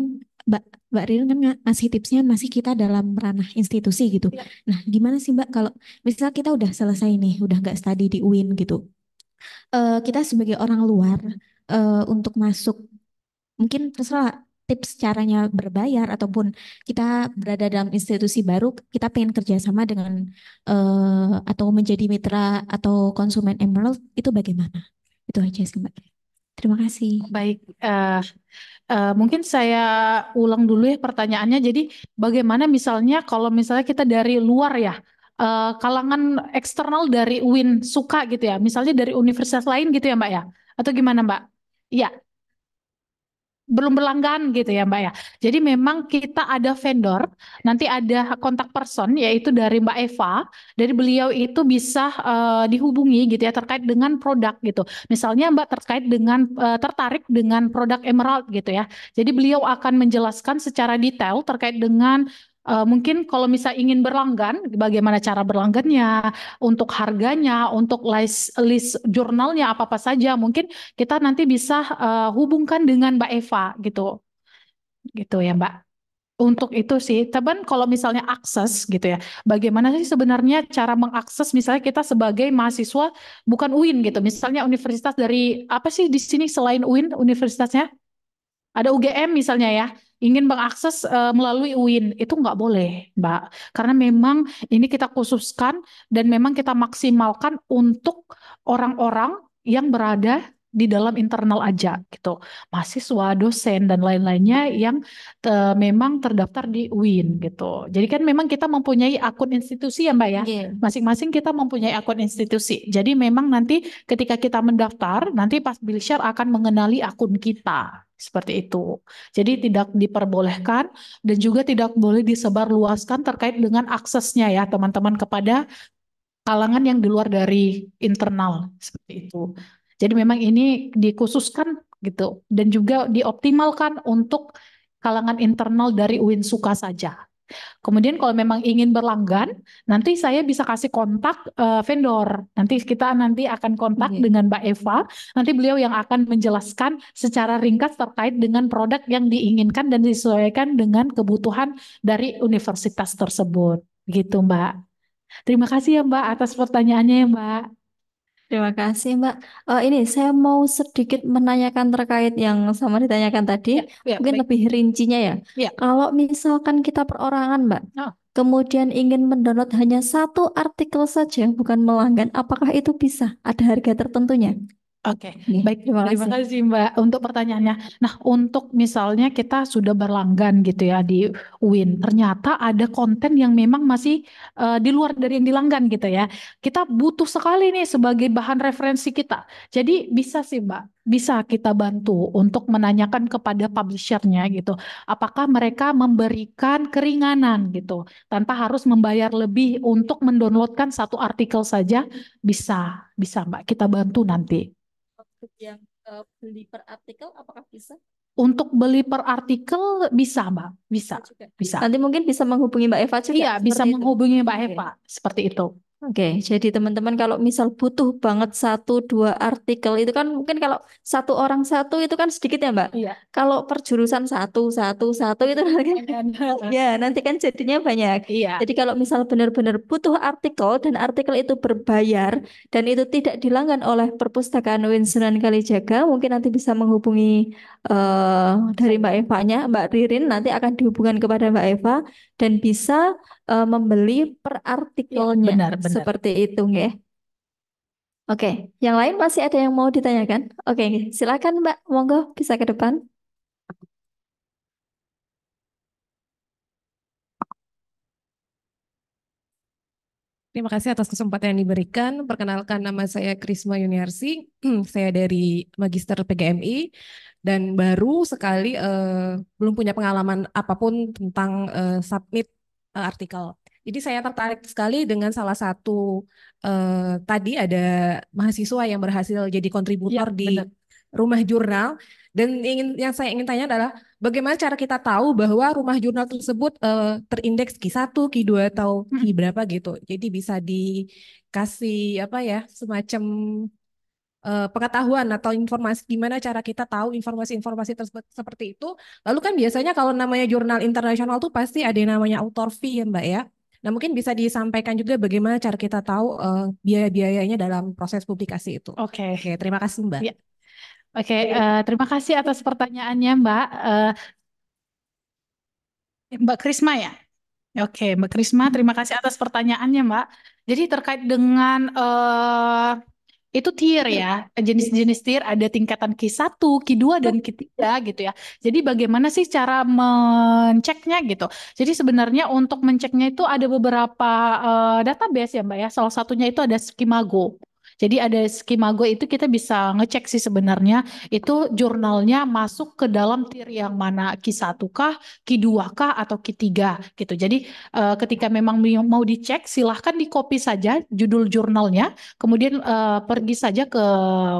Mbak Mbak Ririn kan ngasih tipsnya masih kita dalam ranah institusi gitu. Ya. Nah, gimana sih Mbak kalau misal kita udah selesai nih, udah nggak studi di UIN gitu uh, kita sebagai orang luar uh, untuk masuk mungkin terserah tips caranya berbayar ataupun kita berada dalam institusi baru kita pengen kerjasama dengan uh, atau menjadi mitra atau konsumen Emerald itu bagaimana itu aja sih mbak terima kasih oh, baik uh, uh, mungkin saya ulang dulu ya pertanyaannya jadi bagaimana misalnya kalau misalnya kita dari luar ya uh, kalangan eksternal dari UIN suka gitu ya, misalnya dari universitas lain gitu ya Mbak ya, atau gimana Mbak? Ya, belum berlangganan gitu ya Mbak ya. Jadi memang kita ada vendor, nanti ada kontak person yaitu dari Mbak Eva. Dari beliau itu bisa uh, dihubungi gitu ya terkait dengan produk gitu. Misalnya Mbak terkait dengan uh, tertarik dengan produk Emerald gitu ya. Jadi beliau akan menjelaskan secara detail terkait dengan Uh, mungkin kalau misalnya ingin berlanggan, bagaimana cara berlanggannya, untuk harganya, untuk list, list jurnalnya apa-apa saja, mungkin kita nanti bisa uh, hubungkan dengan Mbak Eva gitu. Gitu ya Mbak. Untuk itu sih, teman kalau misalnya akses gitu ya, bagaimana sih sebenarnya cara mengakses misalnya kita sebagai mahasiswa bukan UIN gitu, misalnya universitas dari apa sih di sini selain UIN universitasnya? Ada UGM misalnya ya, ingin mengakses uh, eh, melalui UIN itu nggak boleh, Mbak. Karena memang ini kita khususkan dan memang kita maksimalkan untuk orang-orang yang berada di dalam internal aja gitu. Mahasiswa, dosen dan lain-lainnya yang te eh, memang terdaftar di UIN gitu. Jadi kan memang kita mempunyai akun institusi ya Mbak ya. Iya. Masing-masing yeah. kita mempunyai akun institusi. Jadi memang nanti ketika kita mendaftar, nanti pas Bilshare akan mengenali akun kita seperti itu. Jadi iya. tidak diperbolehkan dan juga tidak boleh disebarluaskan terkait dengan aksesnya ya teman-teman kepada kalangan yang di luar dari internal seperti itu. Jadi memang ini dikhususkan gitu dan juga dioptimalkan untuk kalangan internal dari Uin Suka saja Kemudian kalau memang ingin berlanggan, nanti saya bisa kasih kontak uh, vendor. Nanti kita nanti akan kontak yeah. dengan Mbak Eva. Nanti beliau yang akan menjelaskan secara ringkas terkait dengan produk yang diinginkan dan disesuaikan dengan kebutuhan dari universitas tersebut. Gitu, Mbak. Terima kasih ya, Mbak, atas pertanyaannya ya, Mbak. Terima kasih, Mbak. Uh, ini saya mau sedikit menanyakan terkait yang sama ditanyakan tadi, Ya, ya, mungkin baik. lebih rincinya ya. Ya. Kalau misalkan kita perorangan, Mbak, Oh, kemudian ingin mendownload hanya satu artikel saja, bukan melanggan, apakah itu bisa? Ada harga tertentunya? Oke, okay. Iya, baik terima kasih. terima kasih Mbak untuk pertanyaannya. Nah, untuk misalnya kita sudah berlanggan gitu ya di Win, ternyata ada konten yang memang masih uh, di luar dari yang dilanggan gitu ya. Kita butuh sekali nih sebagai bahan referensi kita. Jadi bisa sih Mbak, bisa kita bantu untuk menanyakan kepada publishernya gitu, apakah mereka memberikan keringanan gitu, tanpa harus membayar lebih untuk mendownloadkan satu artikel saja bisa, bisa Mbak kita bantu nanti untuk yang uh, beli per artikel apakah bisa? Untuk beli per artikel bisa, Mbak. Bisa. Bisa. Nanti mungkin bisa menghubungi Mbak Eva juga. Iya, bisa menghubungi Mbak Eva. Okay. Seperti itu. Oke, jadi teman-teman kalau misal butuh banget satu dua artikel itu kan mungkin kalau satu orang satu itu kan sedikit ya Mbak. Iya. Kalau perjurusan satu satu satu itu nanti kan iya, ya nanti kan jadinya banyak. Iya. Jadi kalau misal benar-benar butuh artikel dan artikel itu berbayar dan itu tidak dilanggan oleh perpustakaan Winsunan Kalijaga, mungkin nanti bisa menghubungi uh, dari Mbak Eva nya, Mbak Ririn nanti akan dihubungkan kepada Mbak Eva dan bisa uh, membeli per iya, artikelnya. Ya, benar, benar. Seperti itu, ya. Oke, yang lain masih ada yang mau ditanyakan? Oke, silakan Mbak, monggo bisa ke depan. Terima kasih atas kesempatan yang diberikan. Perkenalkan nama saya Krisma Yuniarsi. saya dari Magister PGMI dan baru sekali eh, belum punya pengalaman apapun tentang eh, submit uh, artikel. Jadi saya tertarik sekali dengan salah satu uh, tadi ada mahasiswa yang berhasil jadi iya, kontributor ya, di benar. rumah jurnal dan ingin yang saya ingin tanya adalah bagaimana cara kita tahu bahwa rumah jurnal tersebut uh, terindeks Q1, Q2 atau Q hmm. berapa gitu. Jadi bisa dikasih apa ya semacam uh, pengetahuan atau informasi gimana cara kita tahu informasi-informasi tersebut seperti itu. Lalu kan biasanya kalau namanya jurnal internasional tuh pasti ada yang namanya author fee ya Mbak ya. Nah mungkin bisa disampaikan juga bagaimana cara kita tahu uh, biaya-biayanya dalam proses publikasi itu. Oke. Okay. okay, terima kasih Mbak. Yeah. Oke, okay, uh, eh, terima kasih atas pertanyaannya Mbak. Uh, Mbak Krisma ya? Oke, Mbak Krisma, terima hmm. kasih atas pertanyaannya Mbak. Jadi terkait dengan uh, itu tier ya iya. jenis-jenis tier ada tingkatan Q1, Q2 dan Q3 gitu ya. Jadi bagaimana sih cara menceknya gitu. Jadi sebenarnya untuk menceknya itu ada beberapa uh, database ya Mbak ya. Salah satunya itu ada Skimago. Jadi ada Skimago itu kita bisa ngecek sih sebenarnya itu jurnalnya masuk ke dalam tier yang mana Q1 kah, Q2 kah atau Q3 gitu. Jadi uh, ketika memang mau dicek silahkan di copy saja judul jurnalnya, kemudian uh, pergi saja ke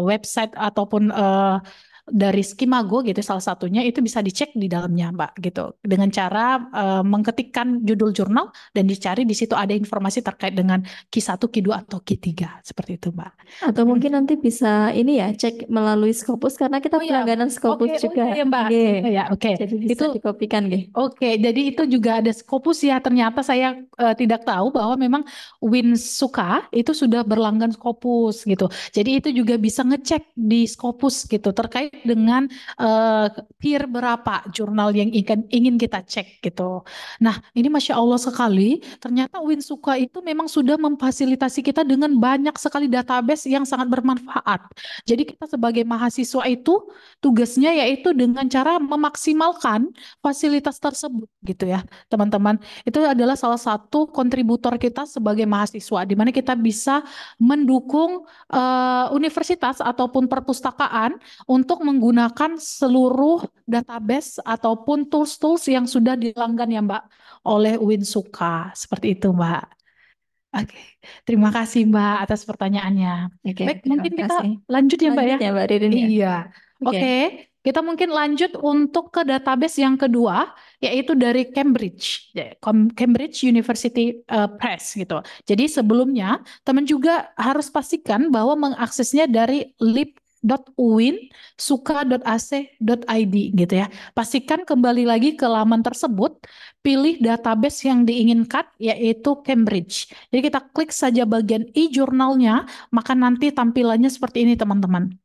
website ataupun uh, dari Skimago gitu salah satunya itu bisa dicek di dalamnya Mbak gitu dengan cara uh, eh, mengetikkan judul jurnal dan dicari di situ ada informasi terkait dengan Q1, Q2 atau Q3 seperti itu Mbak. Atau hmm. mungkin nanti bisa ini ya cek melalui Scopus karena kita oh, iya. pelangganan ya. Scopus okay, oh juga. oh, ya Mbak. Okay. Iya, ya, oke. Okay. Jadi bisa itu dikopikan gitu. Oke, okay, jadi itu juga ada Scopus ya. Ternyata saya uh, tidak tahu bahwa memang Win Suka itu sudah berlangganan Scopus gitu. Jadi itu juga bisa ngecek di Scopus gitu terkait dengan uh, peer berapa jurnal yang ingin ingin kita cek gitu. Nah, ini masya Allah sekali ternyata Winsuka itu memang sudah memfasilitasi kita dengan banyak sekali database yang sangat bermanfaat. Jadi kita sebagai mahasiswa itu tugasnya yaitu dengan cara memaksimalkan fasilitas tersebut gitu ya, teman-teman. Itu adalah salah satu kontributor kita sebagai mahasiswa di mana kita bisa mendukung uh, universitas ataupun perpustakaan untuk menggunakan seluruh database ataupun tools-tools yang sudah dilanggan ya Mbak oleh Winsuka. Seperti itu Mbak. Oke, okay. terima kasih Mbak atas pertanyaannya. Okay, Baik, mungkin kita lanjut ya Mbak ya? lanjut ya. ya Mbak Ririn, ya? Iya. Oke, okay. okay. kita mungkin lanjut untuk ke database yang kedua, yaitu dari Cambridge, ya, Cambridge University eh, Press gitu. Jadi sebelumnya, teman juga harus pastikan bahwa mengaksesnya dari lib .uin.suka.ac.id gitu ya. Pastikan kembali lagi ke laman tersebut, pilih database yang diinginkan yaitu Cambridge. Jadi kita klik saja bagian e-jurnalnya, maka nanti tampilannya seperti ini teman-teman.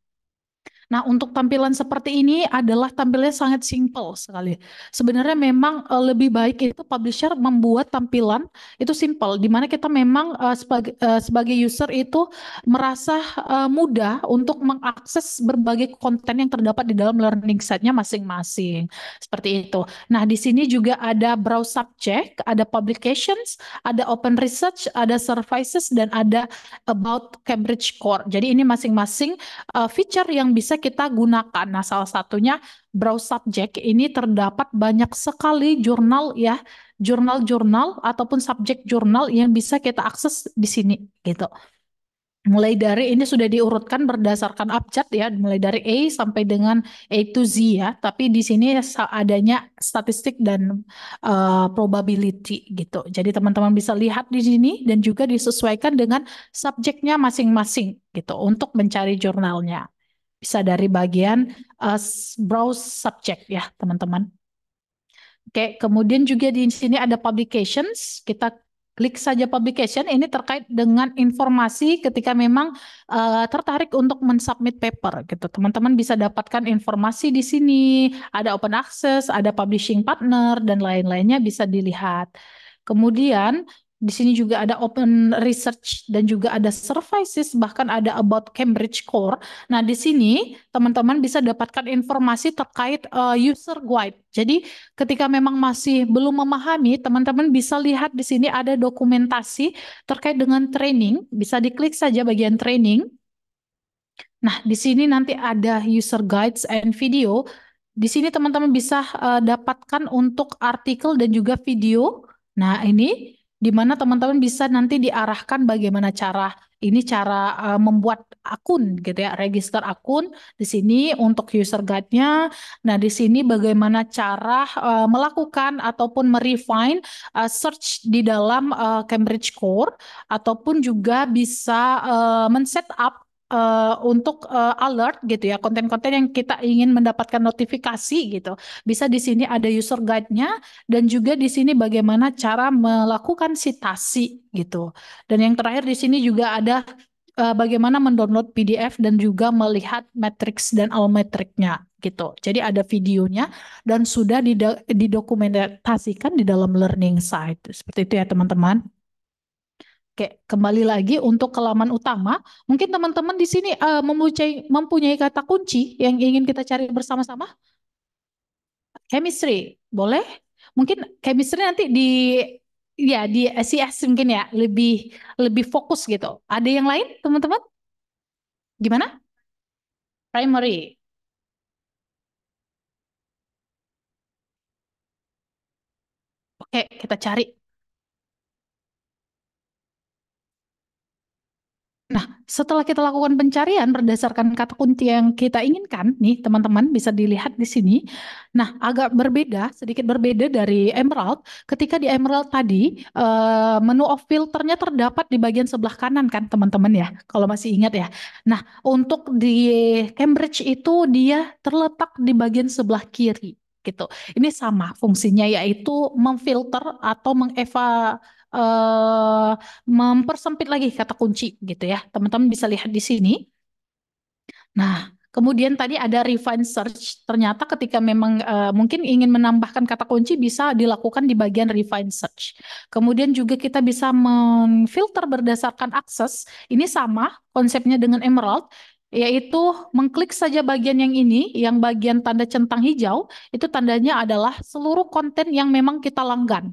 Nah, untuk tampilan seperti ini adalah tampilnya sangat simple sekali. Sebenarnya memang uh, lebih baik itu publisher membuat tampilan itu simple, di mana kita memang uh, eh, sebagai uh, eh, sebagai user itu merasa uh, mudah untuk mengakses berbagai konten yang terdapat di dalam learning setnya masing-masing. Seperti itu. Nah, di sini juga ada browse subject, ada publications, ada open research, ada services, dan ada about Cambridge Core. Jadi ini masing-masing uh, feature yang bisa kita gunakan. Nah, salah satunya brow subject ini terdapat banyak sekali jurnal ya, jurnal-jurnal ataupun subjek jurnal yang bisa kita akses di sini gitu. Mulai dari ini sudah diurutkan berdasarkan abjad ya, mulai dari A sampai dengan A to Z ya. Tapi di sini adanya statistik dan uh, probability gitu. Jadi teman-teman bisa lihat di sini dan juga disesuaikan dengan subjeknya masing-masing gitu untuk mencari jurnalnya bisa dari bagian uh, browse subject ya teman-teman. Oke, kemudian juga di sini ada publications. Kita klik saja publication. Ini terkait dengan informasi ketika memang uh, tertarik untuk mensubmit paper gitu. Teman-teman bisa dapatkan informasi di sini. Ada open access, ada publishing partner dan lain-lainnya bisa dilihat. Kemudian di sini juga ada open research dan juga ada services, bahkan ada about Cambridge Core. Nah, di sini teman-teman bisa dapatkan informasi terkait uh, user guide. Jadi, ketika memang masih belum memahami, teman-teman bisa lihat di sini ada dokumentasi terkait dengan training. Bisa diklik saja bagian training. Nah, di sini nanti ada user guides and video. Di sini teman-teman bisa uh, dapatkan untuk artikel dan juga video. Nah, ini di mana teman-teman bisa nanti diarahkan bagaimana cara ini cara uh, membuat akun gitu ya, register akun di sini untuk user guide-nya. Nah, di sini bagaimana cara uh, melakukan ataupun merefine uh, search di dalam uh, Cambridge Core ataupun juga bisa uh, men-set uh, untuk uh, alert gitu ya konten-konten yang kita ingin mendapatkan notifikasi gitu bisa di sini ada user guide-nya dan juga di sini bagaimana cara melakukan sitasi gitu dan yang terakhir di sini juga ada uh, bagaimana mendownload PDF dan juga melihat matrix dan all matrixnya gitu jadi ada videonya dan sudah didokumentasikan di dalam learning site seperti itu ya teman-teman. Oke, kembali lagi untuk kelaman utama. Mungkin teman-teman di sini uh, mempunyai, mempunyai kata kunci yang ingin kita cari bersama-sama. Chemistry, boleh? Mungkin chemistry nanti di ya di SIS mungkin ya lebih lebih fokus gitu. Ada yang lain, teman-teman? Gimana? Primary. Oke, kita cari setelah kita lakukan pencarian berdasarkan kata kunci yang kita inginkan, nih teman-teman bisa dilihat di sini. Nah, agak berbeda, sedikit berbeda dari Emerald. Ketika di Emerald tadi, eh, menu of filternya terdapat di bagian sebelah kanan kan teman-teman ya, kalau masih ingat ya. Nah, untuk di Cambridge itu dia terletak di bagian sebelah kiri gitu. Ini sama fungsinya yaitu memfilter atau mengeva uh, mempersempit lagi kata kunci gitu ya. Teman-teman bisa lihat di sini. Nah, Kemudian tadi ada refine search. Ternyata ketika memang uh, mungkin ingin menambahkan kata kunci bisa dilakukan di bagian refine search. Kemudian juga kita bisa memfilter berdasarkan akses. Ini sama konsepnya dengan Emerald yaitu mengklik saja bagian yang ini, yang bagian tanda centang hijau, itu tandanya adalah seluruh konten yang memang kita langgan.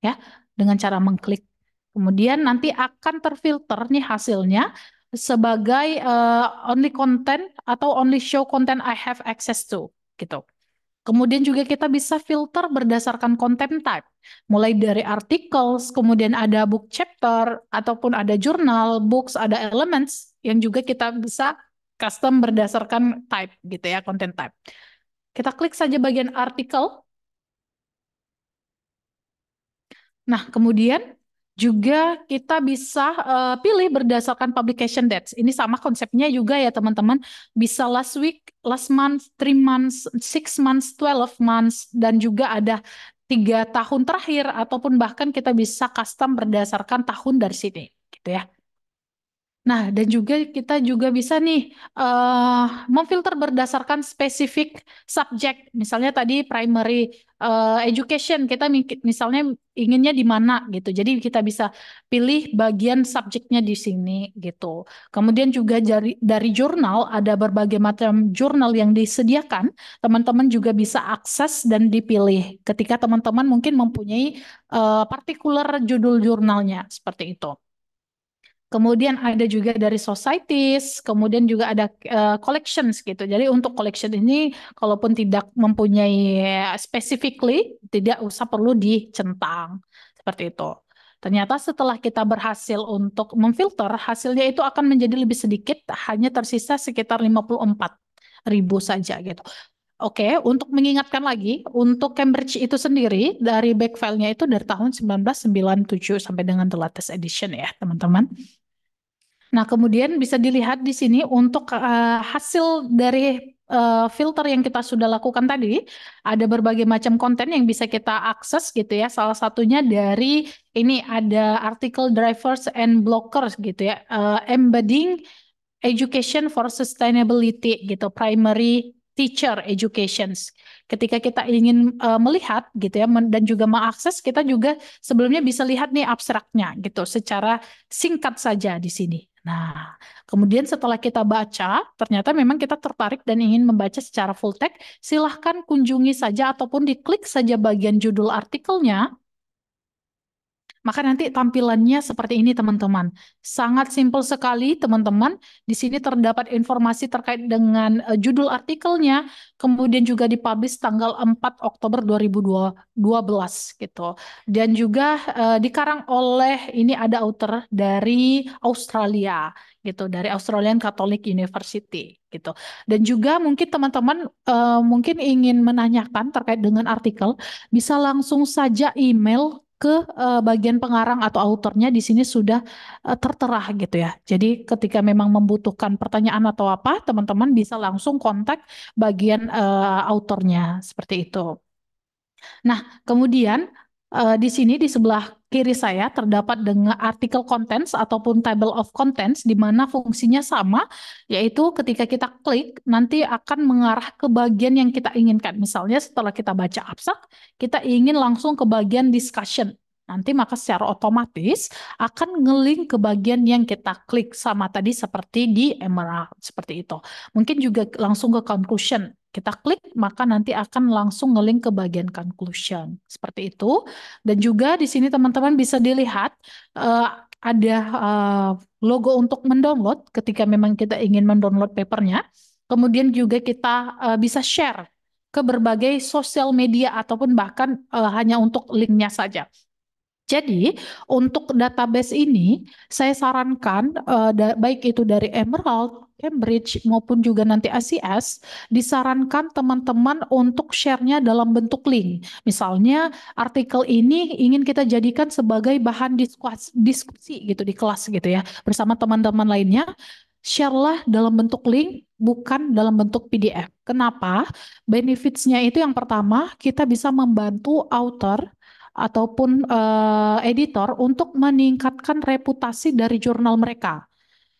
Ya, dengan cara mengklik. Kemudian nanti akan terfilter nih hasilnya sebagai uh, only content atau only show content I have access to gitu. Kemudian juga kita bisa filter berdasarkan content type, mulai dari articles, kemudian ada book chapter ataupun ada jurnal, books, ada elements yang juga kita bisa custom berdasarkan type gitu ya, content type. Kita klik saja bagian artikel. Nah, kemudian juga kita bisa uh, pilih berdasarkan publication dates. Ini sama konsepnya juga ya teman-teman. Bisa last week, last month, three months, six months, twelve months, dan juga ada tiga tahun terakhir ataupun bahkan kita bisa custom berdasarkan tahun dari sini, gitu ya. Nah, dan juga kita juga bisa nih uh, memfilter berdasarkan spesifik subjek. Misalnya tadi primary uh, education kita misalnya inginnya di mana gitu. Jadi kita bisa pilih bagian subjeknya di sini gitu. Kemudian juga dari dari jurnal ada berbagai macam jurnal yang disediakan. Teman-teman juga bisa akses dan dipilih ketika teman-teman mungkin mempunyai uh, eh, partikular judul jurnalnya seperti itu. Kemudian ada juga dari societies, kemudian juga ada uh, collections gitu. Jadi untuk collection ini kalaupun tidak mempunyai eh, specifically tidak usah perlu dicentang. Seperti itu. Ternyata setelah kita berhasil untuk memfilter, hasilnya itu akan menjadi lebih sedikit, hanya tersisa sekitar 54 ribu saja gitu. Oke, okay, untuk mengingatkan lagi, untuk Cambridge itu sendiri dari back file-nya itu dari tahun 1997 sampai dengan the latest edition ya, teman-teman. Nah, kemudian bisa dilihat di sini untuk uh, hasil dari uh, filter yang kita sudah lakukan tadi, ada berbagai macam konten yang bisa kita akses gitu ya. Salah satunya dari ini ada artikel drivers and blockers gitu ya, uh, embedding education for sustainability gitu, primary teacher educations. Ketika kita ingin uh, melihat gitu ya dan juga mengakses kita juga sebelumnya bisa lihat nih abstraknya gitu secara singkat saja di sini. Nah, kemudian setelah kita baca, ternyata memang kita tertarik dan ingin membaca secara full text, silahkan kunjungi saja ataupun diklik saja bagian judul artikelnya maka nanti tampilannya seperti ini teman-teman. Sangat simpel sekali teman-teman. Di sini terdapat informasi terkait dengan eh, judul artikelnya, kemudian juga dipublish tanggal 4 Oktober 2012 gitu. Dan juga uh, dikarang oleh ini ada author dari Australia gitu, dari Australian Catholic University gitu. Dan juga mungkin teman-teman uh, mungkin ingin menanyakan terkait dengan artikel, bisa langsung saja email ke uh, bagian pengarang atau autornya di sini sudah uh, tertera gitu ya. Jadi ketika memang membutuhkan pertanyaan atau apa, teman-teman bisa langsung kontak bagian uh, autornya seperti itu. Nah, kemudian uh, di sini di sebelah kiri saya terdapat dengan artikel contents ataupun table of contents di mana fungsinya sama yaitu ketika kita klik nanti akan mengarah ke bagian yang kita inginkan. Misalnya setelah kita baca abstrak, kita ingin langsung ke bagian discussion. Nanti maka secara otomatis akan ngelink ke bagian yang kita klik sama tadi seperti di Emerald seperti itu. Mungkin juga langsung ke conclusion kita klik, maka nanti akan langsung ngelink ke bagian conclusion. Seperti itu. Dan juga di sini teman-teman bisa dilihat uh, ada uh, logo untuk mendownload ketika memang kita ingin mendownload papernya. Kemudian juga kita uh, bisa share ke berbagai sosial media ataupun bahkan uh, hanya untuk linknya saja. Jadi, untuk database ini, saya sarankan, uh, da baik itu dari Emerald, Cambridge, maupun juga nanti ACS, disarankan teman-teman untuk share-nya dalam bentuk link. Misalnya, artikel ini ingin kita jadikan sebagai bahan diskusi, diskusi gitu di kelas gitu ya, bersama teman-teman lainnya. sharelah dalam bentuk link, bukan dalam bentuk PDF. Kenapa? Benefitsnya itu yang pertama, kita bisa membantu author ataupun uh, editor untuk meningkatkan reputasi dari jurnal mereka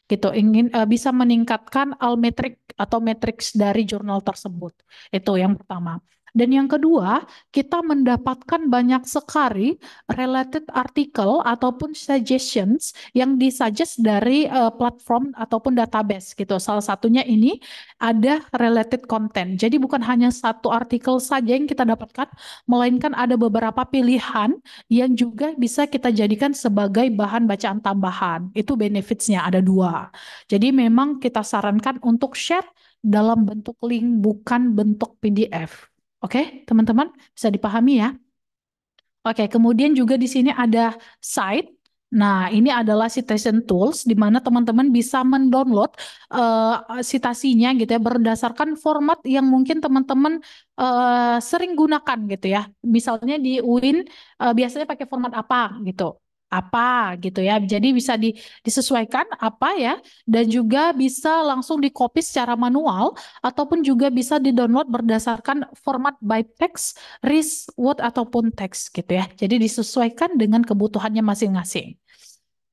gitu ingin uh, bisa meningkatkan almetrik atau matrix dari jurnal tersebut itu yang pertama dan yang kedua, kita mendapatkan banyak sekali related artikel ataupun suggestions yang disuggest dari uh, platform ataupun database gitu. Salah satunya ini ada related content. Jadi bukan hanya satu artikel saja yang kita dapatkan, melainkan ada beberapa pilihan yang juga bisa kita jadikan sebagai bahan bacaan tambahan. Itu benefitsnya ada dua. Jadi memang kita sarankan untuk share dalam bentuk link bukan bentuk PDF. Oke, teman-teman bisa dipahami ya. Oke, kemudian juga di sini ada site. Nah, ini adalah citation tools di mana teman-teman bisa mendownload uh, citasinya gitu ya berdasarkan format yang mungkin teman-teman uh, sering gunakan gitu ya. Misalnya di UIN uh, eh, biasanya pakai format apa gitu apa gitu ya. Jadi bisa di, disesuaikan apa ya dan juga bisa langsung di copy secara manual ataupun juga bisa di-download berdasarkan format by text, RIS, Word ataupun text gitu ya. Jadi disesuaikan dengan kebutuhannya masing-masing.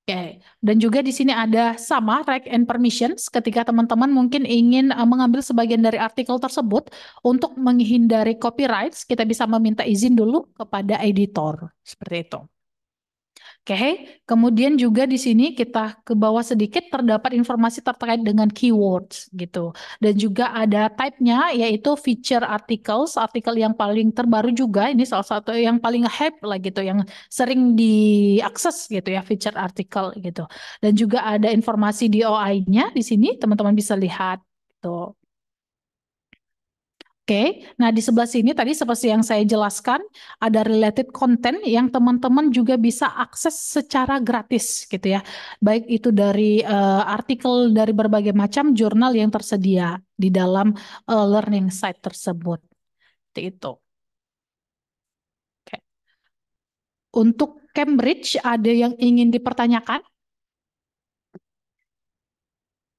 Oke, okay. dan juga di sini ada sama right and permissions ketika teman-teman mungkin ingin eh, mengambil sebagian dari artikel tersebut untuk menghindari copyrights, kita bisa meminta izin dulu kepada editor. Seperti itu. Oke, kemudian juga di sini kita ke bawah sedikit terdapat informasi terkait dengan keywords gitu. Dan juga ada type-nya yaitu feature articles, artikel yang paling terbaru juga ini salah satu yang paling hype lah gitu, yang sering diakses gitu ya feature artikel gitu. Dan juga ada informasi DOI-nya di sini teman-teman bisa lihat gitu. Oke, nah di sebelah sini tadi seperti yang saya jelaskan, ada related content yang teman-teman juga bisa akses secara gratis gitu ya. Baik itu dari uh, artikel dari berbagai macam jurnal yang tersedia di dalam uh, learning site tersebut. Seperti itu. Oke. Untuk Cambridge ada yang ingin dipertanyakan?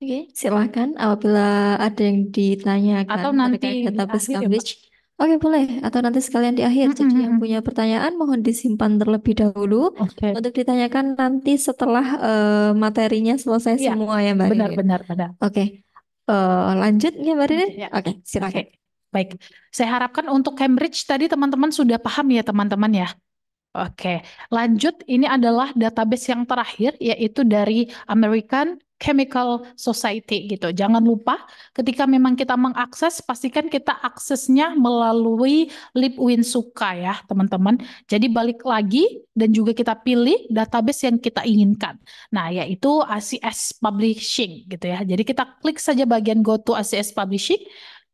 Oke, silahkan apabila ada yang ditanyakan atau nanti database ya, coverage. Ya, Oke, boleh. Atau nanti sekalian di akhir. Mm -hmm. Jadi yang punya pertanyaan mohon disimpan terlebih dahulu okay. untuk ditanyakan nanti setelah uh, materinya selesai yeah. semua ya, Mbak. Benar, benar, benar. Oke. Uh, lanjut ya, Mbak Rini? Iya. Yeah. Oke, silakan. Okay. Baik. Saya harapkan untuk Cambridge tadi teman-teman sudah paham ya, teman-teman ya. Oke, lanjut ini adalah database yang terakhir yaitu dari American chemical society gitu. Jangan lupa ketika memang kita mengakses pastikan kita aksesnya melalui Lipwin Suka ya, teman-teman. Jadi balik lagi dan juga kita pilih database yang kita inginkan. Nah, yaitu ACS Publishing gitu ya. Jadi kita klik saja bagian go to ACS Publishing.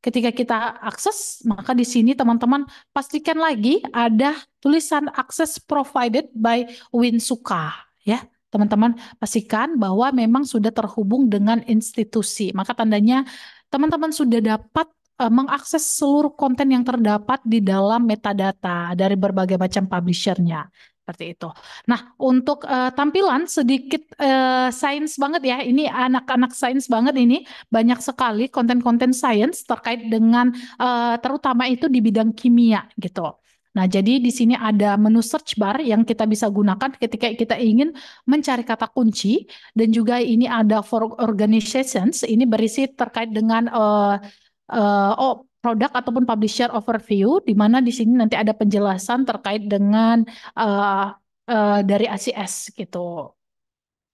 Ketika kita akses, maka di sini teman-teman pastikan lagi ada tulisan akses provided by Winsuka ya teman-teman pastikan bahwa memang sudah terhubung dengan institusi. Maka tandanya teman-teman sudah dapat eh, mengakses seluruh konten yang terdapat di dalam metadata dari berbagai macam publishernya. Seperti itu. Nah, untuk uh, tampilan sedikit uh, sains banget ya. Ini anak-anak sains banget ini. Banyak sekali konten-konten sains terkait dengan uh, terutama itu di bidang kimia gitu. Nah, jadi di sini ada menu search bar yang kita bisa gunakan ketika kita ingin mencari kata kunci dan juga ini ada for organizations, ini berisi terkait dengan uh, uh, oh, produk ataupun publisher overview di mana di sini nanti ada penjelasan terkait dengan uh, uh, dari ACS gitu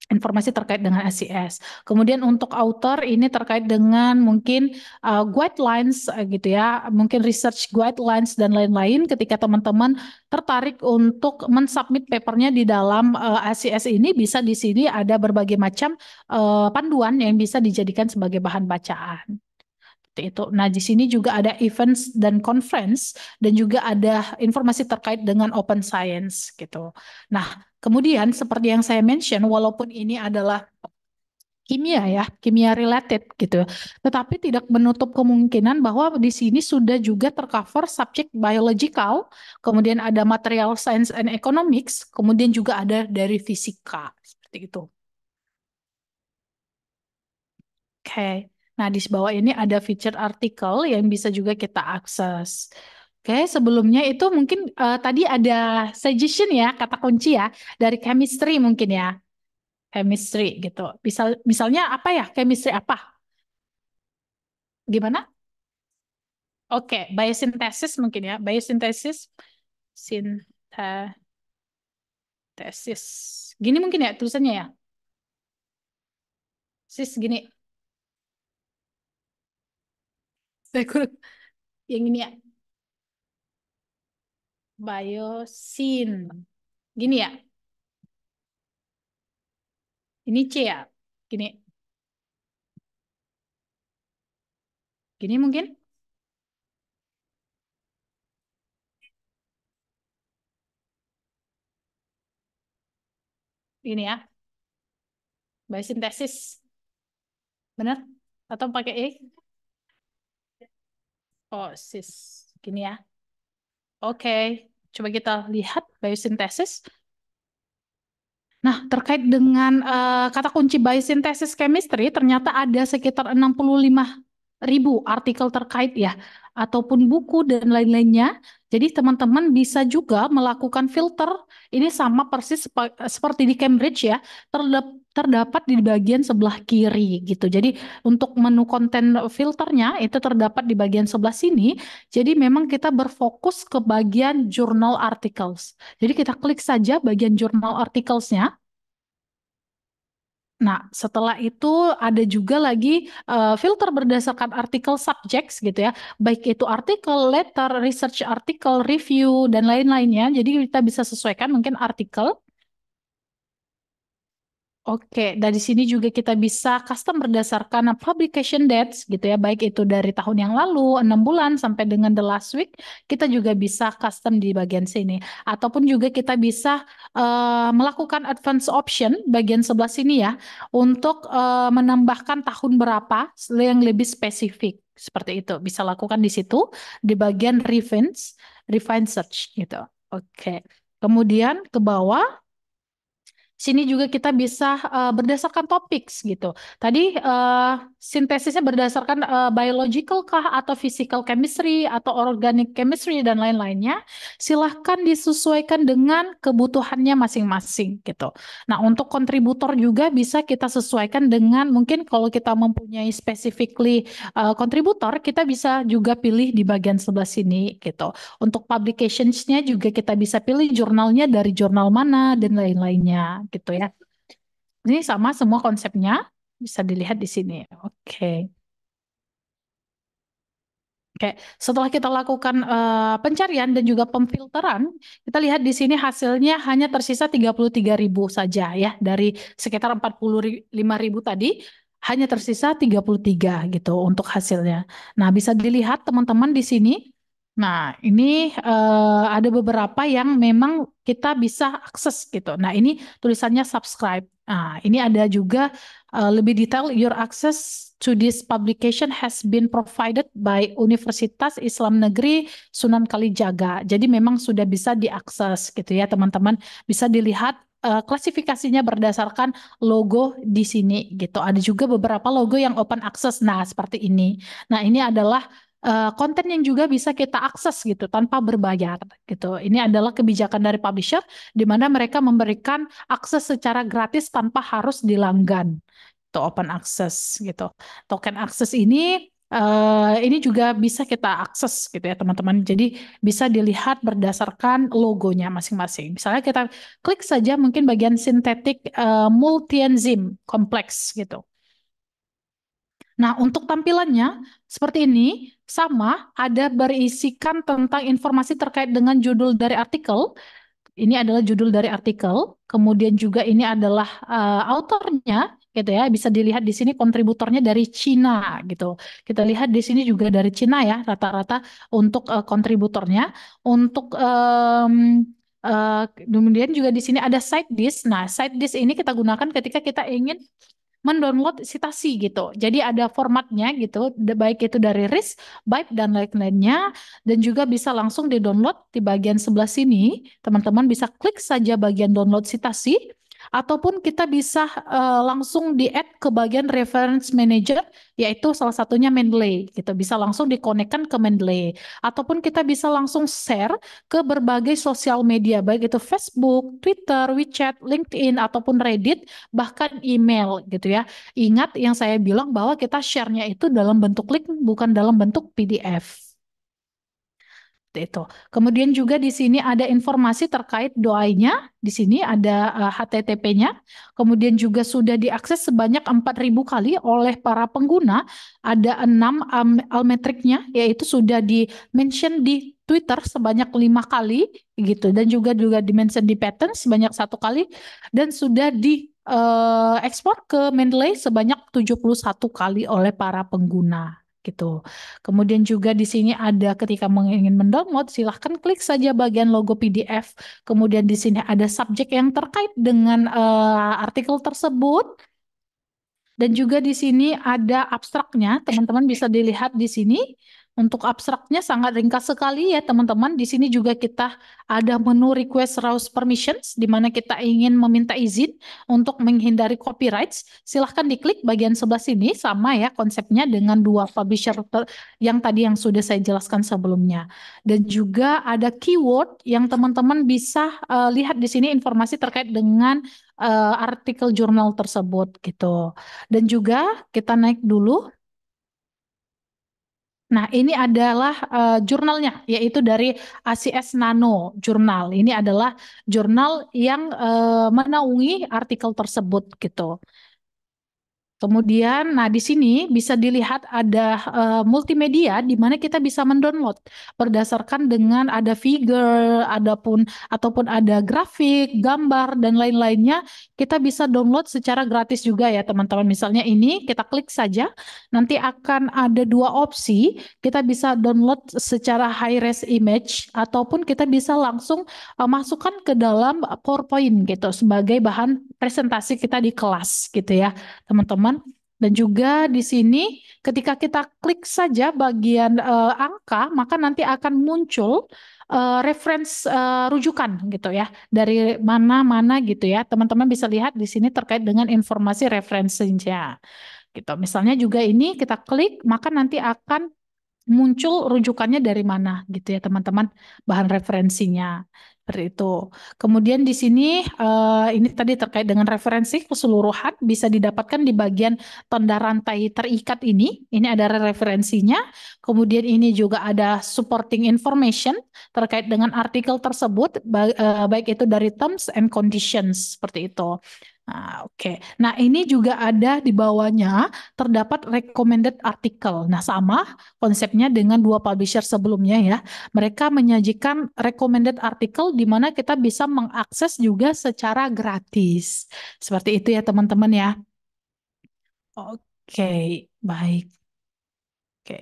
informasi terkait dengan SCS. Kemudian untuk author ini terkait dengan mungkin uh, guidelines uh, gitu ya, mungkin research guidelines dan lain-lain ketika teman-teman tertarik untuk mensubmit papernya di dalam uh, ACS ini bisa di sini ada berbagai macam uh, panduan yang bisa dijadikan sebagai bahan bacaan itu. Nah, di sini juga ada events dan conference dan juga ada informasi terkait dengan open science gitu. Nah, Kemudian seperti yang saya mention, walaupun ini adalah kimia ya, kimia related gitu. Tetapi tidak menutup kemungkinan bahwa di sini sudah juga tercover subjek biological, kemudian ada material science and economics, kemudian juga ada dari fisika seperti itu. Oke. Okay. Nah, di bawah ini ada featured artikel yang bisa juga kita akses. Oke, sebelumnya itu mungkin uh, tadi ada suggestion ya, kata kunci ya dari chemistry mungkin ya. Chemistry gitu. Misal misalnya apa ya? Chemistry apa? Gimana? Oke, biosintesis mungkin ya. Biosintesis sintesis. Gini mungkin ya tulisannya ya. Sis gini. Saya kurang yang ini ya biosin. Gini ya. Ini C ya. Gini. Gini mungkin? Gini ya. Biosintesis. Benar? Atau pakai E? Oh, sis. Gini ya. Oke. Okay. Coba kita lihat biosintesis. Nah, terkait dengan uh, kata kunci biosintesis chemistry, ternyata ada sekitar 65 ribu artikel terkait ya, ataupun buku dan lain-lainnya. Jadi teman-teman bisa juga melakukan filter, ini sama persis seperti di Cambridge ya, terlep, terdapat di bagian sebelah kiri gitu. Jadi untuk menu konten filternya itu terdapat di bagian sebelah sini. Jadi memang kita berfokus ke bagian journal articles. Jadi kita klik saja bagian journal articles-nya. Nah, setelah itu ada juga lagi uh, filter berdasarkan artikel subjects gitu ya. Baik itu artikel, letter, research artikel, review, dan lain-lainnya. Jadi kita bisa sesuaikan mungkin artikel. Oke, dari sini juga kita bisa custom berdasarkan publication dates gitu ya, baik itu dari tahun yang lalu, enam bulan sampai dengan the last week, kita juga bisa custom di bagian sini. Ataupun juga kita bisa uh, melakukan advance option bagian sebelah sini ya, untuk uh, menambahkan tahun berapa yang lebih spesifik seperti itu. Bisa lakukan di situ di bagian refine, refine search gitu. Oke, kemudian ke bawah sini juga kita bisa uh, berdasarkan topics gitu. Tadi uh, sintesisnya berdasarkan uh, biological kah atau physical chemistry atau organic chemistry dan lain-lainnya. Silahkan disesuaikan dengan kebutuhannya masing-masing gitu. Nah untuk kontributor juga bisa kita sesuaikan dengan mungkin kalau kita mempunyai specifically kontributor uh, kita bisa juga pilih di bagian sebelah sini gitu. Untuk publicationsnya juga kita bisa pilih jurnalnya dari jurnal mana dan lain-lainnya gitu ya. Ini sama semua konsepnya bisa dilihat di sini. Oke. Okay. Oke, setelah kita lakukan uh, pencarian dan juga pemfilteran, kita lihat di sini hasilnya hanya tersisa 33.000 saja ya dari sekitar 45.000 tadi hanya tersisa 33 gitu untuk hasilnya. Nah, bisa dilihat teman-teman di sini Nah, ini uh, ada beberapa yang memang kita bisa akses gitu. Nah, ini tulisannya subscribe. Nah, ini ada juga uh, lebih detail your access to this publication has been provided by Universitas Islam Negeri Sunan Kalijaga. Jadi memang sudah bisa diakses gitu ya, teman-teman. Bisa dilihat uh, klasifikasinya berdasarkan logo di sini gitu. Ada juga beberapa logo yang open access. Nah, seperti ini. Nah, ini adalah Eh, konten yang juga bisa kita akses gitu tanpa berbayar gitu. Ini adalah kebijakan dari publisher di mana mereka memberikan akses secara gratis tanpa harus dilanggan. Itu open access gitu. Token akses ini Uh, ini juga bisa kita akses gitu ya teman-teman. Jadi bisa dilihat berdasarkan logonya masing-masing. Misalnya kita klik saja mungkin bagian sintetik uh, eh, multienzim kompleks gitu. Nah, untuk tampilannya seperti ini, sama ada berisikan tentang informasi terkait dengan judul dari artikel. Ini adalah judul dari artikel, kemudian juga ini adalah uh, autornya gitu ya. Bisa dilihat di sini kontributornya dari Cina gitu. Kita lihat di sini juga dari Cina ya rata-rata untuk uh, kontributornya. Untuk um, Uh, kemudian juga di sini ada side disk. Nah, side disk ini kita gunakan ketika kita ingin mendownload citasi gitu. Jadi ada formatnya gitu, baik itu dari RIS, BYTE dan lain-lainnya dan juga bisa langsung di-download di bagian sebelah sini. Teman-teman bisa klik saja bagian download citasi ataupun kita bisa uh, langsung di-add ke bagian reference manager yaitu salah satunya Mendeley kita gitu. bisa langsung dikonekkan ke Mendeley ataupun kita bisa langsung share ke berbagai sosial media baik itu Facebook, Twitter, WeChat, LinkedIn ataupun Reddit bahkan email gitu ya. Ingat yang saya bilang bahwa kita share-nya itu dalam bentuk link bukan dalam bentuk PDF seperti itu. Kemudian juga di sini ada informasi terkait doainya, di sini ada uh, eh, HTTP-nya. Kemudian juga sudah diakses sebanyak 4.000 kali oleh para pengguna. Ada 6 um, almetriknya yaitu sudah di-mention di Twitter sebanyak lima kali gitu dan juga juga dimention di pattern sebanyak satu kali dan sudah di uh, ekspor ke Mendeley sebanyak 71 kali oleh para pengguna gitu. Kemudian juga di sini ada ketika ingin mendownload silahkan klik saja bagian logo PDF. Kemudian di sini ada subjek yang terkait dengan uh, artikel tersebut. Dan juga di sini ada abstraknya, teman-teman bisa dilihat di sini untuk abstraknya sangat ringkas sekali ya teman-teman. Di sini juga kita ada menu request raw permissions di mana kita ingin meminta izin untuk menghindari copyrights. Silahkan diklik bagian sebelah sini sama ya konsepnya dengan dua publisher yang tadi yang sudah saya jelaskan sebelumnya. Dan juga ada keyword yang teman-teman bisa uh, lihat di sini informasi terkait dengan uh, artikel jurnal tersebut gitu. Dan juga kita naik dulu Nah, ini adalah uh, jurnalnya, yaitu dari ACS Nano Jurnal. Ini adalah jurnal yang uh, menaungi artikel tersebut, gitu. Kemudian, nah di sini bisa dilihat ada uh, multimedia di mana kita bisa mendownload berdasarkan dengan ada figure, ada pun ataupun ada grafik, gambar dan lain-lainnya, kita bisa download secara gratis juga ya teman-teman. Misalnya ini kita klik saja, nanti akan ada dua opsi, kita bisa download secara high res image ataupun kita bisa langsung uh, masukkan ke dalam PowerPoint gitu sebagai bahan presentasi kita di kelas gitu ya, teman-teman teman-teman. Dan juga di sini ketika kita klik saja bagian uh, angka, maka nanti akan muncul uh, reference uh, rujukan gitu ya. Dari mana-mana gitu ya. Teman-teman bisa lihat di sini terkait dengan informasi referensinya. Gitu. Misalnya juga ini kita klik, maka nanti akan muncul rujukannya dari mana gitu ya teman-teman bahan referensinya. Seperti itu. Kemudian di sini uh, ini tadi terkait dengan referensi keseluruhan bisa didapatkan di bagian tanda rantai terikat ini. Ini ada referensinya. Kemudian ini juga ada supporting information terkait dengan artikel tersebut baik, eh, baik itu dari terms and conditions seperti itu. Nah, oke. Okay. Nah, ini juga ada di bawahnya terdapat recommended article. Nah, sama konsepnya dengan dua publisher sebelumnya ya. Mereka menyajikan recommended article di mana kita bisa mengakses juga secara gratis. Seperti itu ya, teman-teman ya. Oke, okay. baik. Oke.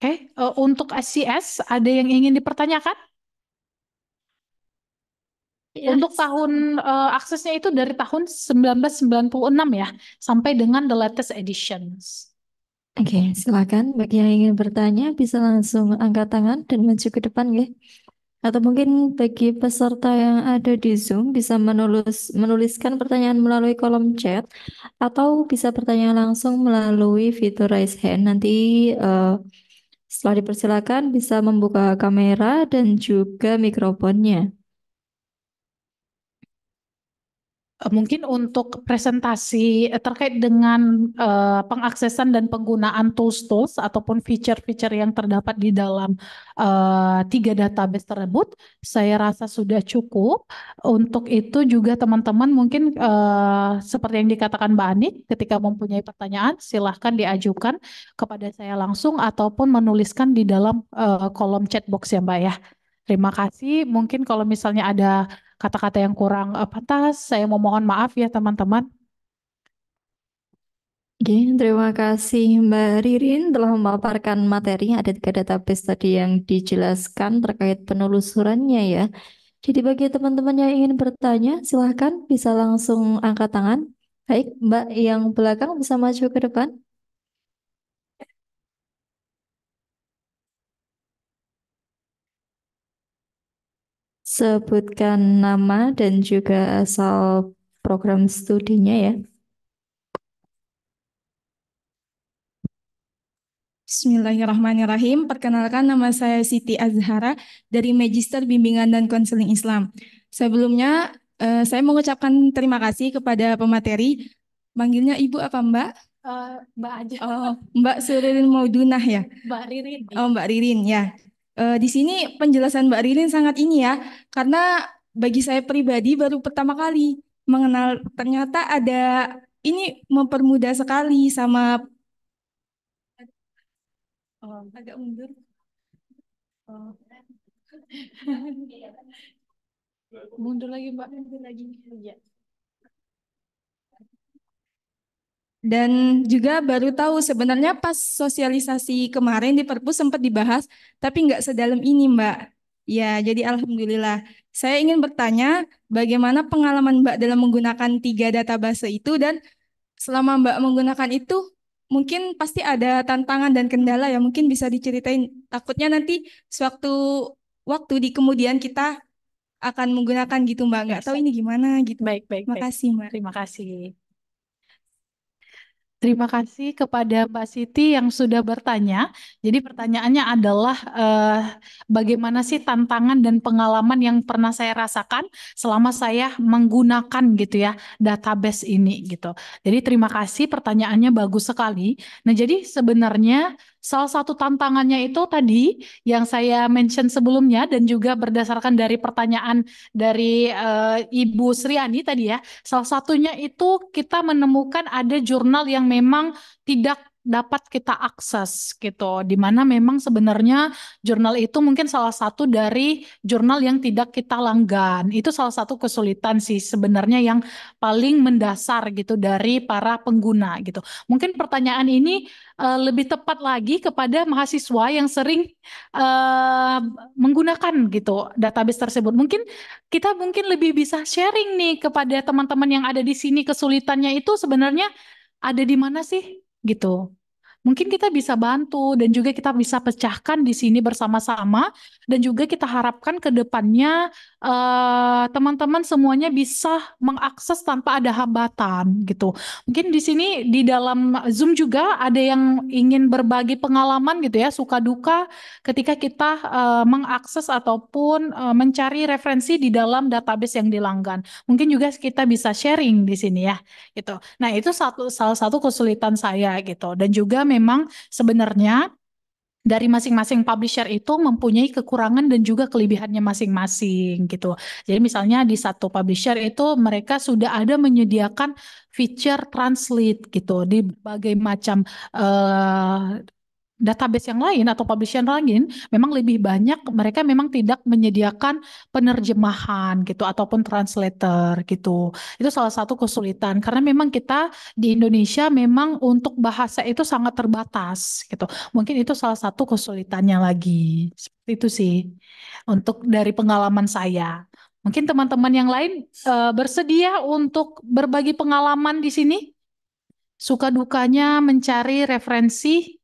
Okay. uh, eh, untuk SCS ada yang ingin dipertanyakan? Yes. Iya. Untuk tahun uh, aksesnya itu dari tahun 1996 ya sampai dengan the latest editions. Oke, okay, silakan bagi yang ingin bertanya bisa langsung angkat tangan dan maju ke depan ya. Atau mungkin bagi peserta yang ada di Zoom bisa menulis menuliskan pertanyaan melalui kolom chat atau bisa bertanya langsung melalui fitur raise hand. Nanti uh, setelah dipersilakan bisa membuka kamera dan juga mikrofonnya. Eh, mungkin untuk presentasi eh, terkait dengan uh, pengaksesan dan penggunaan tools-tools ataupun feature-feature yang terdapat di dalam uh, tiga database tersebut, saya rasa sudah cukup. Untuk itu juga teman-teman mungkin uh, seperti yang dikatakan Mbak Anik, ketika mempunyai pertanyaan silahkan diajukan kepada saya langsung ataupun menuliskan di dalam uh, kolom chat box ya Mbak ya. Terima kasih. Mungkin kalau misalnya ada kata-kata yang kurang uh, pantas, saya mau mohon maaf ya teman-teman. Oke, terima kasih Mbak Ririn telah memaparkan materi. Ada tiga database tadi yang dijelaskan terkait penelusurannya ya. Jadi bagi teman-teman yang ingin bertanya, silahkan bisa langsung angkat tangan. Baik, Mbak yang belakang bisa maju ke depan. Sebutkan nama dan juga asal program studinya ya. Bismillahirrahmanirrahim. Perkenalkan nama saya Siti Azhara dari Magister Bimbingan dan Konseling Islam. Sebelumnya eh, saya mengucapkan terima kasih kepada pemateri. Manggilnya Ibu apa Mbak? Uh, mbak aja. Oh, Mbak Suririn Maudunah ya? Mbak Ririn. Oh, Mbak Ririn ya. Uh, di sini penjelasan Mbak Ririn sangat ini ya, karena bagi saya pribadi baru pertama kali mengenal ternyata ada ini mempermudah sekali sama oh, agak mundur. Oh. mundur lagi Mbak, mundur lagi. Ya. dan juga baru tahu sebenarnya pas sosialisasi kemarin di Perpus sempat dibahas, tapi nggak sedalam ini, Mbak. Ya, jadi alhamdulillah. Saya ingin bertanya, bagaimana pengalaman Mbak dalam menggunakan tiga database itu dan selama Mbak menggunakan itu, mungkin pasti ada tantangan dan kendala yang mungkin bisa diceritain. Takutnya nanti sewaktu waktu di kemudian kita akan menggunakan gitu Mbak. Nggak tahu ini gimana gitu. Baik, baik. terima kasih Mbak. Terima kasih. Terima kasih kepada Mbak Siti yang sudah bertanya. Jadi pertanyaannya adalah eh, bagaimana sih tantangan dan pengalaman yang pernah saya rasakan selama saya menggunakan gitu ya database ini gitu. Jadi terima kasih pertanyaannya bagus sekali. Nah, jadi sebenarnya Salah satu tantangannya itu tadi yang saya mention sebelumnya dan juga berdasarkan dari pertanyaan dari uh, Ibu Sriani tadi ya. Salah satunya itu kita menemukan ada jurnal yang memang tidak dapat kita akses gitu di mana memang sebenarnya jurnal itu mungkin salah satu dari jurnal yang tidak kita langgan itu salah satu kesulitan sih sebenarnya yang paling mendasar gitu dari para pengguna gitu mungkin pertanyaan ini uh, lebih tepat lagi kepada mahasiswa yang sering uh, menggunakan gitu database tersebut mungkin kita mungkin lebih bisa sharing nih kepada teman-teman yang ada di sini kesulitannya itu sebenarnya ada di mana sih gitu mungkin kita bisa bantu dan juga kita bisa pecahkan di sini bersama-sama dan juga kita harapkan ke depannya teman eh, teman-teman semuanya bisa mengakses tanpa ada hambatan gitu. Mungkin di sini di dalam Zoom juga ada yang ingin berbagi pengalaman gitu ya, suka duka ketika kita uh, mengakses ataupun uh, mencari referensi di dalam database yang dilanggan. Mungkin juga kita bisa sharing di sini ya gitu. Nah, itu satu salah satu kesulitan saya gitu dan juga memang sebenarnya dari masing-masing publisher itu mempunyai kekurangan dan juga kelebihannya masing-masing gitu. Jadi misalnya di satu publisher itu mereka sudah ada menyediakan feature translate gitu di berbagai macam uh, database yang lain atau publisher lain memang lebih banyak mereka memang tidak menyediakan penerjemahan gitu ataupun translator gitu. Itu salah satu kesulitan karena memang kita di Indonesia memang untuk bahasa itu sangat terbatas gitu. Mungkin itu salah satu kesulitannya lagi. Seperti itu sih untuk dari pengalaman saya. Mungkin teman-teman yang lain uh, bersedia untuk berbagi pengalaman di sini? Suka dukanya mencari referensi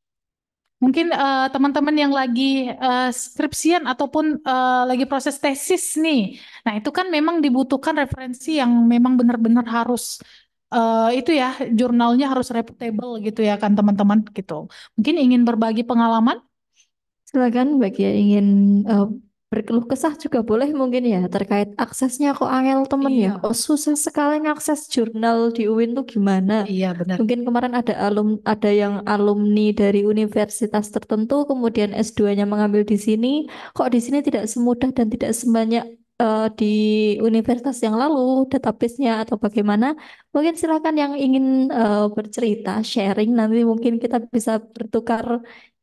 Mungkin uh, teman-teman yang lagi uh, skripsian ataupun uh, lagi proses tesis nih. Nah, itu kan memang dibutuhkan referensi yang memang benar-benar harus uh, itu ya jurnalnya harus reputable gitu ya kan teman-teman gitu. Mungkin ingin berbagi pengalaman? Silakan bagi yang ingin uh, berkeluh kesah juga boleh mungkin ya terkait aksesnya kok angel temen ya. iya. ya oh susah sekali ngakses jurnal di UIN tuh gimana iya benar mungkin kemarin ada alum ada yang alumni dari universitas tertentu kemudian S2-nya mengambil di sini kok di sini tidak semudah dan tidak sebanyak uh, di universitas yang lalu database-nya atau bagaimana mungkin silakan yang ingin uh, bercerita sharing nanti mungkin kita bisa bertukar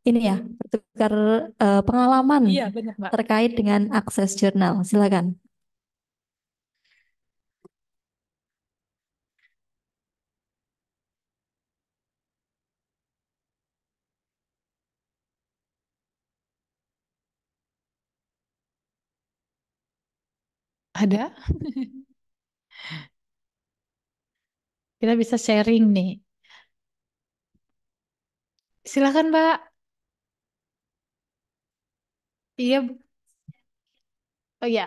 ini ya bertukar uh, eh, pengalaman iya, benar, Mbak. terkait dengan akses jurnal. Silakan. Ada? Kita bisa sharing nih. Silakan, Mbak. Iya. Oh iya.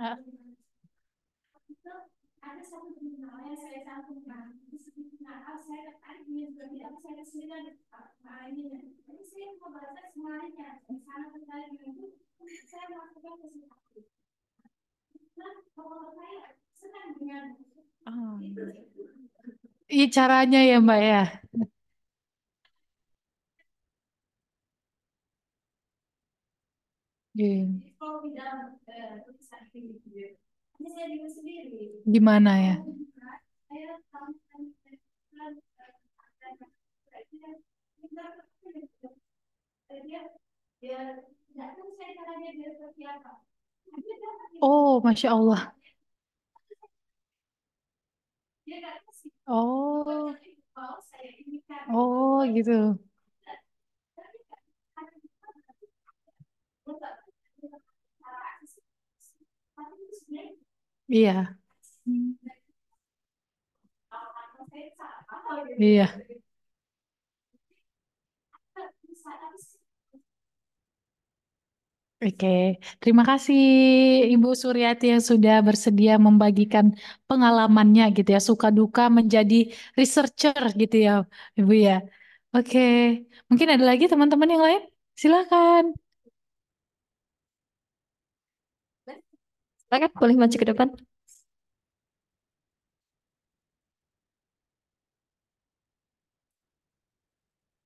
ah ada satu terminal yang saya cantumkan di sekitar saya tertarik ingin tapi apa saya kesini kesulitan mainnya jadi saya membaca semuanya di sana tertarik dengan itu saya melakukan kesulitan nah kalau saya senang dengan oh. Ah. itu caranya ya mbak ya Yeah. Kalau di dalam eh, Gimana ya? Oh, masya Allah. Oh, oh gitu. Iya. Iya. Oke, terima kasih Ibu Suryati yang sudah bersedia membagikan pengalamannya gitu ya, suka duka menjadi researcher gitu ya, Ibu ya. Oke, mungkin ada lagi teman-teman yang lain? Silakan. Silakan boleh maju ke depan.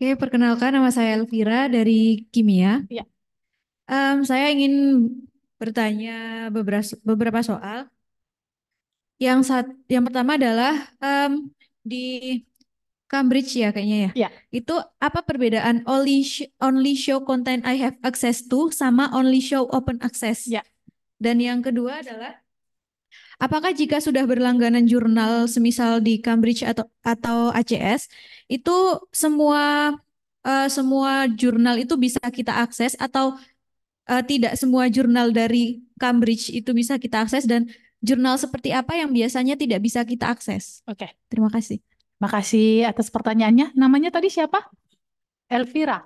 Oke, perkenalkan nama saya Elvira dari Kimia. Ya. Um, saya ingin bertanya beberapa beberapa soal. Yang saat yang pertama adalah um, di Cambridge ya kayaknya ya. Ya. Itu apa perbedaan only sh only show content I have access to sama only show open access? Ya. Dan yang kedua adalah Apakah jika sudah berlangganan jurnal semisal di Cambridge atau atau ACS itu semua uh, semua jurnal itu bisa kita akses atau uh, tidak semua jurnal dari Cambridge itu bisa kita akses dan jurnal seperti apa yang biasanya tidak bisa kita akses? Oke. Okay. Terima kasih. Makasih atas pertanyaannya. Namanya tadi siapa? Elvira.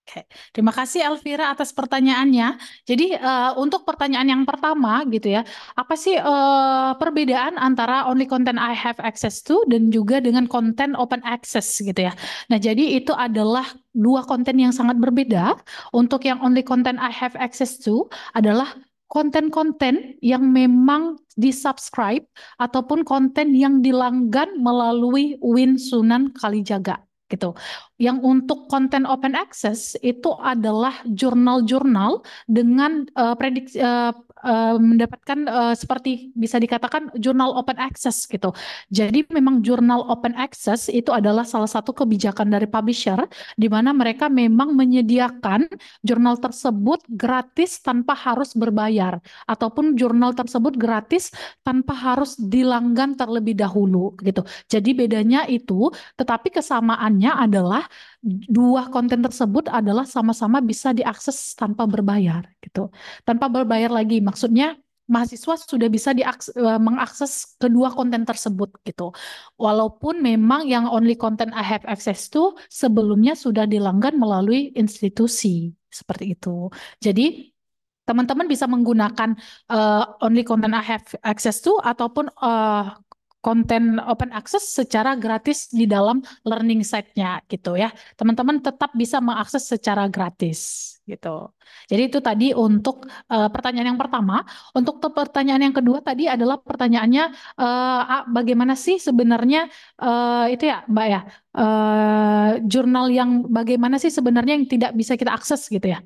Oke, terima kasih Elvira atas pertanyaannya. Jadi uh, untuk pertanyaan yang pertama gitu ya, apa sih uh, perbedaan antara only content I have access to dan juga dengan konten open access gitu ya. Nah, jadi itu adalah dua konten yang sangat berbeda. Untuk yang only content I have access to adalah konten-konten yang memang di-subscribe ataupun konten yang dilanggan melalui Win Sunan Kalijaga gitu. Yang untuk konten open access itu adalah jurnal-jurnal dengan uh, prediksi uh, Eh, mendapatkan uh, seperti bisa dikatakan jurnal open access gitu. Jadi memang jurnal open access itu adalah salah satu kebijakan dari publisher di mana mereka memang menyediakan jurnal tersebut gratis tanpa harus berbayar ataupun jurnal tersebut gratis tanpa harus dilanggan terlebih dahulu gitu. Jadi bedanya itu, tetapi kesamaannya adalah dua konten tersebut adalah sama-sama bisa diakses tanpa berbayar gitu. Tanpa berbayar lagi maksudnya mahasiswa sudah bisa diaks e, mengakses kedua konten tersebut gitu. Walaupun memang yang only content I have access to sebelumnya sudah dilanggan melalui institusi seperti itu. Jadi teman-teman bisa menggunakan uh, only content I have access to ataupun uh, konten open access secara gratis di dalam learning site-nya gitu ya. Teman-teman tetap bisa mengakses secara gratis gitu. Jadi itu tadi untuk uh, pertanyaan yang pertama. Untuk pertanyaan yang kedua tadi adalah pertanyaannya uh, bagaimana sih sebenarnya uh, itu ya Mbak ya, uh, jurnal yang bagaimana sih sebenarnya yang tidak bisa kita akses gitu ya.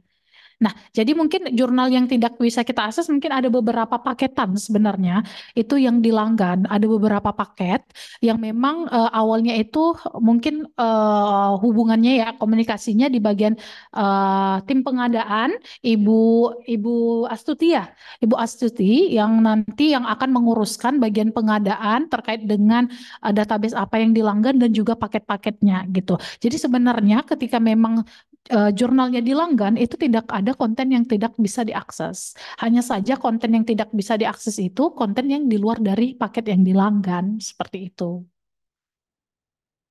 Nah, jadi mungkin jurnal yang tidak bisa kita akses mungkin ada beberapa paketan sebenarnya itu yang dilanggan. Ada beberapa paket yang memang uh, awalnya itu mungkin uh, hubungannya ya komunikasinya di bagian uh, tim pengadaan Ibu Ibu Astuti ya, Ibu Astuti yang nanti yang akan menguruskan bagian pengadaan terkait dengan uh, database apa yang dilanggan dan juga paket-paketnya gitu. Jadi sebenarnya ketika memang uh, jurnalnya dilanggan itu tidak ada ada konten yang tidak bisa diakses. Hanya saja konten yang tidak bisa diakses itu konten yang di luar dari paket yang dilanggan, seperti itu.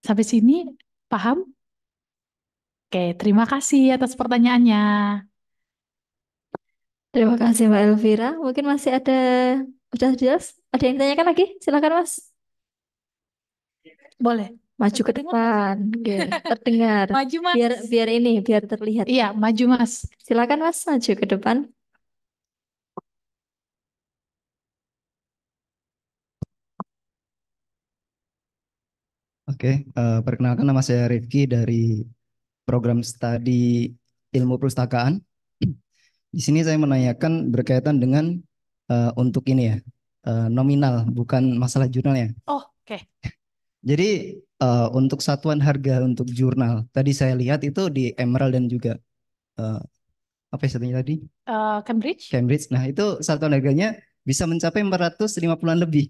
Sampai sini paham? Oke, terima kasih atas pertanyaannya. Terima kasih Mbak Elvira. Mungkin masih ada, udah jelas? Ada yang ditanyakan lagi? Silakan Mas. Boleh maju ke depan, okay. terdengar. Maju mas. Biar biar ini biar terlihat. Iya, maju mas. Silakan mas maju ke depan. Oke, okay, uh, eh, perkenalkan nama saya Rifki dari program studi ilmu perpustakaan. Di sini saya menanyakan berkaitan dengan uh, untuk ini ya, uh, nominal bukan masalah jurnalnya. Oh, oke. Okay. Jadi uh, untuk satuan harga untuk jurnal. Tadi saya lihat itu di Emerald dan juga uh, apa ya satunya tadi? Uh, Cambridge. Cambridge. Nah itu satuan harganya bisa mencapai 450-an lebih.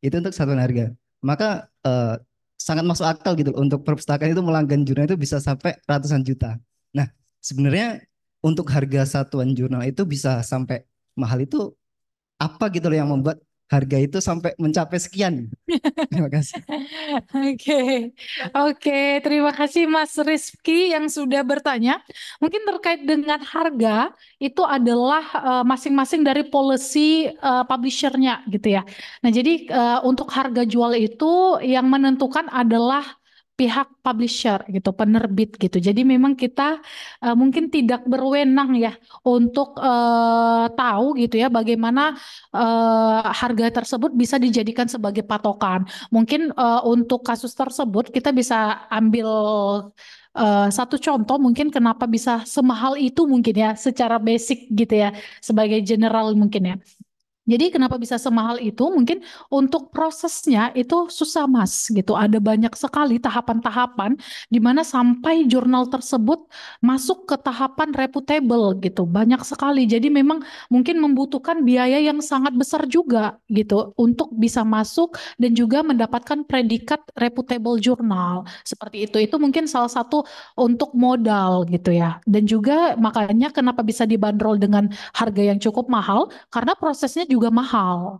Itu untuk satuan harga. Maka uh, sangat masuk akal gitu untuk perpustakaan itu melanggan jurnal itu bisa sampai ratusan juta. Nah sebenarnya untuk harga satuan jurnal itu bisa sampai mahal itu apa gitu loh yang membuat harga itu sampai mencapai sekian. Terima kasih. Oke, oke. Okay. Terima kasih Mas Rizky yang sudah bertanya. Mungkin terkait dengan harga itu adalah masing eh, masing-masing dari policy uh, publishernya gitu ya. Nah, jadi uh, untuk harga jual itu yang menentukan adalah pihak publisher gitu, penerbit gitu. Jadi memang kita uh, mungkin tidak berwenang ya untuk uh, tahu gitu ya bagaimana uh, harga tersebut bisa dijadikan sebagai patokan. Mungkin uh, untuk kasus tersebut kita bisa ambil uh, satu contoh mungkin kenapa bisa semahal itu mungkin ya secara basic gitu ya sebagai general mungkin ya. Jadi kenapa bisa semahal itu? Mungkin untuk prosesnya itu susah mas gitu. Ada banyak sekali tahapan-tahapan di mana sampai jurnal tersebut masuk ke tahapan reputable gitu. Banyak sekali. Jadi memang mungkin membutuhkan biaya yang sangat besar juga gitu untuk bisa masuk dan juga mendapatkan predikat reputable jurnal seperti itu. Itu mungkin salah satu untuk modal gitu ya. Dan juga makanya kenapa bisa dibanderol dengan harga yang cukup mahal karena prosesnya juga mahal.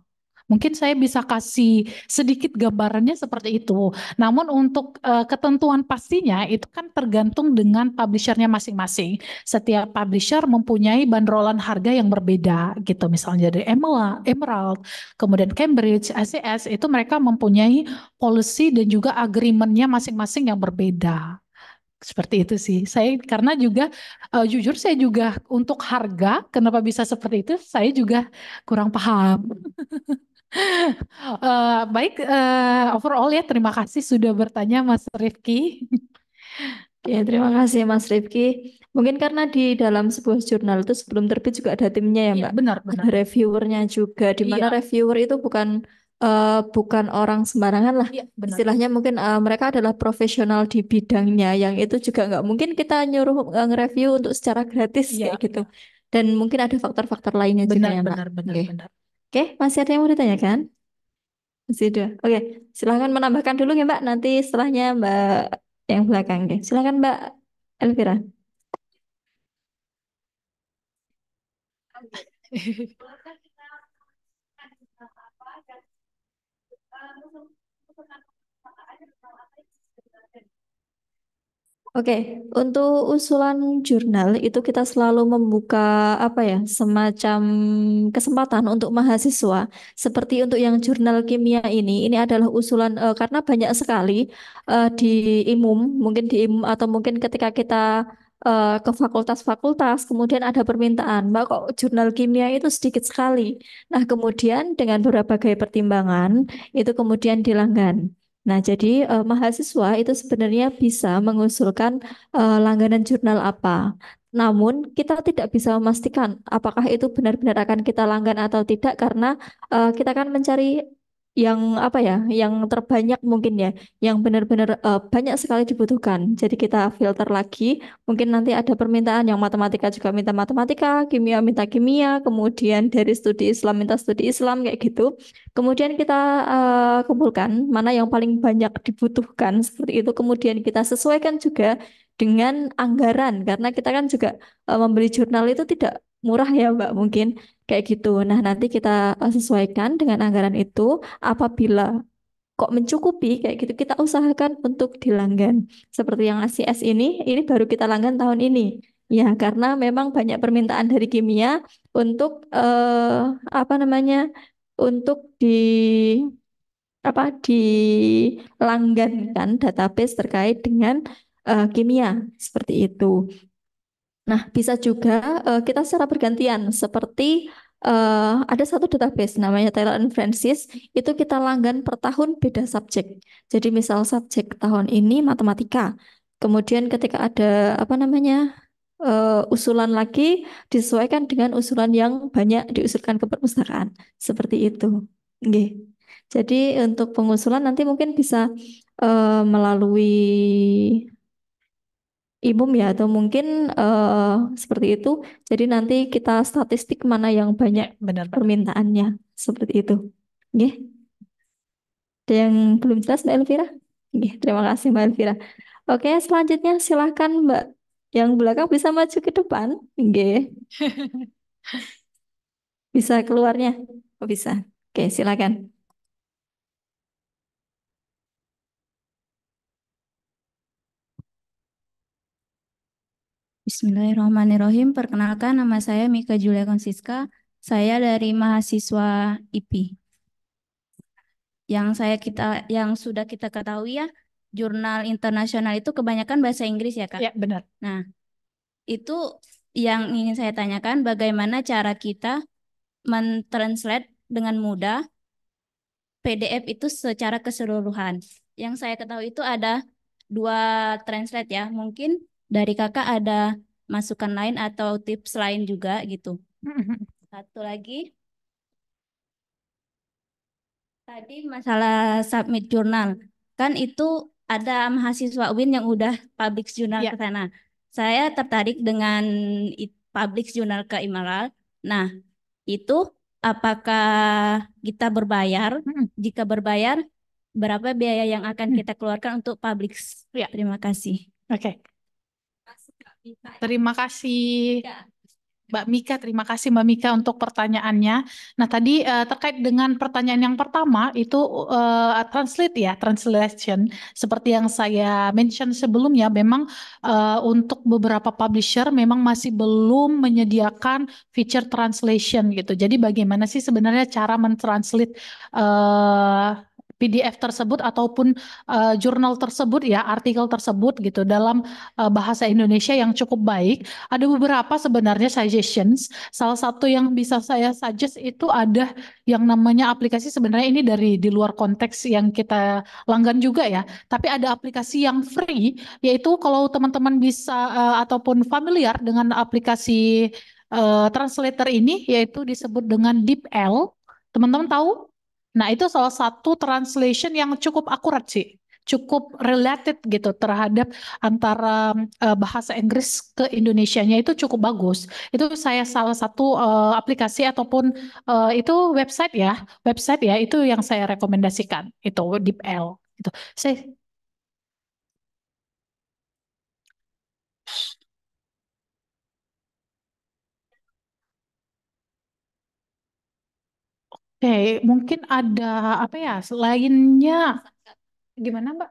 Mungkin saya bisa kasih sedikit gambarannya seperti itu. Namun untuk uh, ketentuan pastinya itu kan tergantung dengan publishernya masing-masing. Setiap publisher mempunyai bandrolan harga yang berbeda gitu. Misalnya dari Emerald, kemudian Cambridge, ACS itu mereka mempunyai policy dan juga agreementnya masing-masing yang berbeda seperti itu sih. Saya karena juga uh, jujur saya juga untuk harga kenapa bisa seperti itu saya juga kurang paham. uh, baik uh, overall ya terima kasih sudah bertanya Mas Rifki. ya terima kasih Mas Rifki. Mungkin karena di dalam sebuah jurnal itu sebelum terbit juga ada timnya ya iya, Mbak. benar benar. Ada reviewernya juga di iya. mana ya. reviewer itu bukan uh, bukan orang sembarangan lah. Ya, benar. Istilahnya mungkin uh, mereka adalah profesional di bidangnya, yang itu juga nggak mungkin kita nyuruh uh, nge-review untuk secara gratis ya, kayak gitu. Ya. Dan mungkin ada faktor-faktor lainnya benar, juga ya, benar, Mbak. Benar, okay. benar. Oke, okay, masih ada yang mau ditanyakan? Masih ada. Oke, okay. silahkan menambahkan dulu ya Mbak. Nanti setelahnya Mbak yang belakang. Okay. Silahkan Mbak Elvira. Oke, untuk usulan jurnal itu kita selalu membuka apa ya, semacam kesempatan untuk mahasiswa. Seperti untuk yang jurnal kimia ini, ini adalah usulan uh, karena banyak sekali uh, di IMUM, mungkin di IMUM atau mungkin ketika kita uh, ke fakultas-fakultas, kemudian ada permintaan, Mbak kok jurnal kimia itu sedikit sekali. Nah, kemudian dengan berbagai pertimbangan, itu kemudian dilanggan. Nah, jadi eh, mahasiswa itu sebenarnya bisa mengusulkan eh, langganan jurnal apa. Namun, kita tidak bisa memastikan apakah itu benar-benar akan kita langgan atau tidak karena eh, kita akan mencari yang apa ya, yang terbanyak mungkin ya, yang benar-benar uh, banyak sekali dibutuhkan. Jadi kita filter lagi, mungkin nanti ada permintaan yang matematika juga minta matematika, kimia minta kimia, kemudian dari studi Islam minta studi Islam kayak gitu. Kemudian kita uh, kumpulkan mana yang paling banyak dibutuhkan seperti itu. Kemudian kita sesuaikan juga dengan anggaran karena kita kan juga uh, membeli jurnal itu tidak murah ya Mbak mungkin kayak gitu. Nah, nanti kita eh, sesuaikan dengan anggaran itu apabila kok mencukupi kayak gitu kita usahakan untuk dilanggan. Seperti yang ACS ini, ini baru kita langgan tahun ini. Ya, karena memang banyak permintaan dari kimia untuk eh, apa namanya? untuk di apa dilanggankan database terkait dengan uh, kimia seperti itu. Nah, bisa juga uh, kita secara bergantian seperti uh, ada satu database namanya Taylor and Francis, itu kita langgan per tahun beda subjek. Jadi misal subjek tahun ini matematika. Kemudian ketika ada apa namanya? Uh, usulan lagi disesuaikan dengan usulan yang banyak diusulkan ke perpustakaan. Seperti itu. nggih Jadi untuk pengusulan nanti mungkin bisa uh, melalui imum ya atau mungkin uh, seperti itu. Jadi nanti kita statistik mana yang banyak ya, Benar, permintaannya seperti itu. Nggih. Ada yang belum jelas Mbak Elvira? Nggih, terima kasih Mbak Elvira. Oke, selanjutnya silahkan Mbak yang belakang bisa maju ke depan. Nggih. Bisa keluarnya? Oh, bisa. Oke, silakan. Bismillahirrahmanirrahim. Perkenalkan nama saya Mika Julia Konsiska. Saya dari mahasiswa IP. Yang saya kita yang sudah kita ketahui ya, jurnal internasional itu kebanyakan bahasa Inggris ya, Kak? Ya, benar. Nah, itu yang ingin saya tanyakan bagaimana cara kita mentranslate dengan mudah PDF itu secara keseluruhan. Yang saya ketahui itu ada dua translate ya. Mungkin dari kakak ada masukan lain atau tips lain juga gitu. Satu lagi. Tadi masalah submit jurnal. Kan itu ada mahasiswa win yang udah public jurnal yeah. ke sana. Saya tertarik dengan public jurnal ke Imaral. Nah, itu apakah kita berbayar? Hmm. Jika berbayar, berapa biaya yang akan hmm. kita keluarkan untuk public? Yeah. Terima kasih. Oke. Okay. Terima kasih. Iya. Mbak Mika, terima kasih Mbak Mika untuk pertanyaannya. Nah tadi uh, terkait dengan pertanyaan yang pertama itu uh, translate ya, translation. Seperti yang saya mention sebelumnya, memang uh, untuk beberapa publisher memang masih belum menyediakan feature translation gitu. Jadi bagaimana sih sebenarnya cara mentranslate uh, PDF tersebut ataupun uh, jurnal tersebut ya artikel tersebut gitu dalam uh, bahasa Indonesia yang cukup baik ada beberapa sebenarnya suggestions salah satu yang bisa saya suggest itu ada yang namanya aplikasi sebenarnya ini dari di luar konteks yang kita langgan juga ya tapi ada aplikasi yang free yaitu kalau teman-teman bisa uh, ataupun familiar dengan aplikasi uh, translator ini yaitu disebut dengan DeepL teman-teman tahu Nah, itu salah satu translation yang cukup akurat sih, cukup related gitu terhadap antara uh, bahasa Inggris ke Indonesianya itu cukup bagus. Itu saya salah satu uh, aplikasi ataupun uh, itu website ya, website ya itu yang saya rekomendasikan itu DeepL. Itu saya Oke, mungkin ada apa ya selainnya gimana Mbak?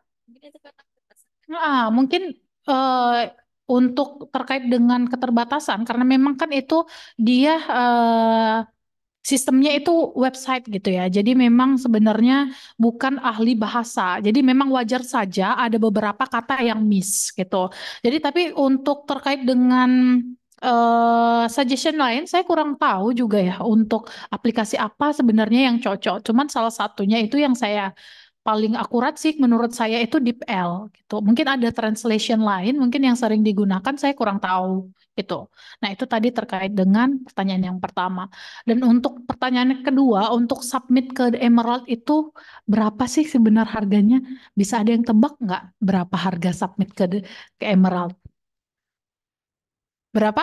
Ah, mungkin uh, untuk terkait dengan keterbatasan karena memang kan itu dia uh, sistemnya itu website gitu ya. Jadi memang sebenarnya bukan ahli bahasa. Jadi memang wajar saja ada beberapa kata yang miss gitu. Jadi tapi untuk terkait dengan Eh, suggestion lain saya kurang tahu juga ya untuk aplikasi apa sebenarnya yang cocok. Cuman salah satunya itu yang saya paling akurat sih menurut saya itu DeepL gitu. Mungkin ada translation lain mungkin yang sering digunakan saya kurang tahu itu. Nah, itu tadi terkait dengan pertanyaan yang pertama. Dan untuk pertanyaan kedua untuk submit ke Emerald itu berapa sih sebenarnya harganya? Bisa ada yang tebak nggak berapa harga submit ke ke Emerald? Berapa?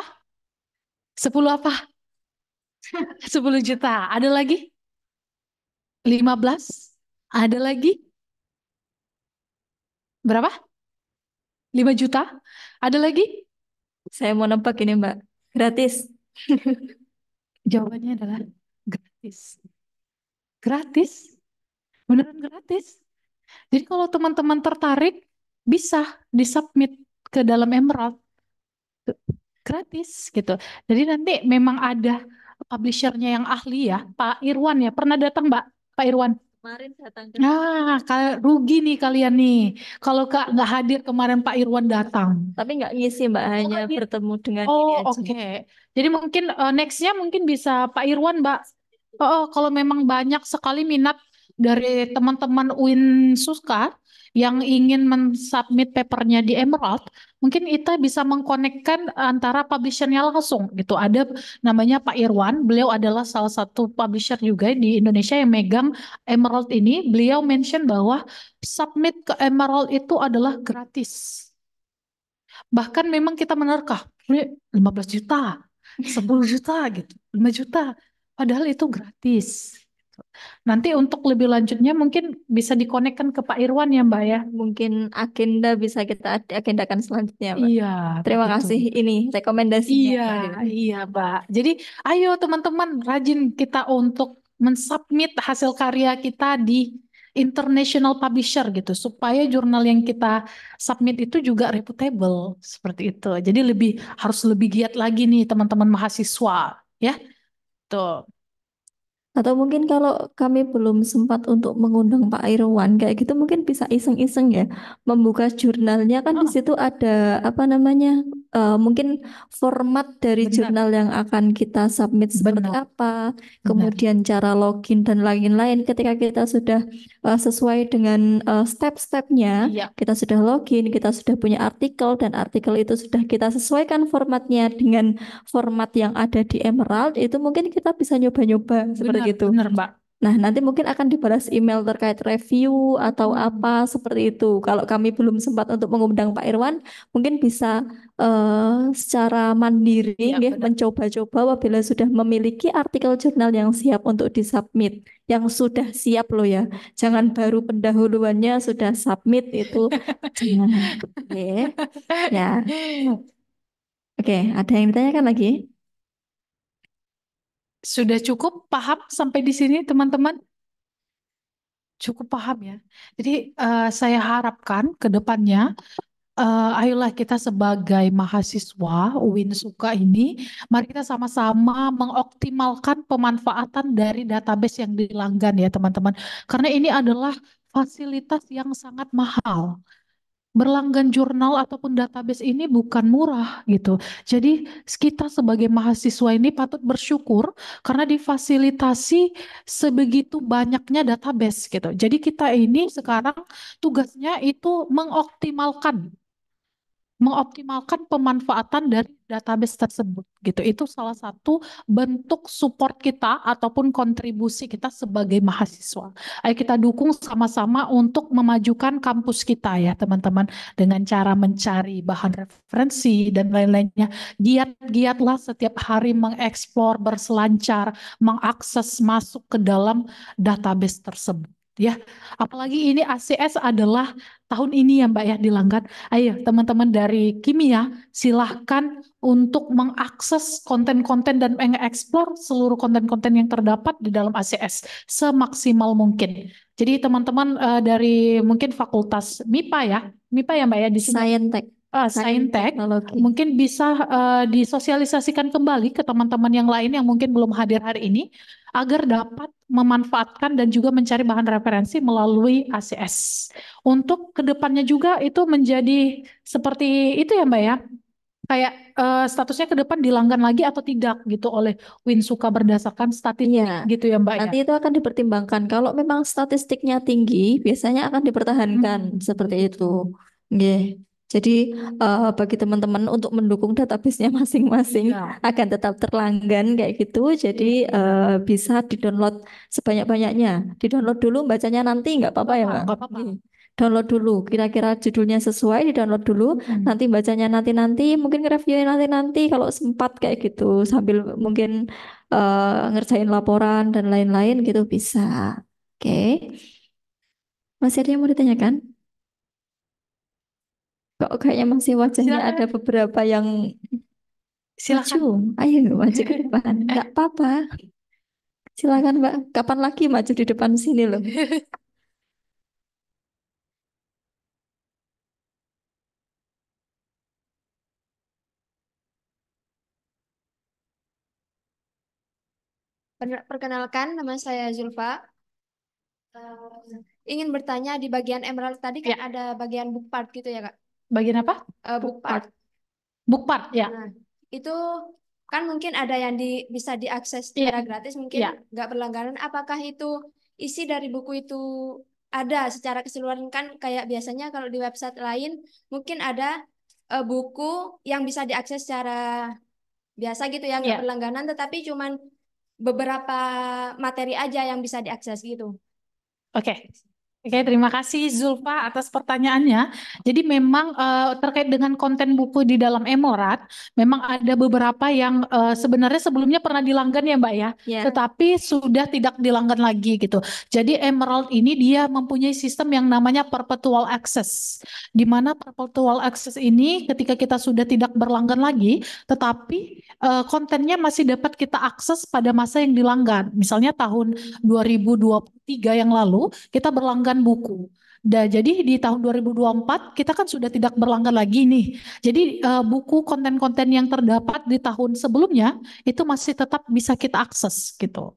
sepuluh apa? sepuluh juta. Ada lagi? lima belas Ada lagi? Berapa? lima juta? Ada lagi? Saya mau nampak ini, Mbak. Gratis. Jawabannya adalah gratis. Gratis? Beneran gratis? Jadi kalau teman-teman tertarik, bisa disubmit ke dalam Emerald gratis gitu. Jadi nanti memang ada publishernya yang ahli ya, Pak Irwan ya. Pernah datang Mbak, Pak Irwan? Kemarin datang. Ke... Nah, rugi nih kalian nih. Kalau Kak nggak hadir kemarin Pak Irwan datang. Tapi nggak ngisi Mbak, oh, hanya oh, bertemu dengan Oh, oke. Okay. Jadi mungkin uh, next-nya mungkin bisa Pak Irwan Mbak. oh, oh kalau memang banyak sekali minat dari teman-teman Win Suska yang ingin mensubmit papernya di Emerald, mungkin kita bisa mengkonekkan antara publishernya langsung gitu. Ada namanya Pak Irwan, beliau adalah salah satu publisher juga di Indonesia yang megang Emerald ini. Beliau mention bahwa submit ke Emerald itu adalah gratis. Bahkan memang kita menerka, 15 juta, 10 juta gitu, 5 juta. Padahal itu gratis. Gitu. Nanti untuk lebih lanjutnya mungkin bisa dikonekkan ke Pak Irwan ya Mbak ya. Mungkin agenda bisa kita agendakan selanjutnya Mbak. Iya. Terima betul. kasih ini rekomendasinya. Iya, Mbak. iya Mbak. Jadi ayo teman-teman rajin kita untuk mensubmit hasil karya kita di international publisher gitu supaya jurnal yang kita submit itu juga reputable seperti itu. Jadi lebih harus lebih giat lagi nih teman-teman mahasiswa ya. Tuh. Atau mungkin kalau kami belum sempat untuk mengundang Pak Irwan kayak gitu mungkin bisa iseng-iseng ya membuka jurnalnya kan di oh. situ ada apa namanya uh, mungkin format dari Benar. jurnal yang akan kita submit seperti Benar. apa, kemudian Benar. cara login dan lain-lain. Ketika kita sudah uh, sesuai dengan uh, step-stepnya, ya. kita sudah login, kita sudah punya artikel dan artikel itu sudah kita sesuaikan formatnya dengan format yang ada di Emerald, itu mungkin kita bisa nyoba-nyoba seperti itu. Benar, Mbak. Nah, nanti mungkin akan dibalas email terkait review atau hmm. apa seperti itu. Kalau kami belum sempat untuk mengundang Pak Irwan, mungkin bisa uh, secara mandiri ya, ya mencoba-coba apabila sudah memiliki artikel jurnal yang siap untuk disubmit, yang sudah siap loh ya. Jangan baru pendahuluannya sudah submit itu nah, Oke. Okay. Ya. okay, ada yang ditanyakan lagi? Sudah cukup paham sampai di sini, teman-teman? Cukup paham ya. Jadi, uh, saya harapkan ke depannya uh, ayolah kita sebagai mahasiswa UIN Suka ini, mari kita sama-sama mengoptimalkan pemanfaatan dari database yang dilanggan ya teman-teman. Karena ini adalah fasilitas yang sangat mahal berlanggan jurnal ataupun database ini bukan murah gitu. Jadi kita sebagai mahasiswa ini patut bersyukur karena difasilitasi sebegitu banyaknya database gitu. Jadi kita ini sekarang tugasnya itu mengoptimalkan mengoptimalkan pemanfaatan dari database tersebut gitu. Itu salah satu bentuk support kita ataupun kontribusi kita sebagai mahasiswa. Ayo kita dukung sama-sama untuk memajukan kampus kita ya, teman-teman dengan cara mencari bahan referensi dan lain-lainnya. Giat-giatlah setiap hari mengeksplor, berselancar, mengakses masuk ke dalam database tersebut ya. Apalagi ini ACS adalah tahun ini ya Mbak ya dilanggar. Ayo teman-teman dari kimia silahkan untuk mengakses konten-konten dan mengeksplor seluruh konten-konten yang terdapat di dalam ACS semaksimal mungkin. Jadi teman-teman uh, dari mungkin fakultas MIPA ya, MIPA ya Mbak ya di sini. Uh, Saintek ah, mungkin bisa uh, disosialisasikan kembali ke teman-teman yang lain yang mungkin belum hadir hari ini agar dapat memanfaatkan dan juga mencari bahan referensi melalui ACS. Untuk kedepannya juga itu menjadi seperti itu ya Mbak ya, kayak uh, statusnya ke depan dilanggan lagi atau tidak gitu oleh Winsuka berdasarkan iya. statistiknya gitu ya Mbak ya? Nanti ya? itu akan dipertimbangkan kalau memang statistiknya tinggi biasanya akan dipertahankan hmm. seperti itu. Nggih. Jadi uh, bagi teman-teman untuk mendukung database-nya masing-masing ya. akan tetap terlanggan kayak gitu. Jadi uh, bisa didownload sebanyak-banyaknya. Didownload dulu bacanya nanti nggak apa-apa ya, Pak? apa-apa. Iya. Download dulu. Kira-kira judulnya sesuai di-download dulu. Hmm. Nanti bacanya nanti-nanti, mungkin reviewnya nanti-nanti kalau sempat kayak gitu sambil mungkin uh, ngerjain laporan dan lain-lain gitu bisa. Oke. Okay. Masih ada yang mau ditanyakan? Kok kayaknya masih wajahnya Silahkan. ada beberapa yang Silakan. maju. Ayo maju ke depan. Enggak eh. apa-apa. Silakan, Mbak. Kapan lagi maju di depan sini loh. Perkenalkan, nama saya Zulfa. Eh, ingin bertanya di bagian Emerald tadi kan ya. ada bagian book part gitu ya, Kak? Bagian apa? Uh, book part. Book part, ya. Nah, itu kan mungkin ada yang di, bisa diakses iya. secara yeah. gratis, mungkin yeah. berlangganan. Apakah itu isi dari buku itu ada secara keseluruhan kan kayak biasanya kalau di website lain mungkin ada uh, buku yang bisa diakses secara biasa gitu yang nggak yeah. berlangganan tetapi cuman beberapa materi aja yang bisa diakses gitu. Oke, okay. Oke, terima kasih Zulfa atas pertanyaannya. Jadi memang uh, terkait dengan konten buku di dalam Emorat, memang ada beberapa yang uh, sebenarnya sebelumnya pernah dilanggan ya Mbak ya, yeah. tetapi sudah tidak dilanggan lagi gitu. Jadi Emerald ini dia mempunyai sistem yang namanya perpetual access, di mana perpetual access ini ketika kita sudah tidak berlanggan lagi, tetapi uh, kontennya masih dapat kita akses pada masa yang dilanggan. Misalnya tahun 2023 hmm. yang lalu kita berlanggan buku. Da, jadi di tahun 2024 kita kan sudah tidak berlanggar lagi nih. Jadi uh, buku konten-konten yang terdapat di tahun sebelumnya itu masih tetap bisa kita akses gitu.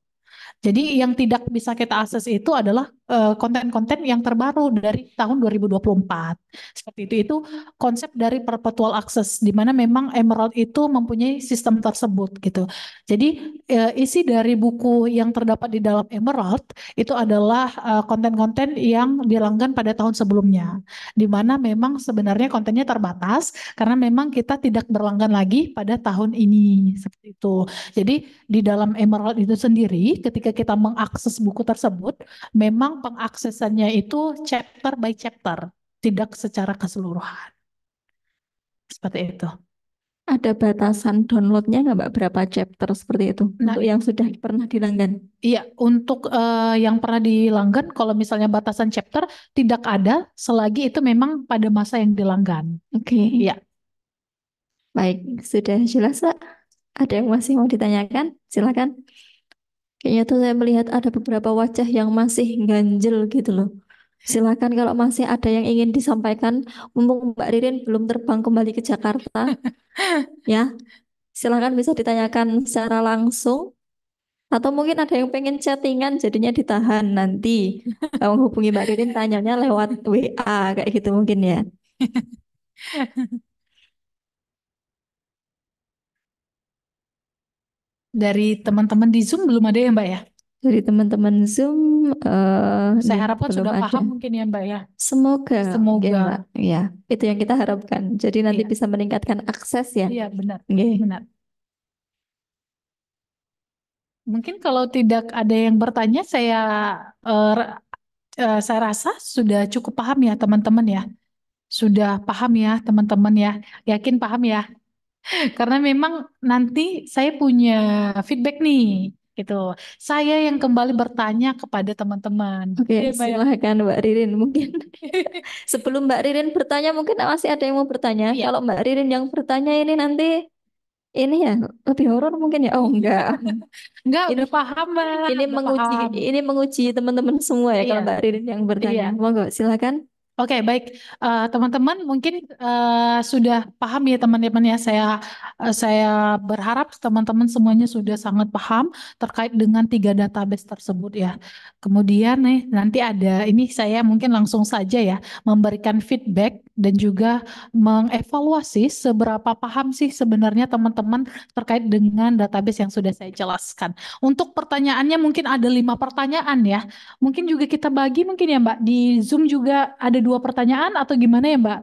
Jadi yang tidak bisa kita akses itu adalah eh, konten-konten uh, yang terbaru dari tahun 2024. Seperti itu itu konsep dari perpetual access di mana memang Emerald itu mempunyai sistem tersebut gitu. Jadi uh, isi dari buku yang terdapat di dalam Emerald itu adalah eh, konten-konten uh, yang dilanggan pada tahun sebelumnya. Di mana memang sebenarnya kontennya terbatas karena memang kita tidak berlanggan lagi pada tahun ini seperti itu. Jadi di dalam Emerald itu sendiri ketika ketika kita mengakses buku tersebut, memang pengaksesannya itu chapter by chapter, tidak secara keseluruhan. Seperti itu. Ada batasan downloadnya nggak Mbak? Berapa chapter seperti itu? Nah, untuk yang sudah pernah dilanggan? Iya, untuk uh, yang pernah dilanggan, kalau misalnya batasan chapter tidak ada selagi itu memang pada masa yang dilanggan. Oke. Okay. Iya. Baik, sudah jelas, pak. Ada yang masih mau ditanyakan? Silakan. Kayaknya tuh saya melihat ada beberapa wajah yang masih ganjel gitu loh. Silakan kalau masih ada yang ingin disampaikan, mumpung Mbak Ririn belum terbang kembali ke Jakarta, ya silakan bisa ditanyakan secara langsung. Atau mungkin ada yang pengen chattingan jadinya ditahan nanti. Kalau hubungi Mbak Ririn tanyanya lewat WA kayak gitu mungkin ya. Dari teman-teman di Zoom belum ada ya Mbak ya? Dari teman-teman Zoom, uh, saya harapkan sudah ada. paham mungkin ya Mbak ya. Semoga, semoga ya, Mbak. ya itu yang kita harapkan. Jadi nanti ya. bisa meningkatkan akses ya. Iya benar, okay. benar. Mungkin kalau tidak ada yang bertanya, saya uh, uh, saya rasa sudah cukup paham ya teman-teman ya. Sudah paham ya teman-teman ya. Yakin paham ya? Karena memang nanti saya punya feedback nih, gitu. Saya yang kembali bertanya kepada teman-teman. Oke, iya, ya, silakan Mbak Ririn. Mungkin sebelum Mbak Ririn bertanya, mungkin masih ada yang mau bertanya. Ya. Kalau Mbak Ririn yang bertanya ini nanti ini ya lebih horor mungkin ya. Oh enggak, enggak ini, paham Mbak. Ini menguji, ini menguji teman-teman semua ya. ya Kalau Mbak Ririn yang bertanya, iya. monggo silakan. Oke, baik. teman eh, teman-teman mungkin uh, sudah paham ya teman-teman ya. Saya uh, saya berharap teman-teman semuanya sudah sangat paham terkait dengan tiga database tersebut ya. Kemudian nih nanti ada ini saya mungkin langsung saja ya memberikan feedback dan juga mengevaluasi seberapa paham sih sebenarnya teman-teman terkait dengan database yang sudah saya jelaskan. Untuk pertanyaannya mungkin ada lima pertanyaan ya. Mungkin juga kita bagi mungkin ya Mbak di Zoom juga ada dua dua pertanyaan atau gimana ya Mbak?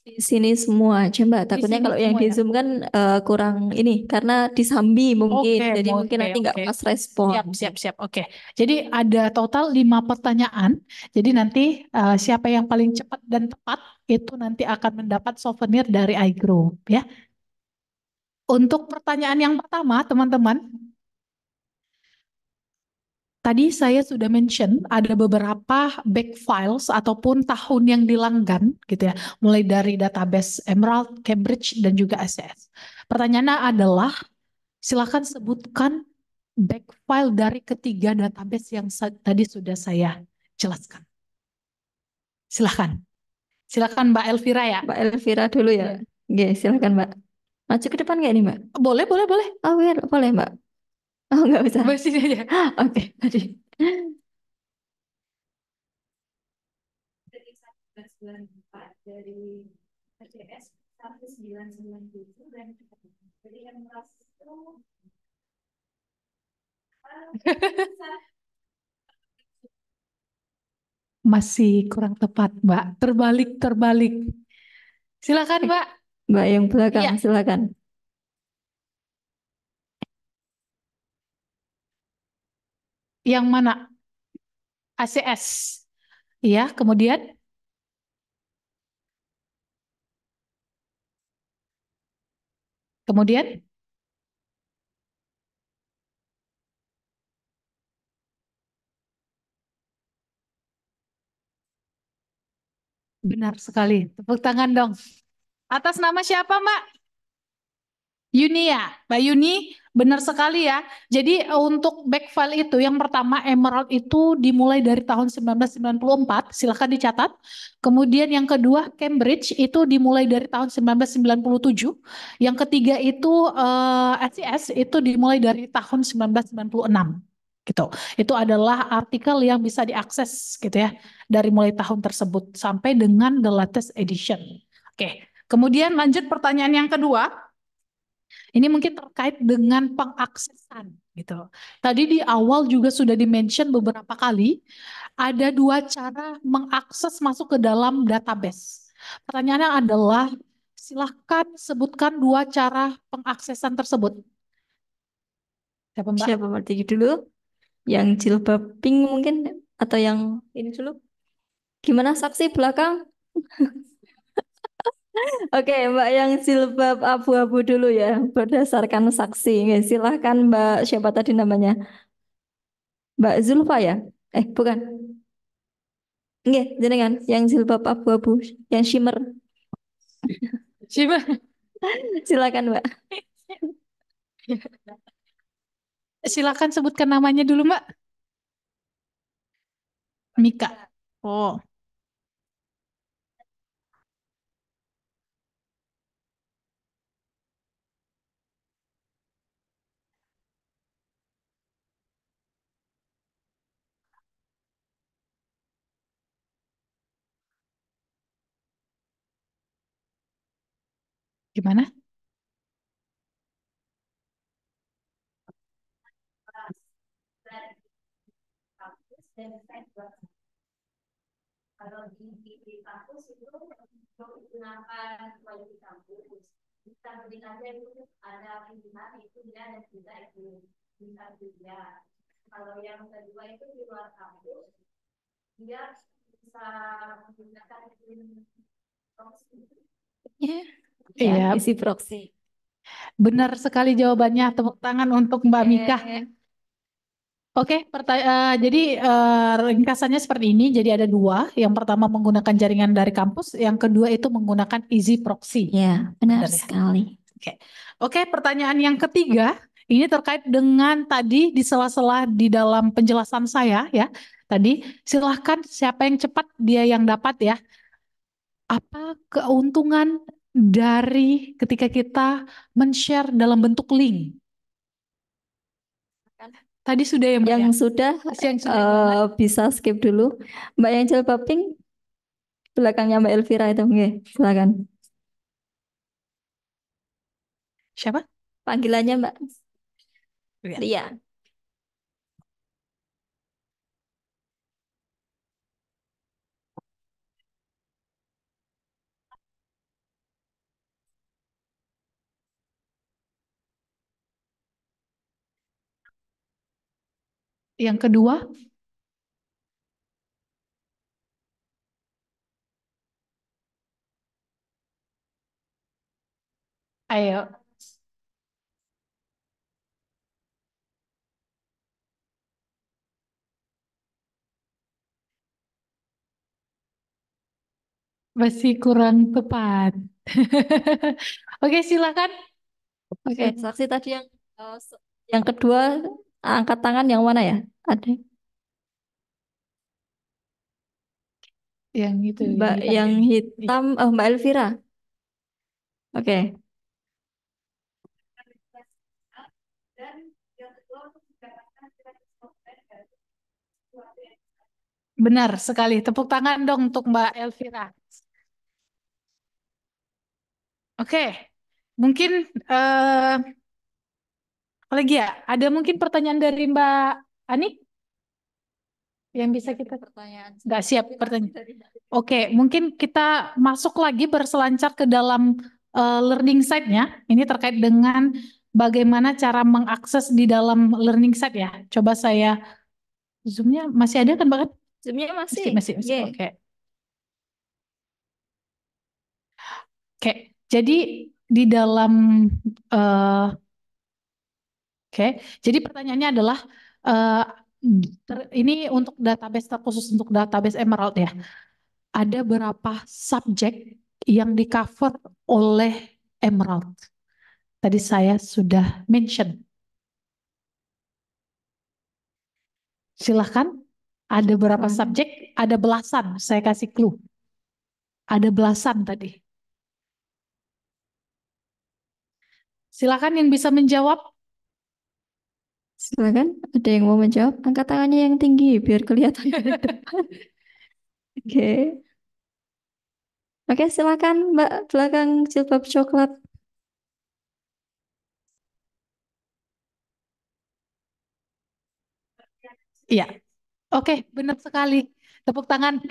Di sini semua aja Mbak. Takutnya kalau yang di ya? Zoom ya? kan uh, kurang ini karena disambi mungkin. Okay, Jadi okay, mungkin nanti nggak okay. pas respon. Siap, siap, siap. Oke. Okay. Jadi ada total lima pertanyaan. Jadi nanti uh, siapa yang paling cepat dan tepat itu nanti akan mendapat souvenir dari iGroup ya. Untuk pertanyaan yang pertama, teman-teman, Tadi saya sudah mention ada beberapa back files ataupun tahun yang dilanggan gitu ya, mulai dari database Emerald, Cambridge, dan juga SS. Pertanyaannya adalah, silakan sebutkan back file dari ketiga database yang tadi sudah saya jelaskan. Silakan, silakan Mbak Elvira ya. Mbak Elvira dulu ya. Oke, ya. silahkan Mbak. Maju ke depan nggak ini Mbak? Boleh, boleh, boleh. Oh, ya, boleh Mbak. Oh, nggak usah. Basin aja. Oke, tadi. Dari 1994 dari RCS 1997 dan jadi yang merasa masih kurang tepat, Mbak. Terbalik, terbalik. Silakan, eh, Mbak. Mbak yang belakang, ya. silakan. yang mana? ACS. Ya, kemudian Kemudian Benar sekali. Tepuk tangan dong. Atas nama siapa, Mbak? Yuni ya, Mbak Yuni benar sekali ya. Jadi eh, untuk backfile itu yang pertama Emerald itu dimulai dari tahun 1994, silakan dicatat. Kemudian yang kedua Cambridge itu dimulai dari tahun 1997. Yang ketiga itu eh, e itu dimulai dari tahun 1996 gitu. Itu adalah artikel yang bisa diakses gitu ya dari mulai tahun tersebut sampai dengan the latest edition. Oke, kemudian lanjut pertanyaan yang kedua. Ini mungkin terkait dengan pengaksesan gitu. Tadi di awal juga sudah dimention beberapa kali ada dua cara mengakses masuk ke dalam database. Pertanyaannya adalah silahkan sebutkan dua cara pengaksesan tersebut. Siapa Mbak? Siapa bertiga dulu? Yang jilbab pink mungkin atau yang ini dulu? Gimana saksi belakang? Oke, Mbak yang silbab abu-abu dulu ya, berdasarkan saksi. Oke, silahkan Mbak, siapa tadi namanya? Mbak Zulfa ya? Eh, bukan. Nggih, jenengan yang silbab abu-abu, yang shimmer. Shimmer. silakan, Mbak. silakan sebutkan namanya dulu, Mbak. Mika. Oh. Gimana? kalau di di kampus itu menggunakan wajib kampus kita pendidikannya itu ada pilihan itu dia dan tidak itu bisa dia kalau yang kedua itu di luar kampus dia bisa menggunakan itu iya. Yeah. Iya. iya. Isi proxy. Benar sekali jawabannya. Tepuk tangan untuk Mbak iya. Mika. Oke, okay, uh, eh, jadi uh, ringkasannya seperti ini. Jadi ada dua. Yang pertama menggunakan jaringan dari kampus, yang kedua itu menggunakan easy proxy. Ya, benar, benar ya? sekali. Oke, okay. okay, pertanyaan yang ketiga ini terkait dengan tadi di sela-sela di dalam penjelasan saya ya. Tadi silahkan siapa yang cepat dia yang dapat ya. Apa keuntungan dari ketika kita men-share dalam bentuk link. Tadi sudah ya, Mbak. Yang ya? sudah, yang sudah uh, bisa skip dulu. Mbak yang coba pink, belakangnya Mbak Elvira itu. Oke, silakan. Siapa? Panggilannya Mbak. Iya. Ria. Ria. Yang kedua, ayo. Masih kurang tepat. Oke, silakan. Oke, saksi tadi yang eh, yang kedua angkat tangan yang mana ya? Ada yang itu Mbak yang, yang hitam oh Mbak Elvira. Oke. Benar sekali. Tepuk tangan dong untuk Mbak Elvira. Oke, mungkin uh, Apalagi ya, ada mungkin pertanyaan dari Mbak Ani yang bisa kita pertanyaan. Nggak siap pertanyaan. Oke, mungkin kita masuk lagi berselancar ke dalam uh, learning site-nya. Ini terkait dengan bagaimana cara mengakses di dalam learning site ya. Coba saya Zoom-nya masih ada kan mbak? Zoom-nya masih. Masih, masih. masih. Yeah. Oke. Okay. Oke, okay. jadi di dalam uh, Oke, jadi pertanyaannya adalah uh, ini untuk database khusus untuk database Emerald ya. Ada berapa subjek yang di cover oleh Emerald? Tadi saya sudah mention. Silahkan, ada berapa subjek? Ada belasan, saya kasih clue. Ada belasan tadi. Silahkan yang bisa menjawab Silakan, ada yang mau menjawab? Angkat tangannya yang tinggi biar kelihatan dari depan. Oke. Okay. Oke, okay, silakan Mbak belakang jilbab coklat. Iya. Oke, okay, benar sekali. Tepuk tangan.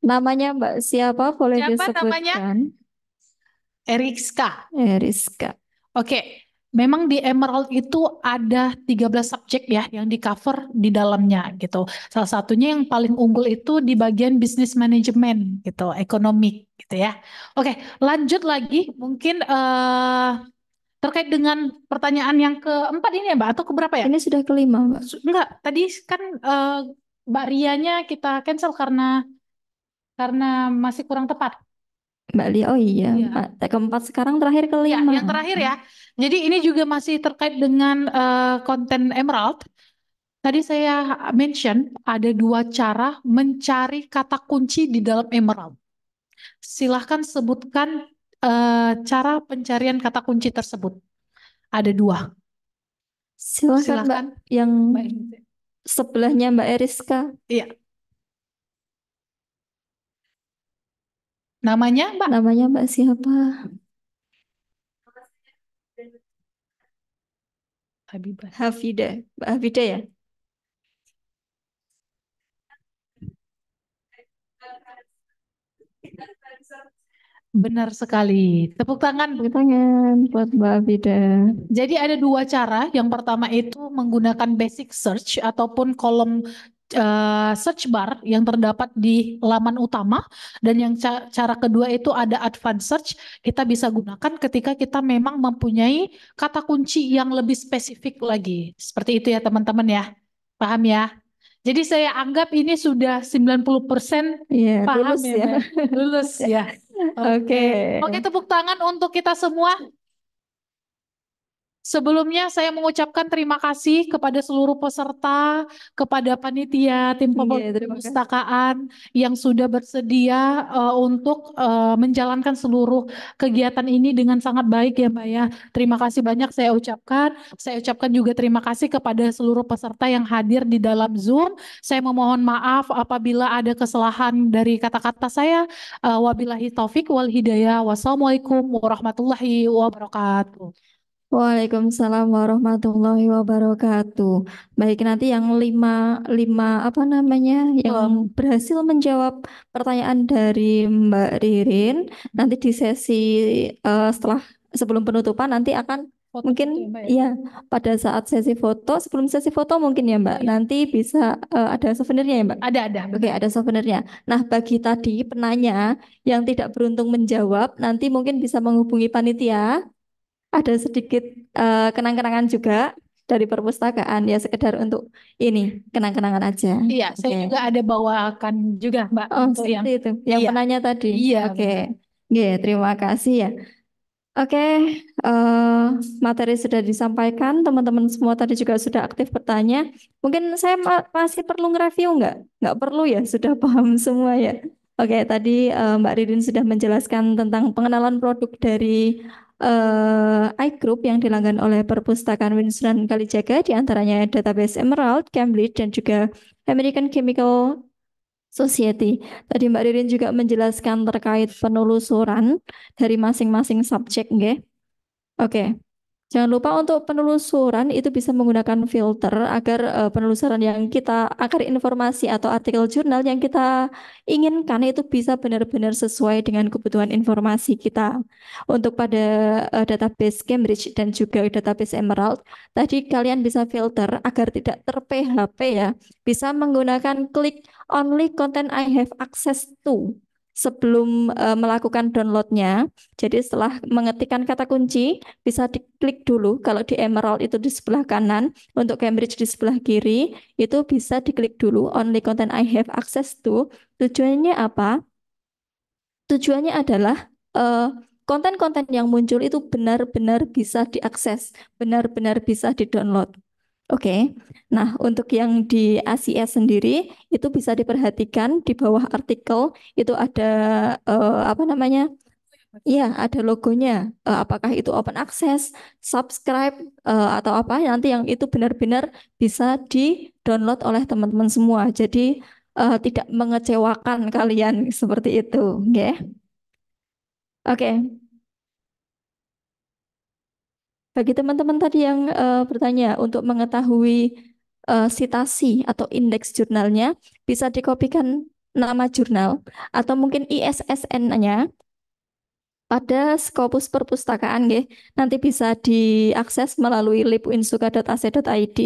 Namanya Mbak siapa? Boleh siapa disebutkan? namanya? Eriska. Eriska. Oke, okay memang di Emerald itu ada 13 subjek ya yang di cover di dalamnya gitu. Salah satunya yang paling unggul itu di bagian business management gitu, ekonomi gitu ya. Oke, lanjut lagi mungkin uh, terkait dengan pertanyaan yang keempat ini ya Mbak atau keberapa ya? Ini sudah kelima Mbak. Enggak, tadi kan uh, Mbak Rianya kita cancel karena karena masih kurang tepat Mbak Lia, oh iya, ya. keempat sekarang terakhir Ya, kelima. yang terakhir ya. Jadi ini juga masih terkait dengan uh, konten Emerald. Tadi saya mention ada dua cara mencari kata kunci di dalam Emerald. Silahkan sebutkan uh, cara pencarian kata kunci tersebut. Ada dua. Silahkan. Mbak Silahkan. yang Mbak sebelahnya Mbak Eriska. Iya. Namanya Mbak? Namanya Mbak siapa? Habibah. Hafida. Mbak Hafida ya? Benar sekali. Tepuk tangan. Tepuk tangan buat Mbak Hafida. Jadi ada dua cara. Yang pertama itu menggunakan basic search ataupun kolom uh, search bar yang terdapat di laman utama dan yang ca cara kedua itu ada advanced search kita bisa gunakan ketika kita memang mempunyai kata kunci yang lebih spesifik lagi. Seperti itu ya teman-teman ya. Paham ya? Jadi saya anggap ini sudah 90% persen iya, paham lulus ya. ya. Lulus ya. Oke. Okay. Oke, okay, tepuk tangan untuk kita semua. Sebelumnya saya mengucapkan terima kasih kepada seluruh peserta, kepada panitia, tim iya, perpustakaan yeah, yang sudah bersedia uh, untuk uh, menjalankan seluruh kegiatan ini dengan sangat baik ya Mbak ya. Terima kasih banyak saya ucapkan. Saya ucapkan juga terima kasih kepada seluruh peserta yang hadir di dalam Zoom. Saya memohon maaf apabila ada kesalahan dari kata-kata saya. Uh, wabillahi taufik wal hidayah. Wassalamualaikum warahmatullahi wabarakatuh. Waalaikumsalam warahmatullahi wabarakatuh. Baik, nanti yang lima, lima apa namanya, yang hmm. berhasil menjawab pertanyaan dari Mbak Ririn, nanti di sesi uh, setelah sebelum penutupan nanti akan foto mungkin ya, ya iya, pada saat sesi foto sebelum sesi foto mungkin ya Mbak. Ya. Nanti bisa uh, ada souvenirnya ya Mbak. Ada ada. Oke, ada souvenirnya. Nah, bagi tadi penanya yang tidak beruntung menjawab, nanti mungkin bisa menghubungi panitia ada sedikit uh, kenang-kenangan juga dari perpustakaan ya sekedar untuk ini kenang-kenangan aja. Iya, okay. saya juga ada bawakan juga Mbak. Oh, untuk yang itu. Yang iya. penanya tadi. Iya. Oke. Okay. Yeah, terima kasih ya. Oke, okay, uh, eh, materi sudah disampaikan. Teman-teman semua tadi juga sudah aktif bertanya. Mungkin saya ma masih perlu nge-review nggak? Nggak perlu ya, sudah paham semua ya. Oke, okay, tadi uh, Mbak Ridin sudah menjelaskan tentang pengenalan produk dari uh, iGroup yang dilanggan oleh perpustakaan Winston Kalijaga, diantaranya database Emerald, Cambridge, dan juga American Chemical Society. Tadi Mbak Ririn juga menjelaskan terkait penelusuran dari masing-masing subjek, nggih. Oke. Okay. Jangan lupa untuk penelusuran itu bisa menggunakan filter agar uh, penelusuran yang kita akar informasi atau artikel jurnal yang kita inginkan itu bisa benar-benar sesuai dengan kebutuhan informasi kita. Untuk pada uh, database Cambridge dan juga database Emerald, tadi kalian bisa filter agar tidak ter-PHP ya. Bisa menggunakan klik only content I have access to sebelum uh, melakukan downloadnya. Jadi setelah mengetikkan kata kunci, bisa diklik dulu. Kalau di Emerald itu di sebelah kanan, untuk Cambridge di sebelah kiri, itu bisa diklik dulu. Only content I have access to. Tujuannya apa? Tujuannya adalah uh, konten-konten yang muncul itu benar-benar bisa diakses, benar-benar bisa didownload. Oke, okay. nah untuk yang di ACS sendiri itu bisa diperhatikan di bawah artikel itu ada uh, apa namanya? Iya, ada logonya. Uh, apakah itu open access, subscribe uh, atau apa? Nanti yang itu benar-benar bisa di-download oleh teman-teman semua. Jadi uh, tidak mengecewakan kalian seperti itu, ya? Okay. Oke. Okay. Bagi teman-teman tadi yang uh, bertanya untuk mengetahui uh, sitasi atau indeks jurnalnya, bisa dikopikan nama jurnal atau mungkin ISSN-nya pada Scopus Perpustakaan Nanti bisa diakses melalui lipuinsuka.ac.id.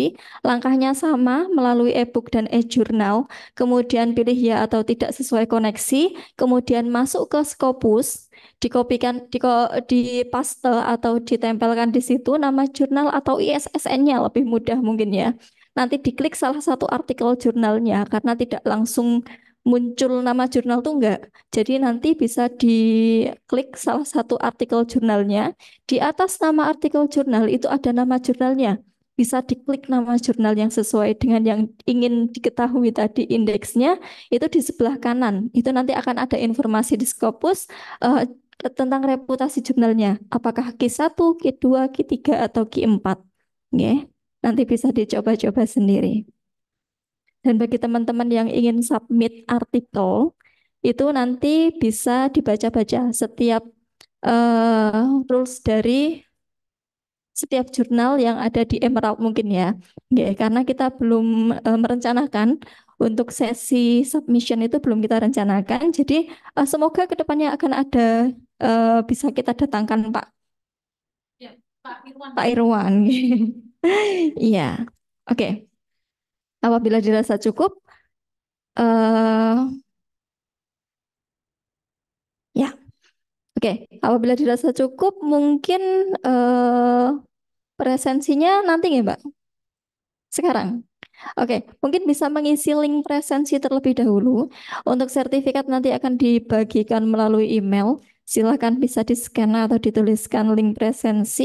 Langkahnya sama melalui e-book dan e-jurnal. Kemudian pilih ya atau tidak sesuai koneksi, kemudian masuk ke Scopus dikopikan di paste atau ditempelkan di situ nama jurnal atau ISSN-nya lebih mudah mungkin ya. Nanti diklik salah satu artikel jurnalnya karena tidak langsung muncul nama jurnal tuh enggak. Jadi nanti bisa diklik salah satu artikel jurnalnya. Di atas nama artikel jurnal itu ada nama jurnalnya. Bisa diklik nama jurnal yang sesuai dengan yang ingin diketahui tadi indeksnya itu di sebelah kanan. Itu nanti akan ada informasi di Scopus uh, tentang reputasi jurnalnya. Apakah Q1, Q2, Q3, atau Q4? Yeah. Nanti bisa dicoba-coba sendiri. Dan bagi teman-teman yang ingin submit artikel, itu nanti bisa dibaca-baca setiap uh, rules dari setiap jurnal yang ada di Emerald mungkin ya. Yeah, Karena kita belum uh, merencanakan untuk sesi submission itu belum kita rencanakan. Jadi eh, semoga kedepannya akan ada uh, bisa kita datangkan Pak ya, Pak Irwan. Pak Irwan. Iya. Oke. Okay. Apabila dirasa cukup uh, ya. Oke, okay. apabila dirasa cukup mungkin uh, presensinya nanti ya, Mbak. Sekarang. Oke, okay. mungkin bisa mengisi link presensi terlebih dahulu. Untuk sertifikat nanti akan dibagikan melalui email. Silahkan bisa di-scan atau dituliskan link presensi.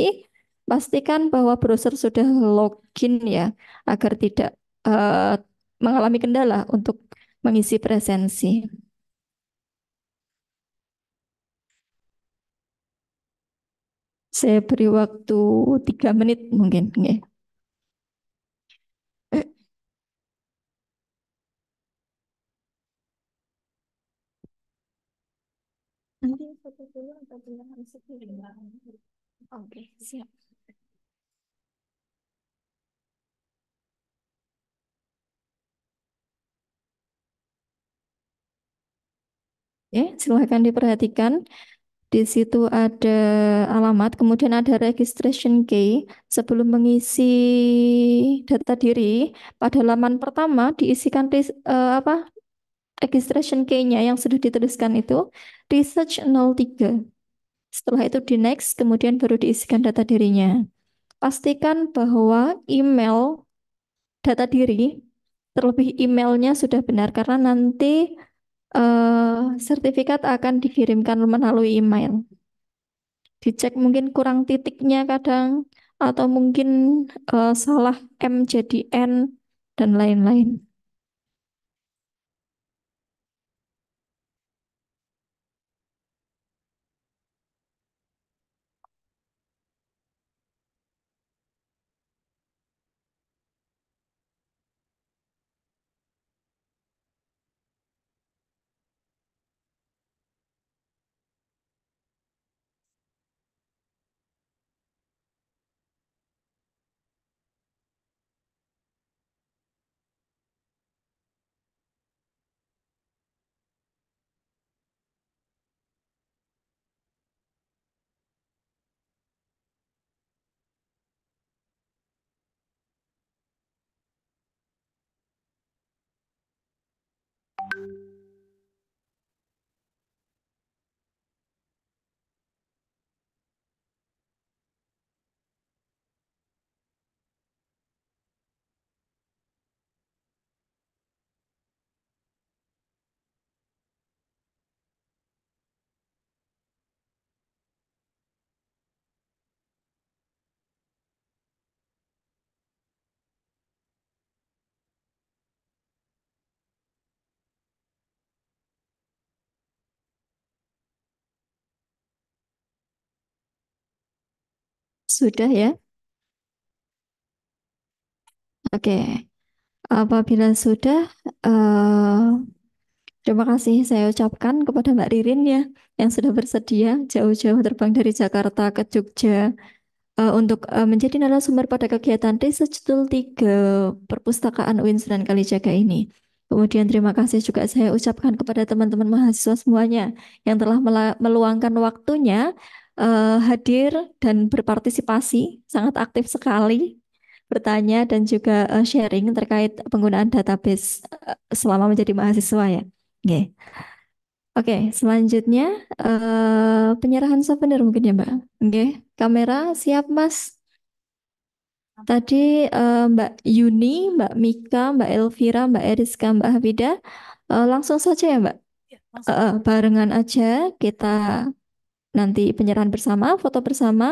Pastikan bahwa browser sudah login ya, agar tidak uh, mengalami kendala untuk mengisi presensi. Saya beri waktu tiga menit mungkin. Nggih. foto dulu atau pindahan sedikit? Oke, siap. Ya, silahkan diperhatikan. Di situ ada alamat, kemudian ada registration key. Sebelum mengisi data diri, pada laman pertama diisikan uh, apa registration key-nya yang sudah dituliskan itu research 03. Setelah itu di next, kemudian baru diisikan data dirinya. Pastikan bahwa email data diri, terlebih emailnya sudah benar, karena nanti uh, sertifikat akan dikirimkan melalui email. Dicek mungkin kurang titiknya kadang, atau mungkin uh, salah M jadi N, dan lain-lain. Sudah ya? Oke. Apabila sudah, uh, terima kasih saya ucapkan kepada Mbak Ririn ya, yang sudah bersedia jauh-jauh terbang dari Jakarta ke Jogja uh, untuk uh, menjadi narasumber pada kegiatan research tool 3 Perpustakaan UIN Sunan Kalijaga ini. Kemudian terima kasih juga saya ucapkan kepada teman-teman mahasiswa semuanya yang telah meluangkan waktunya uh, hadir dan berpartisipasi, sangat aktif sekali bertanya dan juga uh, sharing terkait penggunaan database uh, selama menjadi mahasiswa ya. Oke, okay, selanjutnya uh, penyerahan souvenir mungkin ya Mbak. Oke, okay. kamera siap Mas. Tadi uh, Mbak Yuni, Mbak Mika, Mbak Elvira, Mbak Eriska, Mbak Hafida, uh, langsung saja ya Mbak. uh, barengan aja kita nanti penyerahan bersama, foto bersama.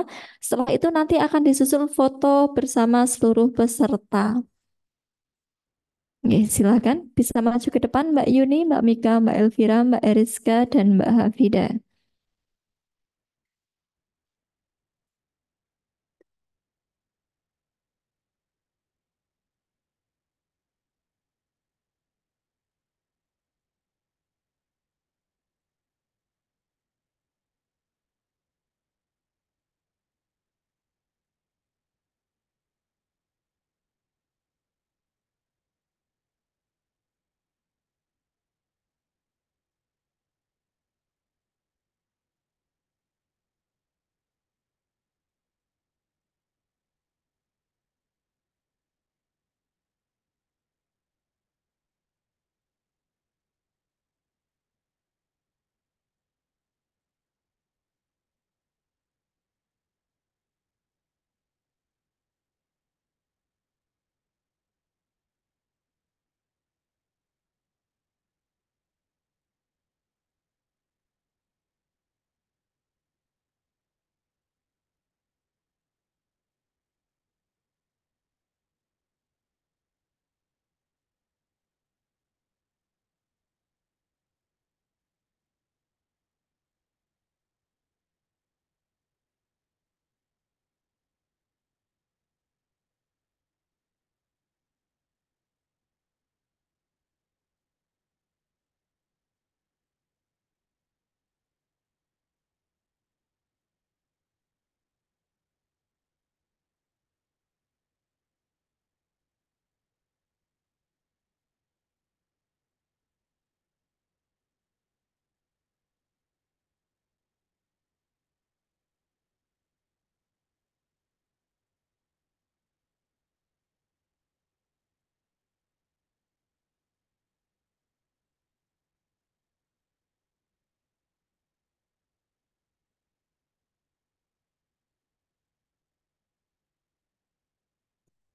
Setelah itu nanti akan disusul foto bersama seluruh peserta. Oke, silakan bisa maju ke depan Mbak Yuni, Mbak Mika, Mbak Elvira, Mbak Eriska, dan Mbak Hafidah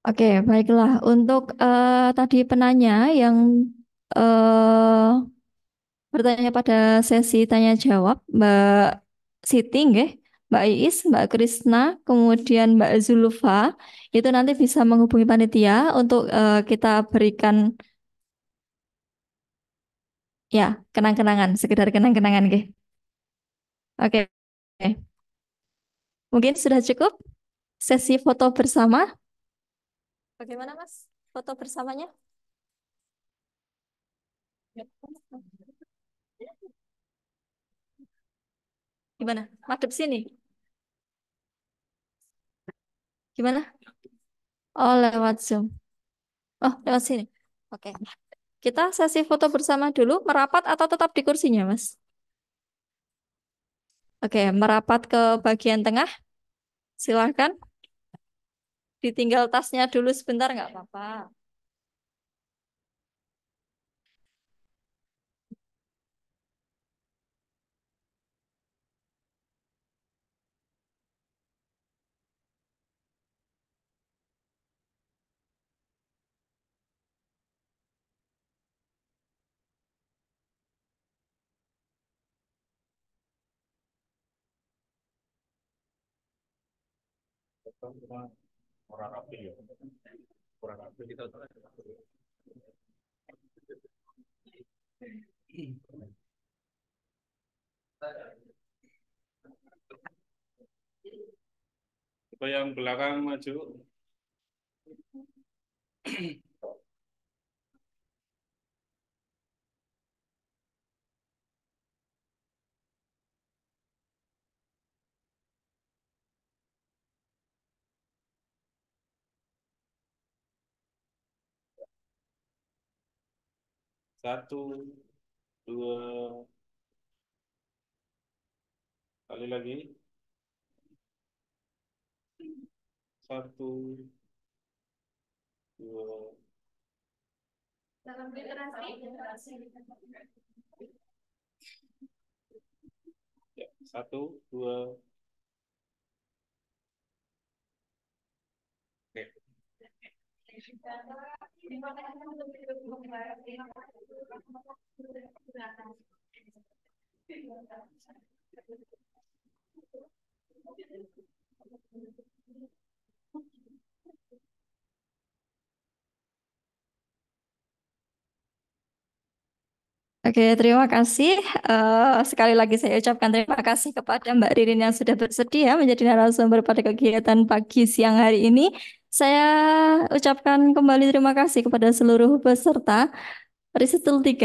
Oke, baiklah. Untuk uh, tadi penanya yang uh, bertanya pada sesi tanya jawab, Mbak Siti, nggih, Mbak Iis, Mbak Krisna, kemudian Mbak Zulufa, itu nanti bisa menghubungi panitia untuk uh, kita berikan ya kenang-kenangan, sekedar kenang-kenangan, okay. Oke. Mungkin sudah cukup sesi foto bersama. Bagaimana Mas foto bersamanya? Gimana? Madep sini. Gimana? Oh, lewat Zoom. Oh, lewat sini. Oke. Kita sesi foto bersama dulu, merapat atau tetap di kursinya, Mas? Oke, merapat ke bagian tengah. Silahkan. Ditinggal tasnya dulu sebentar nggak apa-apa. Thank you. Kurang rapi ya. Kurang rapi kita Coba yang belakang maju. Satu, dua, kali lagi. Satu, dua. Satu, dua, Oke, terima kasih. Uh, sekali lagi saya ucapkan terima kasih kepada Mbak Ririn yang sudah bersedia menjadi narasumber pada kegiatan pagi siang hari ini. Saya ucapkan kembali terima kasih kepada seluruh peserta riset tool 3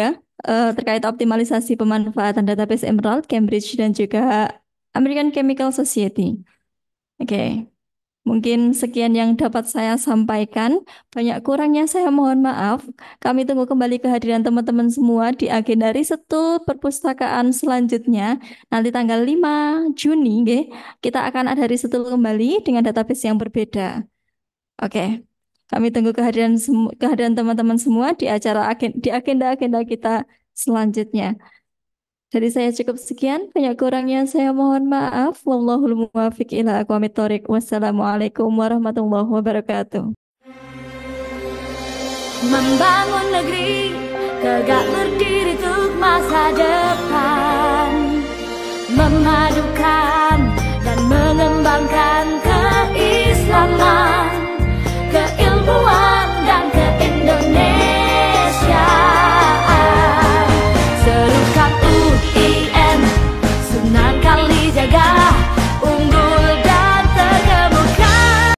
uh, eh, terkait optimalisasi pemanfaatan database Emerald, Cambridge, dan juga American Chemical Society. Oke, okay. mungkin sekian yang dapat saya sampaikan. Banyak kurangnya saya mohon maaf. Kami tunggu kembali kehadiran teman-teman semua di agenda riset tool perpustakaan selanjutnya. Nanti tanggal 5 Juni, okay, kita akan ada riset tool kembali dengan database yang berbeda. Oke, kami tunggu kehadiran kehadiran teman-teman semua di acara agen di agenda-agenda kita selanjutnya. Jadi saya cukup sekian, banyak kurangnya saya mohon maaf. Wallahul muwafiq ila aqwamit Wassalamualaikum warahmatullahi wabarakatuh. Membangun negeri tegak berdiri untuk masa depan Memadukan dan mengembangkan keislaman